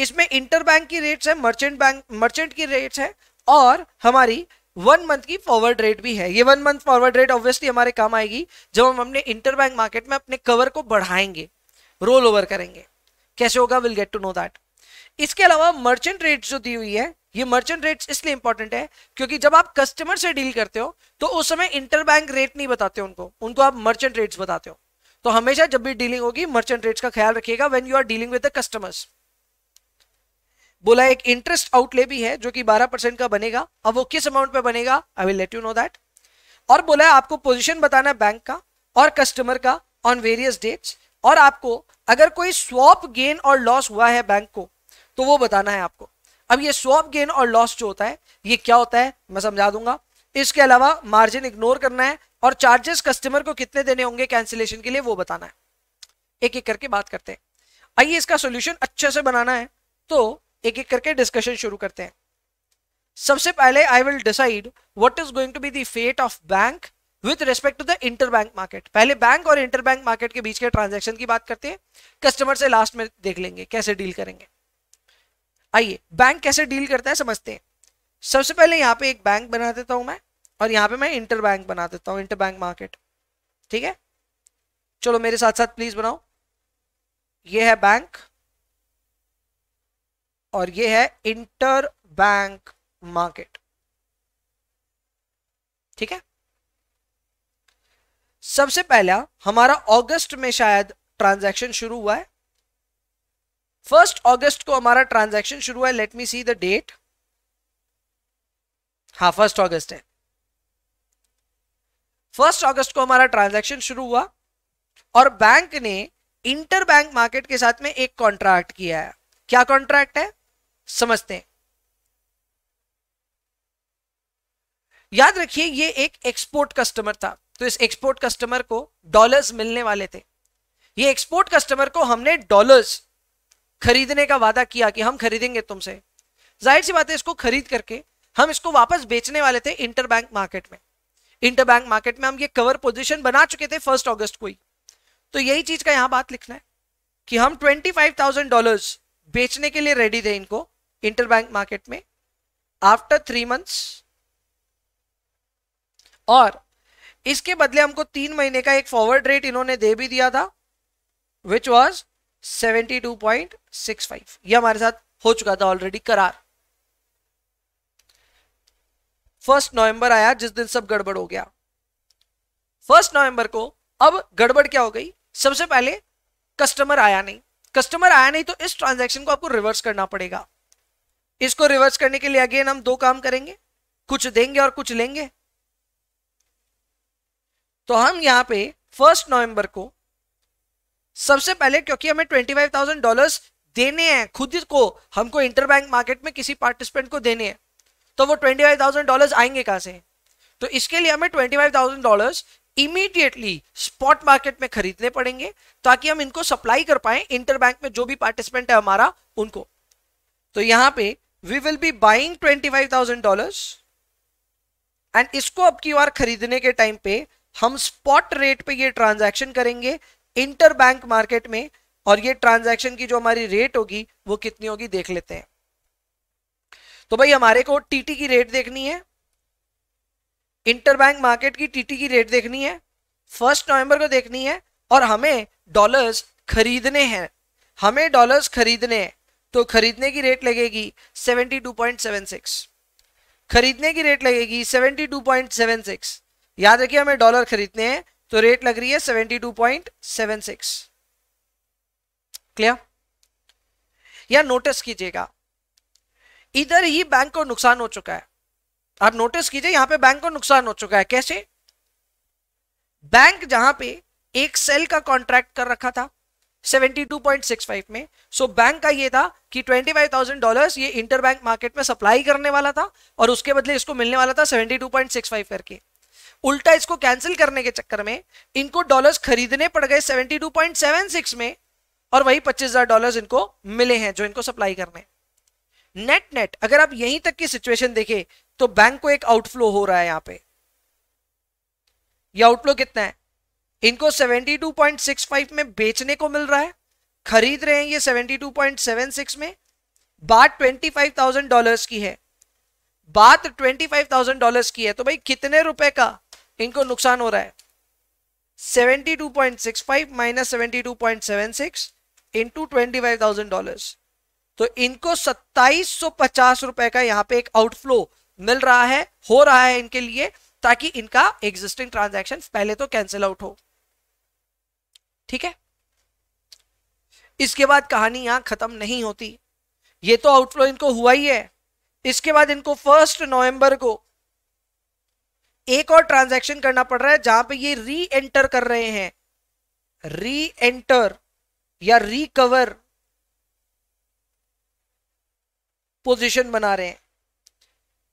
इसमें इंटर बैंक की रेट्स है मर्चेंट बैंक मर्चेंट की रेट्स है और हमारी वन मंथ की फॉरवर्ड रेट भी है ये one month forward rate obviously हमारे काम आएगी जब हम अपने इंटरबैंक मार्केट में अपने कवर को बढ़ाएंगे रोल ओवर करेंगे कैसे होगा will get to know that इसके अलावा मर्चेंट रेट जो दी हुई है ये मर्चेंट रेट्स इसलिए इंपॉर्टेंट है क्योंकि जब आप कस्टमर से डील करते हो तो उस समय इंटरबैंक रेट नहीं बताते उनको उनको आप मर्चेंट रेट्स बताते हो तो हमेशा जब भी डीलिंग होगी मर्चेंट रेट्स का ख्याल रखिएगा when you are dealing with the customers बोला एक इंटरेस्ट आउटले भी है जो कि 12 परसेंट का बनेगा अब वो किस अमाउंट पे बनेगा I will let you know that और बोला है आपको पोजीशन बताना है बैंक का और कस्टमर का ऑन वेरियस डेट्स और आपको अगर कोई स्वॉप गेन और लॉस हुआ है बैंक को तो वो बताना है आपको अब ये स्वॉप गेन और लॉस जो होता है ये क्या होता है मैं समझा दूंगा इसके अलावा मार्जिन इग्नोर करना है और चार्जेस कस्टमर को कितने देने होंगे कैंसिलेशन के लिए वो बताना है एक एक करके बात करते हैं आइए इसका सोल्यूशन अच्छे से बनाना है तो एक एक करके डिस्कशन शुरू करते हैं सबसे पहले I will decide what is going to be the fate of bank with respect to the inter bank market पहले बैंक और इंटर बैंक मार्केट के बीच के ट्रांजेक्शन की बात करते हैं कस्टमर से लास्ट में देख लेंगे कैसे डील करेंगे आइए बैंक कैसे डील करता है समझते हैं सबसे पहले यहाँ पे एक बैंक बना देता हूँ मैं और यहाँ पे मैं इंटर बैंक बना देता हूँ इंटर बैंक मार्केट ठीक है चलो मेरे साथ साथ प्लीज बनाओ ये है बैंक और ये है इंटर बैंक मार्केट ठीक है सबसे पहला हमारा अगस्त में शायद ट्रांजैक्शन शुरू हुआ है फर्स्ट अगस्त को हमारा ट्रांजैक्शन शुरू हुआ है let me see the date हा फर्स्ट अगस्त है फर्स्ट अगस्त को हमारा ट्रांजैक्शन शुरू हुआ और बैंक ने इंटर बैंक मार्केट के साथ में एक कॉन्ट्रैक्ट किया है क्या कॉन्ट्रैक्ट है समझते हैं याद रखिए ये एक एक्सपोर्ट कस्टमर था तो इस एक्सपोर्ट कस्टमर को डॉलर्स मिलने वाले थे ये एक्सपोर्ट कस्टमर को हमने डॉलर्स खरीदने का वादा किया कि हम खरीदेंगे तुमसे जाहिर सी बात है इसको खरीद करके हम इसको वापस बेचने वाले थे इंटरबैंक मार्केट में इंटरबैंक मार्केट में हम ये कवर पोजीशन बना चुके थे फर्स्ट अगस्त को ही तो यही चीज का यहां बात लिखना है कि हम ट्वेंटी फाइव थाउजेंड डॉलर बेचने के लिए रेडी थे इनको इंटरबैंक मार्केट में आफ्टर थ्री मंथ्स और इसके बदले हमको तीन महीने का एक फॉरवर्ड रेट इन्होंने दे भी दिया था विच वॉज 72.65 ये हमारे साथ हो चुका था ऑलरेडी करार फर्स्ट नवंबर आया जिस दिन सब गड़बड़ हो गया फर्स्ट नवंबर को अब गड़बड़ क्या हो गई सबसे पहले कस्टमर आया नहीं कस्टमर आया नहीं तो इस ट्रांजैक्शन को आपको रिवर्स करना पड़ेगा इसको रिवर्स करने के लिए अगेन हम दो काम करेंगे कुछ देंगे और कुछ लेंगे तो हम यहां पे फर्स्ट नवंबर को सबसे पहले क्योंकि हमें ट्वेंटी फाइव थाउजेंड डॉलर देने हैं खुद को हमको इंटरबैंक मार्केट में किसी पार्टिसिपेंट को देने हैं तो वो ट्वेंटी फाइव थाउजेंड डॉलर आएंगे कहां से तो इसके लिए हमें twenty five thousand dollar immediately spot market में खरीदने पड़ेंगे ताकि हम इनको सप्लाई कर पाए इंटरबैंक में जो भी पार्टिसिपेंट है हमारा उनको तो यहां पे we will be buying twenty five thousand dollars and इसको अब की बार खरीदने के टाइम पे हम स्पॉट रेट पे ये ट्रांजैक्शन करेंगे इंटर बैंक मार्केट में और ये ट्रांजैक्शन की जो हमारी रेट होगी वो कितनी होगी देख लेते हैं तो भाई हमारे को टीटी की रेट देखनी है इंटर बैंक मार्केट की टीटी की रेट देखनी है फर्स्ट नवंबर को देखनी है और हमें डॉलर्स खरीदने हैं हमें डॉलर्स खरीदने हैं तो खरीदने की रेट लगेगी 72.76 खरीदने की रेट लगेगी 72.76 याद रखिए हमें डॉलर खरीदने हैं तो रेट लग रही है 72.76 क्लियर या नोटिस कीजिएगा इधर ही बैंक को नुकसान हो चुका है आप नोटिस कीजिए यहां पे बैंक को नुकसान हो चुका है कैसे बैंक जहां पे एक सेल का कॉन्ट्रैक्ट कर रखा था 72.65 में सो so बैंक का ये था कि 25,000 डॉलर्स ये इंटरबैंक मार्केट में सप्लाई करने वाला था और उसके बदले इसको मिलने वाला था 72.65 करके उल्टा इसको कैंसिल करने के चक्कर में इनको डॉलर्स खरीदने पड़ गए 72.76 में और वही 25,000 डॉलर्स इनको मिले हैं जो इनको सप्लाई करने नेट नेट अगर आप यहीं तक की सिचुएशन देखें तो बैंक को एक आउटफ्लो हो रहा है यहां पर ये आउटफ्लो कितना है इनको 72.65 में बेचने को मिल रहा है खरीद रहे हैं ये 72.76 में बात 25,000 डॉलर्स की है बात 25,000 डॉलर्स की है तो भाई कितने रुपए का इनको नुकसान हो रहा है 72.65 माइनस 72.76 इनटू 25,000 डॉलर्स तो इनको 2750 रुपए का यहां पे एक आउटफ्लो मिल रहा है हो रहा है इनके लिए ताकि इनका एग्जिस्टिंग ट्रांजैक्शन पहले तो कैंसिल आउट हो ठीक है इसके बाद कहानी यहां खत्म नहीं होती ये तो आउटफ्लो इनको हुआ ही है इसके बाद इनको फर्स्ट नवंबर को एक और ट्रांजैक्शन करना पड़ रहा है जहां पे ये री एंटर कर रहे हैं री एंटर या रिकवर पोजीशन बना रहे हैं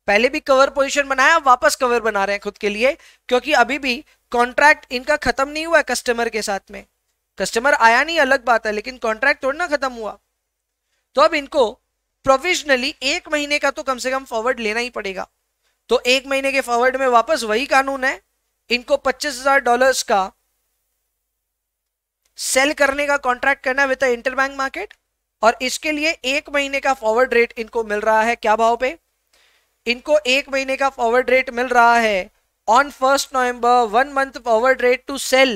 पहले भी कवर पोजीशन बनाया वापस कवर बना रहे हैं खुद के लिए क्योंकि अभी भी कॉन्ट्रैक्ट इनका खत्म नहीं हुआ है कस्टमर के साथ में कस्टमर आया नहीं अलग बात है लेकिन कॉन्ट्रैक्ट थोड़ा खत्म हुआ तो अब इनको प्रोविजनली एक महीने का तो कम से कम फॉरवर्ड लेना ही पड़ेगा तो एक महीने के फॉरवर्ड में वापस वही कानून है इनको पच्चीस हजार डॉलर का सेल करने का कॉन्ट्रैक्ट करना विद इंटर बैंक मार्केट और इसके लिए एक महीने का फॉरवर्ड रेट इनको मिल रहा है क्या भाव पे इनको एक महीने का फॉरवर्ड रेट मिल रहा है on first November one month forward rate to sell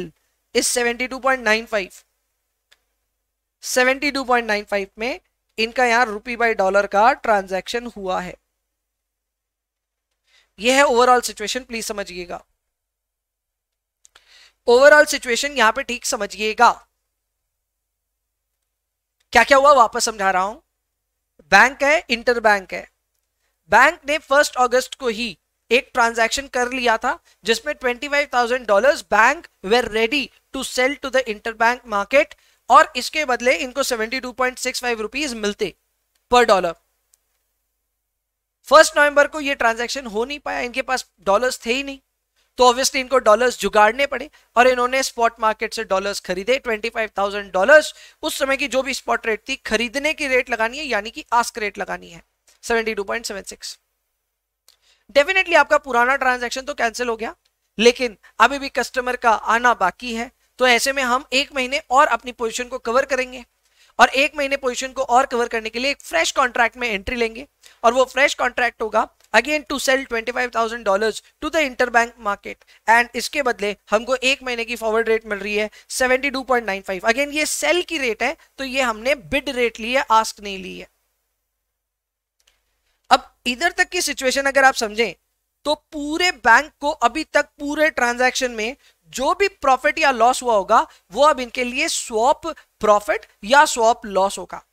is 72.95 72.95 में इनका यहां रुपी बाय डॉलर का ट्रांजैक्शन हुआ है यह है ओवरऑल सिचुएशन प्लीज समझिएगा ओवरऑल सिचुएशन यहां पे ठीक समझिएगा क्या क्या हुआ वापस समझा रहा हूं बैंक है इंटर बैंक है बैंक ने फर्स्ट अगस्त को ही एक ट्रांजैक्शन कर लिया था जिसमें 25,000 dollars bank were ready to sell to the interbank market और इसके बदले इनको 72.65 रुपीस मिलते पर डॉलर फर्स्ट नवंबर को ये ट्रांजैक्शन हो नहीं पाया इनके पास डॉलर्स थे ही नहीं तो ऑब्वियसली इनको डॉलर्स जुगाड़ने पड़े और इन्होंने स्पॉट मार्केट से डॉलर्स खरीदे 25,000 डॉलर्स उस समय की जो भी स्पॉट रेट थी खरीदने की रेट लगानी है यानी कि आस्क रेट लगानी है 72.76 डेफिनेटली आपका पुराना ट्रांजेक्शन तो कैंसिल हो गया लेकिन अभी भी कस्टमर का आना बाकी है तो ऐसे में हम एक महीने और अपनी पोजिशन को कवर करेंगे और एक महीने पोजिशन को और कवर करने के लिए एक फ्रेश कॉन्ट्रैक्ट में एंट्री लेंगे और वो फ्रेश कॉन्ट्रैक्ट होगा again to sell twenty five thousand dollar to the inter bank market and इसके बदले हमको एक महीने की फॉरवर्ड रेट मिल रही है seventy two point nine five again ये सेल की रेट है तो ये हमने बिड रेट ली है आस्क नहीं ली है अब इधर तक की सिचुएशन अगर आप समझें तो पूरे बैंक को अभी तक पूरे ट्रांजैक्शन में जो भी प्रॉफिट या लॉस हुआ होगा वो अब इनके लिए स्वॉप प्रॉफिट या स्वॉप लॉस होगा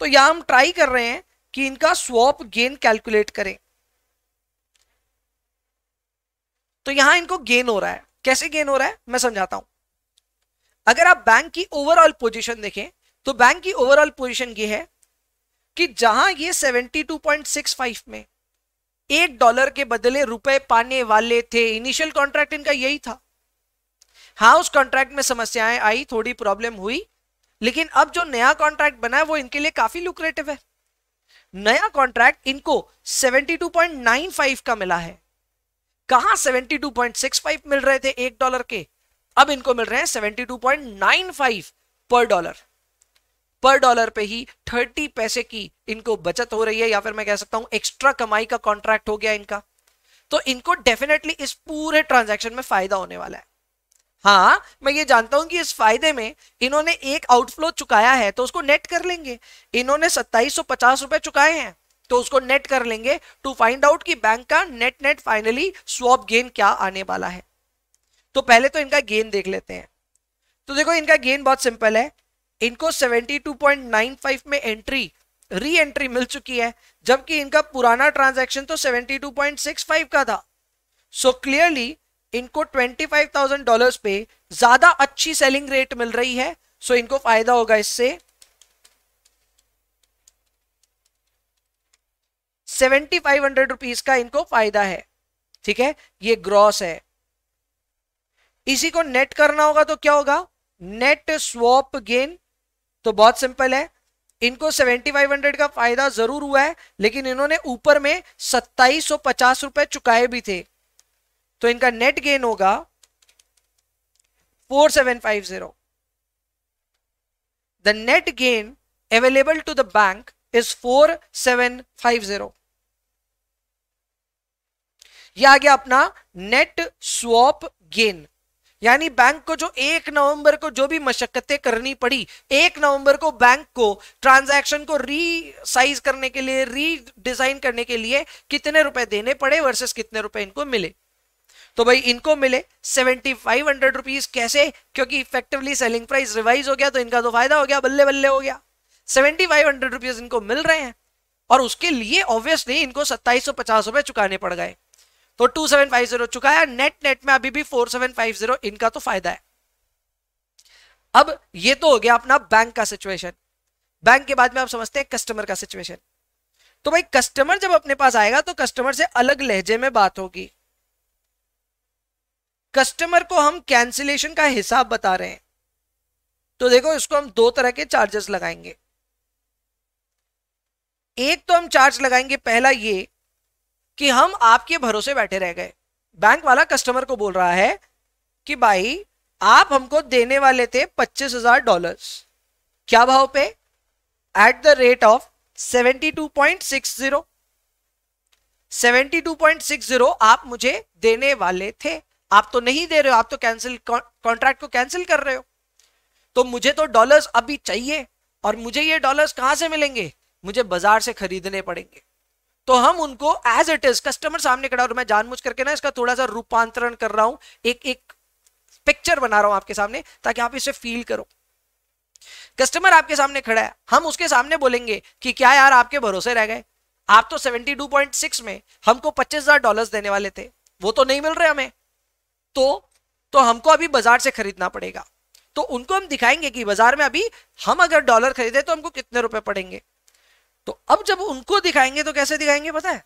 तो यहां हम ट्राई कर रहे हैं कि इनका स्वॉप गेन कैलकुलेट करें तो यहां इनको गेन हो रहा है कैसे गेन हो रहा है मैं समझाता हूं अगर आप बैंक की ओवरऑल पोजीशन देखें तो बैंक की ओवरऑल पोजीशन ये है कि जहां ये 72.65 में एक डॉलर के बदले रुपए पाने वाले थे इनिशियल कॉन्ट्रैक्ट इनका यही था हाँ, उस कॉन्ट्रैक्ट में समस्याएं आई थोड़ी प्रॉब्लम हुई लेकिन अब जो नया कॉन्ट्रैक्ट बना है वो इनके लिए काफी लुक्रेटिव है नया कॉन्ट्रैक्ट इनको 72.95 का मिला है कहा 72.65 मिल रहे थे एक डॉलर के अब इनको मिल रहे हैं 72.95 पर डॉलर पर डॉलर पे ही 30 पैसे की इनको बचत हो रही है या फिर मैं कह सकता हूं एक्स्ट्रा कमाई का कॉन्ट्रैक्ट हो गया इनका तो इनको डेफिनेटली इस पूरे ट्रांजेक्शन में फायदा होने वाला है हाँ मैं ये जानता हूं कि इस फायदे में इन्होंने एक आउटफ्लो चुकाया है तो उसको नेट कर लेंगे इन्होंने सत्ताईस रुपए चुकाए हैं तो उसको नेट कर लेंगे टू फाइंड आउट कि बैंक का net net finally swap gain क्या आने वाला है तो पहले तो इनका गेन देख लेते हैं तो देखो इनका गेन बहुत सिंपल है इनको 72.95 में एंट्री री एंट्री मिल चुकी है जबकि इनका पुराना ट्रांजैक्शन तो 72.65 का था सो so क्लियरली इनको ट्वेंटी फाइव थाउजेंड डॉलर पे ज्यादा अच्छी सेलिंग रेट मिल रही है सो so इनको फायदा होगा इससे सेवेंटी फाइव हंड्रेड रुपीज का इनको फायदा है ठीक है ये ग्रॉस है इसी को नेट करना होगा तो क्या होगा नेट स्वॉप गेन तो बहुत सिंपल है इनको 7500 का फायदा जरूर हुआ है लेकिन इन्होंने ऊपर में सत्ताईस सौ रुपए चुकाए भी थे तो इनका नेट गेन होगा 4750 the net gain available to the bank is 4750 ये आ गया अपना नेट स्वॉप गेन यानी बैंक को जो एक नवंबर को जो भी मशक्कतें करनी पड़ी एक नवंबर को बैंक को ट्रांजैक्शन को रीसाइज करने के लिए रीडिजाइन करने के लिए कितने रुपए देने पड़े वर्सेस कितने रुपए इनको मिले तो भाई इनको मिले सेवेंटी फाइव हंड्रेड रुपीज कैसे क्योंकि इफेक्टिवली सेलिंग प्राइस रिवाइज हो गया तो इनका तो फायदा हो गया बल्ले बल्ले हो गया सेवेंटी फाइव हंड्रेड रुपीज इनको मिल रहे हैं और उसके लिए ऑब्वियसली इनको सत्ताईस सौ पचास रुपए चुकाने पड़ गए तो टू सेवन फाइव जीरो चुकाया नेट नेट में अभी भी फोर सेवन फाइव जीरो इनका तो फायदा है अब ये तो हो गया अपना बैंक का सिचुएशन बैंक के बाद में आप समझते हैं कस्टमर का सिचुएशन तो भाई कस्टमर जब अपने पास आएगा तो कस्टमर से अलग लहजे में बात होगी कस्टमर को हम कैंसिलेशन का हिसाब बता रहे हैं तो देखो इसको हम दो तरह के चार्जेस लगाएंगे एक तो हम चार्ज लगाएंगे पहला ये कि हम आपके भरोसे बैठे रह गए बैंक वाला कस्टमर को बोल रहा है कि भाई आप हमको देने वाले थे पच्चीस हजार डॉलर क्या भाव पे at the rate of seventy two point six zero seventy two point six zero आप मुझे देने वाले थे आप तो नहीं दे रहे हो आप तो कैंसिल कॉन्ट्रैक्ट को कैंसिल कर रहे हो तो मुझे तो डॉलर्स अभी चाहिए और मुझे ये डॉलर्स कहां से मिलेंगे मुझे बाजार से खरीदने पड़ेंगे तो हम उनको एज इट इज कस्टमर सामने खड़ा और मैं जानबूझ करके ना इसका थोड़ा सा रूपांतरण कर रहा हूं एक एक पिक्चर बना रहा हूं आपके सामने ताकि आप इसे फील करो कस्टमर आपके सामने खड़ा है हम उसके सामने बोलेंगे कि क्या यार आपके भरोसे रह गए आप तो 72.6 में हमको 25,000 डॉलर्स देने वाले थे वो तो नहीं मिल रहे हमें तो तो हमको अभी बाजार से खरीदना पड़ेगा तो उनको हम दिखाएंगे कि बाजार में अभी हम अगर डॉलर खरीदे तो हमको कितने रुपए पड़ेंगे तो अब जब उनको दिखाएंगे तो कैसे दिखाएंगे पता है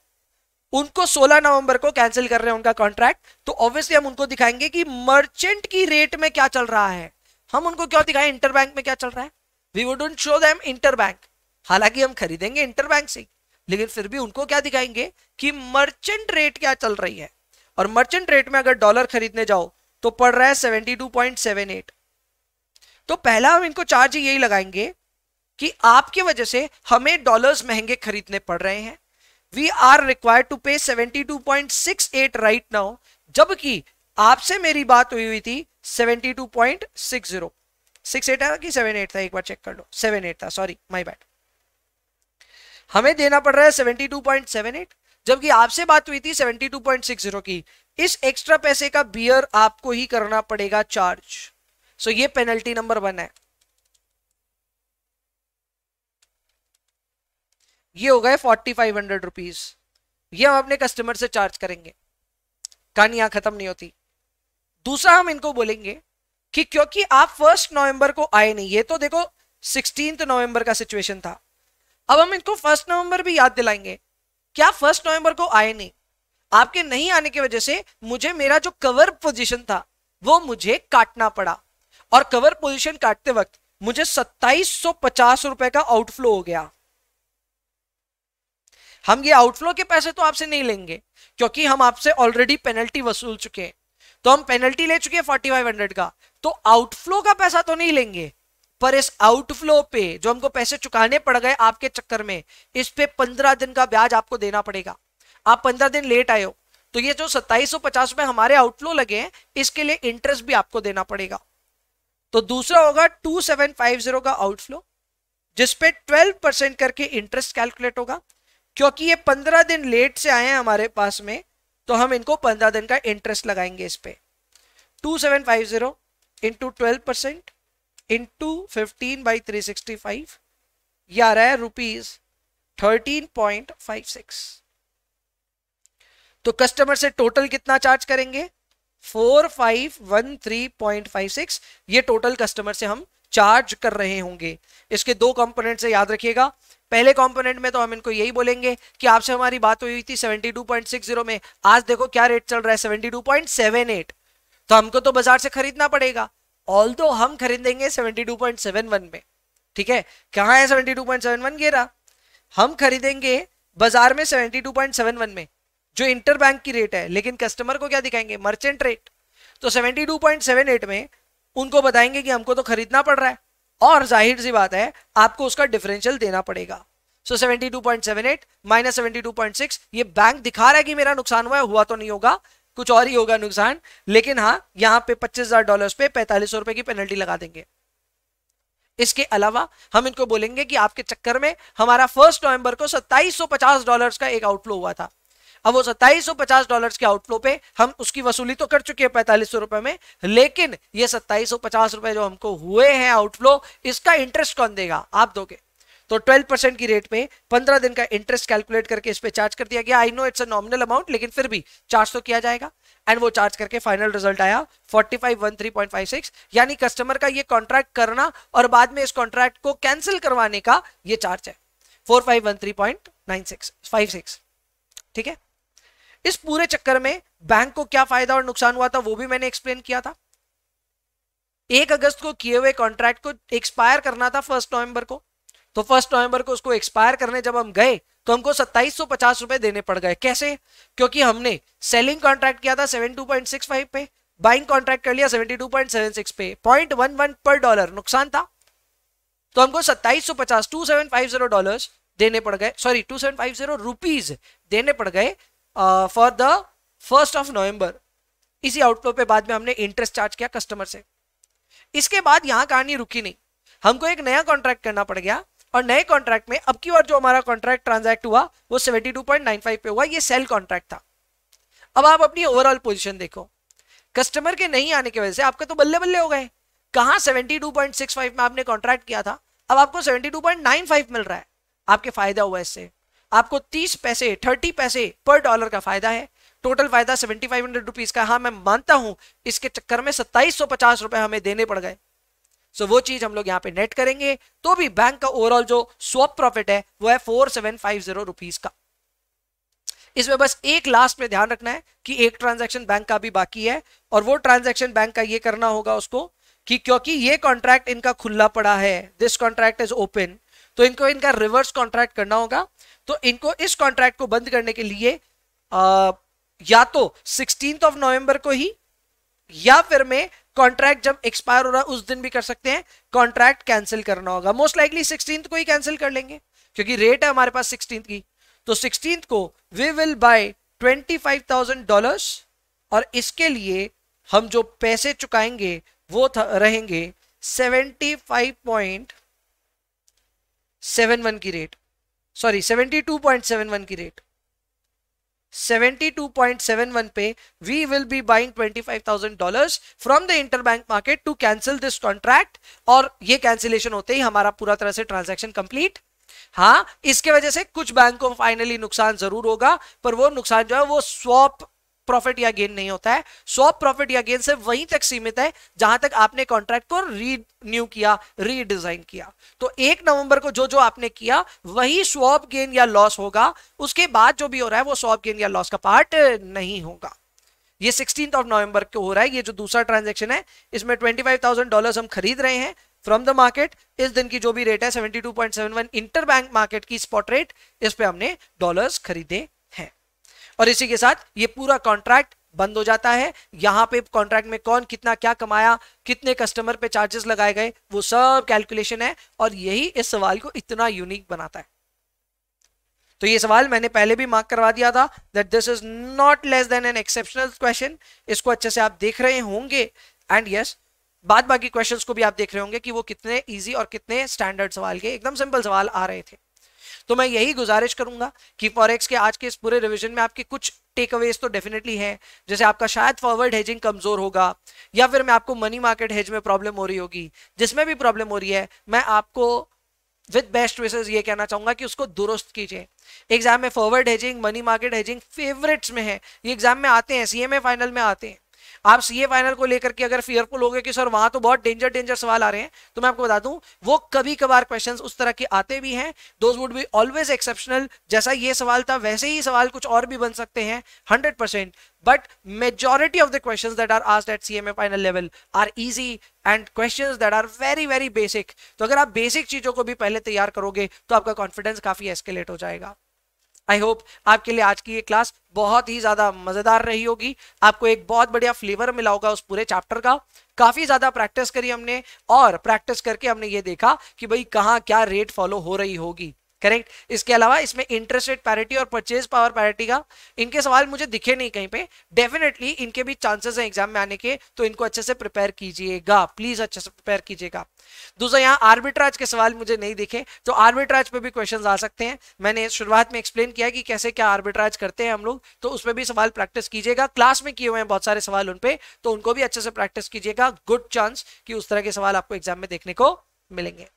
उनको 16 नवंबर को कैंसिल कर रहे हैं उनका कॉन्ट्रैक्ट तो ऑब्वियसली हम उनको दिखाएंगे कि मर्चेंट की रेट में क्या चल रहा है हम उनको क्यों दिखाएं इंटर बैंक में क्या चल रहा है we wouldn't show them inter bank हालांकि हम खरीदेंगे इंटर बैंक से लेकिन फिर भी उनको क्या दिखाएंगे कि मर्चेंट रेट क्या चल रही है और मर्चेंट रेट में अगर डॉलर खरीदने जाओ तो पड़ रहा है 72.78 टू पॉइंट सेवन एट तो पहला हम इनको चार्ज यही लगाएंगे कि आपकी वजह से हमें डॉलर्स महंगे खरीदने पड़ रहे हैं वी आर रिक्वायर्ड टू पे 72.68 राइट नाउ जबकि आपसे मेरी बात हुई हुई थी 72.60 68 था कि 78 था एक बार चेक कर लो 78 था सॉरी माय बैड हमें देना पड़ रहा है 72.78 जबकि आपसे बात हुई थी 72.60 की इस एक्स्ट्रा पैसे का बियर आपको ही करना पड़ेगा चार्ज सो so ये पेनल्टी नंबर वन है ये हो गए फोर्टी फाइव हंड्रेड रुपीज ये हम अपने कस्टमर से चार्ज करेंगे कहानी खत्म नहीं होती दूसरा हम इनको बोलेंगे कि क्योंकि आप फर्स्ट नवंबर को आए नहीं ये तो देखो सिक्सटीन नवंबर का सिचुएशन था अब हम इनको फर्स्ट नवंबर भी याद दिलाएंगे क्या फर्स्ट नवंबर को आए नहीं आपके नहीं आने की वजह से मुझे मेरा जो कवर पोजीशन था वो मुझे काटना पड़ा और कवर पोजीशन काटते वक्त मुझे सत्ताईस रुपए का आउटफ्लो हो गया हम ये आउटफ्लो के पैसे तो आपसे नहीं लेंगे क्योंकि हम आपसे ऑलरेडी पेनल्टी वसूल चुके हैं तो हम पेनल्टी ले चुके हैं 4500 का तो आउटफ्लो का पैसा तो नहीं लेंगे पर इस आउटफ्लो पे जो हमको पैसे चुकाने पड़ गए आपके चक्कर में इस पे पंद्रह दिन का ब्याज आपको देना पड़ेगा आप पंद्रह दिन लेट आए हो तो ये जो सत्ताईस में हमारे आउटफ्लो लगे हैं इसके लिए इंटरेस्ट भी आपको देना पड़ेगा तो दूसरा होगा 2750 का आउटफ्लो जिसपे 12 परसेंट करके इंटरेस्ट कैलकुलेट होगा क्योंकि ये 15 दिन लेट से आए हैं हमारे पास में तो हम इनको 15 दिन का इंटरेस्ट लगाएंगे इस पे 2750 seven five zero into twelve percent into fifteen by three sixty five ये आ रहा है rupees thirteen point five six तो कस्टमर से टोटल कितना चार्ज करेंगे four five one three point five six ये टोटल कस्टमर से हम चार्ज कर रहे होंगे इसके दो कंपोनेंट से याद रखिएगा पहले कंपोनेंट में तो हम इनको यही बोलेंगे कि आपसे हमारी बात हुई थी 72.60 में आज देखो क्या रेट चल रहा है 72.78 तो हमको तो बाजार से खरीदना पड़ेगा ऑल तो हम खरीदेंगे 72.71 में ठीक है कहाँ है 72.71 गेरा हम खरीदेंगे बाजार में 72.71 में जो इंटर बैंक की रेट है लेकिन कस्टमर को क्या दिखाएंगे मर्चेंट रेट तो 72.78 में उनको बताएंगे कि हमको तो खरीदना पड़ रहा है और जाहिर सी बात है आपको उसका डिफरेंशियल देना पड़ेगा so seventy two point seven eight minus seventy two point six ये बैंक दिखा रहा है कि मेरा नुकसान हुआ है हुआ तो नहीं होगा कुछ और ही होगा नुकसान लेकिन हाँ यहाँ पे पच्चीस हजार डॉलर पे पैंतालीस रुपए की पेनल्टी लगा देंगे इसके अलावा हम इनको बोलेंगे कि आपके चक्कर में हमारा फर्स्ट नवंबर को 2750 डॉलर्स का एक आउटफ्लो हुआ था अब वो 2750 डॉलर्स के आउटफ्लो पे हम उसकी वसूली तो कर चुके हैं पैंतालीस रुपए में लेकिन ये पचास रुपए जो हमको हुए हैं आउटफ्लो इसका इंटरेस्ट कौन देगा आप दोगे तो 12 की रेट में 15 दिन का इंटरेस्ट कैलकुलेट करके इस पे चार्ज कर दिया गया I know it's a nominal amount लेकिन फिर भी चार्ज तो किया जाएगा एंड वो चार्ज करके फाइनल रिजल्ट आया 4513.56 यानी कस्टमर का ये कॉन्ट्रैक्ट करना और बाद में इस कॉन्ट्रैक्ट को कैंसिल करवाने का ये चार्ज है 4513.96 56 ठीक है इस पूरे चक्कर में बैंक को क्या फायदा और नुकसान हुआ था वो भी मैंने एक्सप्लेन किया था एक अगस्त को किए हुए कॉन्ट्रैक्ट को एक्सपायर करना था फर्स्ट नवंबर को तो फर्स्ट नवंबर को उसको एक्सपायर करने जब हम गए तो हमको सत्ताईस रुपए देने पड़ गए कैसे क्योंकि हमने सेलिंग कॉन्ट्रैक्ट किया था 72.65 पे बाइंग कॉन्ट्रैक्ट कर लिया 72.76 पे पॉइंट पर डॉलर नुकसान था तो हमको सत्ताईस सौ पचास two seven five zero dollar देने पड़ गए sorry two seven five zero rupees देने पड़ गए for the first of November इसी आउटफ्लो पे बाद में हमने इंटरेस्ट चार्ज किया कस्टमर से इसके बाद यहां कहानी रुकी नहीं हमको एक नया कॉन्ट्रैक्ट करना पड़ गया और नए कॉन्ट्रैक्ट में अब की बार जो हमारा कॉन्ट्रैक्ट ट्रांजैक्ट हुआ वो 72.95 पे हुआ ये सेल कॉन्ट्रैक्ट था अब आप अपनी ओवरऑल पोजीशन देखो कस्टमर के नहीं आने की वजह से आपके तो बल्ले बल्ले हो गए कहाँ 72.65 में आपने कॉन्ट्रैक्ट किया था अब आपको 72.95 मिल रहा है आपके फायदा हुआ इससे आपको तीस पैसे थर्टी पैसे पर डॉलर का फायदा है टोटल फायदा सेवेंटी फाइव हंड्रेड रुपीज का हाँ मैं मानता हूँ इसके चक्कर में सत्ताईस सौ पचास रुपए हमें देने पड़ गए सो वो चीज हम लोग यहाँ पे नेट करेंगे तो भी बैंक का ओवरऑल जो स्वॉप प्रॉफिट है वो है four seven five zero rupees का इसमें बस एक लास्ट में ध्यान रखना है कि एक ट्रांजेक्शन बैंक का भी बाकी है और वो ट्रांजेक्शन बैंक का ये करना होगा उसको कि क्योंकि ये कॉन्ट्रैक्ट इनका खुला पड़ा है दिस कॉन्ट्रैक्ट इज ओपन तो इनको इनका रिवर्स कॉन्ट्रैक्ट करना होगा तो इनको इस कॉन्ट्रैक्ट को बंद करने के लिए आ, या तो सिक्सटीन ऑफ नवंबर को ही या फिर में कॉन्ट्रैक्ट जब एक्सपायर हो रहा है उस दिन भी कर सकते हैं कॉन्ट्रैक्ट कैंसिल करना होगा मोस्ट लाइकली सिक्सटीन को ही कैंसिल कर लेंगे क्योंकि रेट है हमारे पास सिक्सटीन की तो सिक्सटीन को we will buy twenty five thousand dollar और इसके लिए हम जो पैसे चुकाएंगे वो रहेंगे seventy five point seven one की rate sorry seventy two point seven one की रेट 72.71 पे we will be buying 25,000 dollars from the interbank market to cancel this contract और ये कैंसिलेशन होते ही हमारा पूरा तरह से ट्रांजैक्शन कंप्लीट हाँ इसके वजह से कुछ बैंकों को फाइनली नुकसान जरूर होगा पर वो नुकसान जो है वो स्वॉप प्रॉफिट या गेन नहीं होता है स्वॉप प्रॉफिट या गेन सिर्फ वहीं तक सीमित है जहां तक आपने कॉन्ट्रैक्ट को रीन्यू किया रीडिजाइन किया तो एक नवंबर को जो जो आपने किया वही स्वॉप गेन या लॉस होगा उसके बाद जो भी हो रहा है वो स्वॉप गेन या लॉस का पार्ट नहीं होगा ये सिक्सटीन ऑफ नवंबर को हो रहा है ये जो दूसरा ट्रांजेक्शन है इसमें ट्वेंटी फाइव थाउजेंड डॉलर हम खरीद रहे हैं फ्रॉम द मार्केट इस दिन की जो भी रेट है 72.71 इंटर बैंक मार्केट की स्पॉट रेट इस पे हमने डॉलर्स खरीदे और इसी के साथ ये पूरा कॉन्ट्रैक्ट बंद हो जाता है यहाँ पे कॉन्ट्रैक्ट में कौन कितना क्या कमाया कितने कस्टमर पे चार्जेस लगाए गए वो सब कैलकुलेशन है और यही इस सवाल को इतना यूनिक बनाता है तो ये सवाल मैंने पहले भी मार्क करवा दिया था that this is not less than an exceptional question इसको अच्छे से आप देख रहे होंगे एंड यस yes, बाद बाकी क्वेश्चंस को भी आप देख रहे होंगे कि वो कितने इजी और कितने स्टैंडर्ड सवाल के एकदम सिंपल सवाल आ रहे थे तो मैं यही गुजारिश करूंगा कि फॉरेक्स के आज के इस पूरे रिविजन में आपके कुछ टेक अवेज तो डेफिनेटली है जैसे आपका शायद फॉरवर्ड हेजिंग कमजोर होगा या फिर मैं आपको मनी मार्केट हेज में प्रॉब्लम हो रही होगी जिसमें भी प्रॉब्लम हो रही है मैं आपको विद बेस्ट विशेज ये कहना चाहूंगा कि उसको दुरुस्त कीजिए एग्जाम में forward hedging money market hedging favourites में है ये एग्जाम में आते हैं सीएमए फाइनल में आते हैं आप सीए फाइनल को लेकर के अगर फियरफुल हो गए कि सर वहां तो बहुत डेंजर डेंजर सवाल आ रहे हैं तो मैं आपको बता दूं वो कभी कभार क्वेश्चन उस तरह के आते भी हैं those would be always exceptional जैसा ये सवाल था वैसे ही सवाल कुछ और भी बन सकते हैं hundred percent but majority of the questions that are asked at CMA final level are easy and question that are very very basic तो अगर आप बेसिक चीजों को भी पहले तैयार करोगे तो आपका कॉन्फिडेंस काफी एस्केलेट हो जाएगा आई होप आपके लिए आज की ये क्लास बहुत ही ज़्यादा मज़ेदार रही होगी आपको एक बहुत बढ़िया फ्लेवर मिला होगा उस पूरे चैप्टर का काफ़ी ज़्यादा प्रैक्टिस करी हमने और प्रैक्टिस करके हमने ये देखा कि भाई कहाँ क्या रेट फॉलो हो रही होगी करेक्ट इसके अलावा इसमें इंटरेस्ट रेट पैरिटी और परचेज पावर पैरिटी का इनके सवाल मुझे दिखे नहीं कहीं पे डेफिनेटली इनके भी चांसेस हैं एग्जाम में आने के तो इनको अच्छे से प्रिपेयर कीजिएगा प्लीज अच्छे से प्रिपेयर कीजिएगा दूसरा यहाँ आर्बिट्राज के सवाल मुझे नहीं दिखे तो आर्बिट्राज पे भी क्वेश्चन आ सकते हैं मैंने शुरुआत में एक्सप्लेन किया कि कैसे क्या आर्बिट्राज करते हैं हम लोग तो उसमें भी सवाल प्रैक्टिस कीजिएगा क्लास में किए हुए हैं बहुत सारे सवाल उनपे तो उनको भी अच्छे से प्रैक्टिस कीजिएगा गुड चांस कि उस तरह के सवाल आपको एग्जाम में देखने को मिलेंगे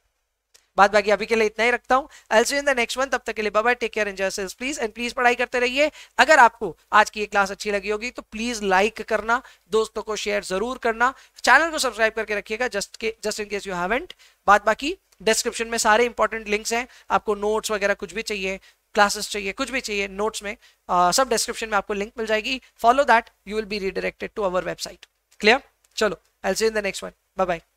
बात बाकी अभी के लिए इतना ही रखता हूँ see in the next one तब तक के लिए bye take care enjoy sales please and please पढ़ाई करते रहिए अगर आपको आज की ये क्लास अच्छी लगी होगी तो प्लीज लाइक करना दोस्तों को शेयर जरूर करना चैनल को सब्सक्राइब करके रखिएगा जस्ट के just in case you haven't बात बाकी डिस्क्रिप्शन में सारे इंपॉर्टेंट लिंक्स हैं आपको नोट्स वगैरह कुछ भी चाहिए क्लासेस चाहिए कुछ भी चाहिए नोट्स में आ, सब डिस्क्रिप्शन में आपको लिंक मिल जाएगी follow that you will be redirected to our website clear चलो I see in the next one bye bye